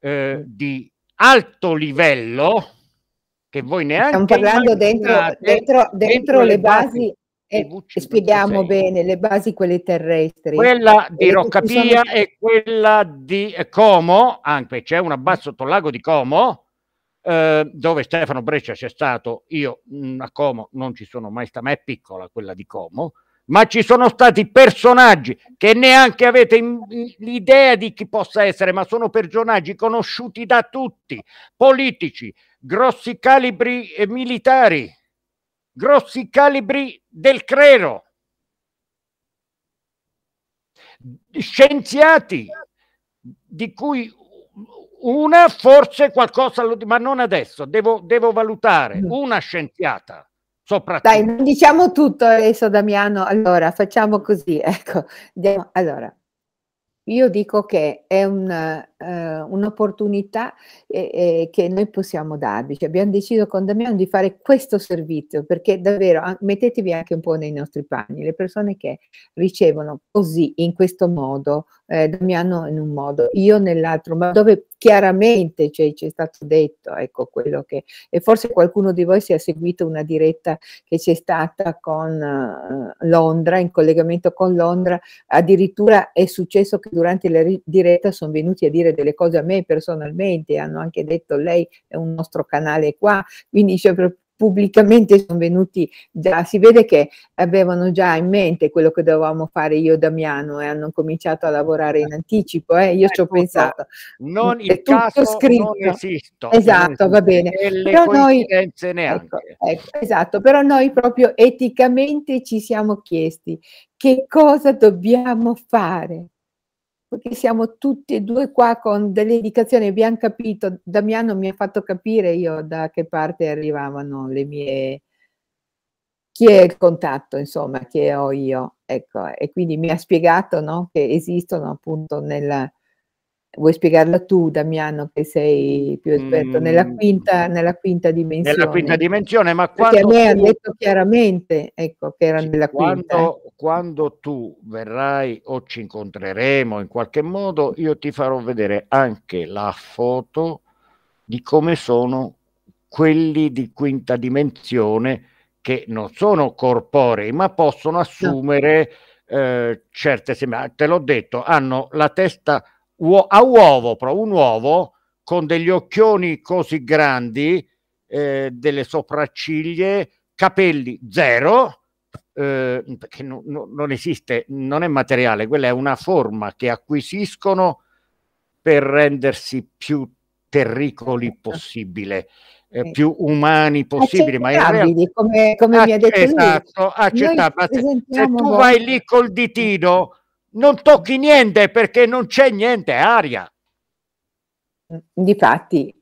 eh, mm. di alto livello che voi neanche... Stiamo parlando dentro, dentro, dentro, dentro, le, le basi, basi e, eh, spieghiamo bene le basi quelle terrestri. Quella di Roccapia sono... e quella di eh, Como, anche c'è una base sotto il lago di Como, Uh, dove Stefano Breccia c'è stato, io mh, mm, a Como non ci sono mai stato, ma è piccola quella di Como, ma ci sono stati personaggi che neanche avete l'idea di chi possa essere, ma sono personaggi conosciuti da tutti, politici, grossi calibri eh, militari, grossi calibri del clero, scienziati, di cui una forse qualcosa, ma non adesso, devo, devo valutare, una scienziata dai, non diciamo tutto adesso Damiano, allora facciamo così, ecco. Allora, io dico che è un, uh, un'opportunità eh, eh, che noi possiamo darvi. Cioè, abbiamo deciso con Damiano di fare questo servizio perché davvero ah, mettetevi anche un po' nei nostri panni. Le persone che ricevono così, in questo modo, eh, Damiano in un modo, io nell'altro, ma dove chiaramente c'è, ci stato detto, ecco quello che, e forse qualcuno di voi si è seguito una diretta che c'è stata con uh, Londra, in collegamento con Londra, addirittura è successo che durante la diretta sono venuti a dire delle cose a me personalmente, hanno anche detto lei è un nostro canale qua, quindi c'è proprio pubblicamente sono venuti già, si vede che avevano già in mente quello che dovevamo fare io e Damiano e hanno cominciato a lavorare in anticipo, eh? io eh, ci ho pensato. Non è il caso scritto. non esatto, esisto. Esatto, non va bene. Però noi, ecco, ecco, esatto, però noi proprio eticamente ci siamo chiesti che cosa dobbiamo fare perché siamo tutti e due qua con delle indicazioni, abbiamo capito, Damiano mi ha fatto capire io da che parte arrivavano le mie, chi è il contatto insomma che ho io, ecco, e quindi mi ha spiegato no, che esistono appunto nella, vuoi spiegarla tu, Damiano, che sei più esperto, mm. nella, quinta, nella, quinta, dimensione. Nella quinta dimensione, ma quando... Perché a me tu... ha detto chiaramente, ecco, che era sì, nella quinta. Eh. Quando, tu verrai o ci incontreremo in qualche modo, io ti farò vedere anche la foto di come sono quelli di quinta dimensione che non sono corporei, ma possono assumere no. eh, certe sembianze. Te l'ho detto, hanno la testa a uovo, però un uovo con degli occhioni così grandi, eh, delle sopracciglie, capelli zero, eh, perché no, no, non esiste, non è materiale, quella è una forma che acquisiscono per rendersi più terricoli possibile. Eh, più umani possibile, ma in realtà come, come mi ha detto esatto, accettabile. Se tu vai lì col ditino non tocchi niente perché non c'è niente aria. Difatti,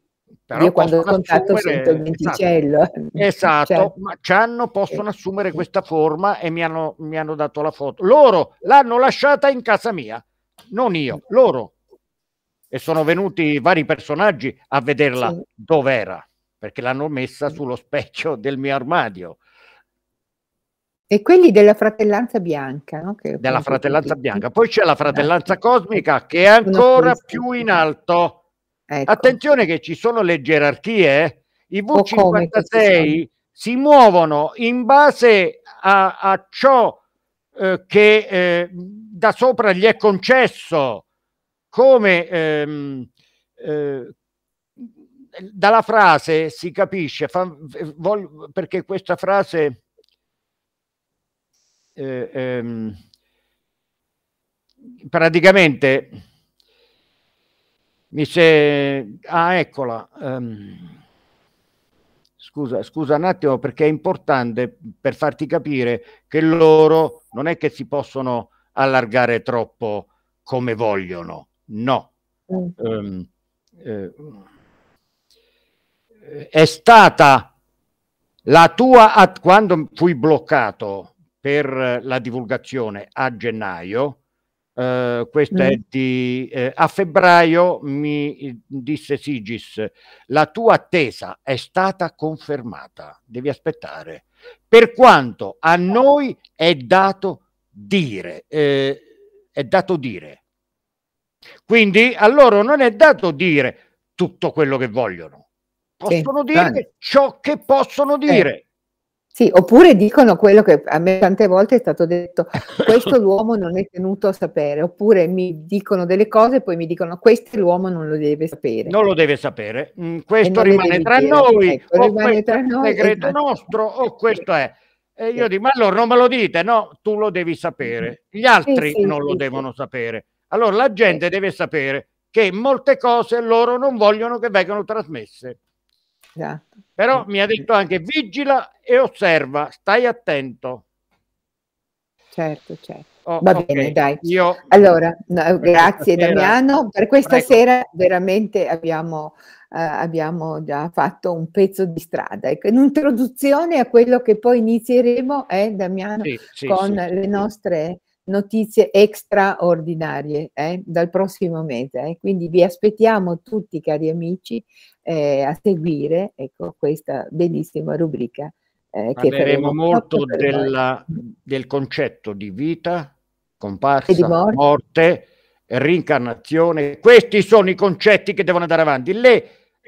Però io quando ho contatto assumere, sento il venticello. Esatto, esatto. cioè. ma c'hanno, hanno, possono eh. assumere questa forma e mi hanno, mi hanno dato la foto. Loro l'hanno lasciata in casa mia, non io, loro. E sono venuti vari personaggi a vederla sì. dov'era, perché l'hanno messa sullo specchio del mio armadio. E quelli della fratellanza bianca. No? Che, della fratellanza bianca. Poi c'è la fratellanza esatto. cosmica che è ancora più in alto. Ecco. Attenzione che ci sono le gerarchie. Eh. I V56 si muovono in base a, a ciò eh, che eh, da sopra gli è concesso come ehm, eh, dalla frase si capisce fa, eh, vol, perché questa frase eh, ehm, praticamente mi se ah eccola ehm, scusa scusa un attimo perché è importante per farti capire che loro non è che si possono allargare troppo come vogliono no mm. ehm, eh, è stata la tua quando fui bloccato per eh, la divulgazione a gennaio. Uh, eh, questa mm. è di eh, a febbraio mi eh, disse Sigis la tua attesa è stata confermata devi aspettare per quanto a noi è dato dire eh, è dato dire quindi a loro non è dato dire tutto quello che vogliono possono eh, dire tanto. ciò che possono dire sì, oppure dicono quello che a me tante volte è stato detto, questo l'uomo non è tenuto a sapere, oppure mi dicono delle cose e poi mi dicono questo l'uomo non lo deve sapere. Non lo deve sapere, mm, questo rimane tra dire. noi, ecco, o rimane tra noi, è segreto esatto. nostro, o questo è. E io sì. dico, ma allora non me lo dite, no, tu lo devi sapere, mm-hmm. gli altri sì, sì, non lo devono sapere. Allora la gente ecco. deve sapere che molte cose loro non vogliono che vengano trasmesse. Esatto. Però mm. mi ha detto anche vigila e osserva, stai attento. Certo, certo. Oh, Va okay. bene, dai. Io... Allora, no, grazie sera... Damiano. Per questa Prego. sera veramente abbiamo, eh, abbiamo, già fatto un pezzo di strada. Ecco, un'introduzione a quello che poi inizieremo, eh, Damiano, sì, sì, con sì, le nostre notizie straordinarie eh, dal prossimo mese. Eh. Quindi vi aspettiamo tutti, cari amici, eh, a seguire ecco, questa bellissima rubrica. Eh, Parleremo molto della, del concetto di vita, comparsa, e di morte. morte, rincarnazione. Questi sono i concetti che devono andare avanti. Le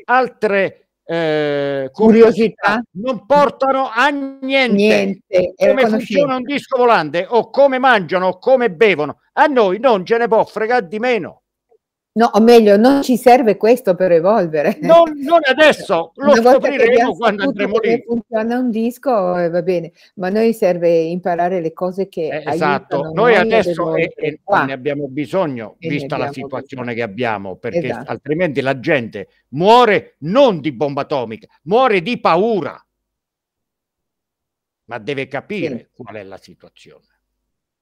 altre eh, curiosità, non portano a niente, niente come funziona un disco volante o come mangiano o come bevono a noi non ce ne può fregare di meno No, o meglio, non ci serve questo per evolvere. Non, non adesso, lo Una scopriremo quando andremo lì. funziona un disco, eh, va bene, ma noi serve imparare le cose che eh, Esatto, noi, adesso eh, e, e eh, ah. ne abbiamo bisogno, e vista abbiamo la situazione bisogno. che abbiamo, perché esatto. altrimenti la gente muore non di bomba atomica, muore di paura. Ma deve capire sì. qual è la situazione.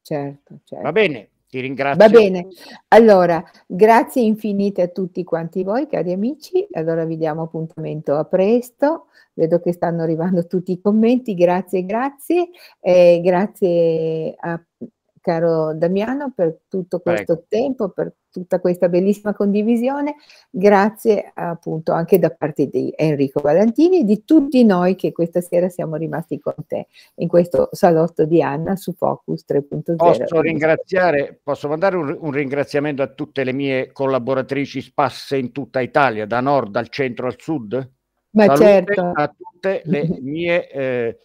Certo, certo. Va bene, ti ringrazio. Va bene, allora grazie infinite a tutti quanti voi, cari amici. Allora vi diamo appuntamento a presto. Vedo che stanno arrivando tutti i commenti. Grazie, grazie. Eh, grazie a caro Damiano, per tutto questo Prego. tempo, per tutta questa bellissima condivisione. Grazie appunto anche da parte di Enrico Valentini e di tutti noi che questa sera siamo rimasti con te in questo salotto di Anna su Focus 3.0. Posso ringraziare, posso mandare un, un ringraziamento a tutte le mie collaboratrici sparse in tutta Italia, da nord al centro al sud? Ma Salute certo. A tutte le mie... Eh,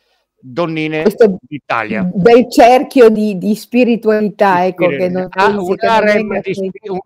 donnine Questo d'Italia. Bel cerchio di, di spiritualità, ecco, Spirene. che non ah, un harem, di, un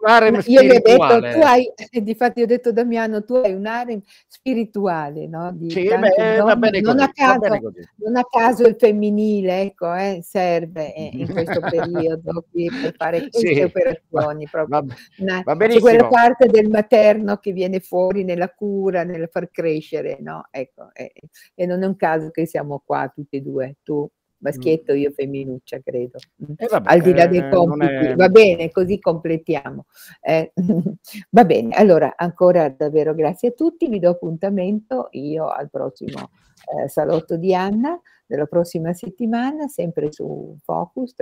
io gli ho detto, tu hai, difatti ho detto Damiano, tu hai un harem spirituale, no? Di sì, tanti, beh, non, così, non, a caso, non, a caso, il femminile, ecco, eh, serve eh, in questo periodo per fare queste sì, operazioni, proprio. Va, va C'è quella parte del materno che viene fuori nella cura, nel far crescere, no? Ecco, eh, e non è un caso che siamo qua tutti tutti e due, tu mm. maschietto, io femminuccia, credo. Eh, vabbè, Al di là eh, dei compiti, è... va bene, così completiamo. Eh, va bene, allora ancora davvero grazie a tutti, vi do appuntamento io al prossimo eh, salotto di Anna, della prossima settimana, sempre su Focus.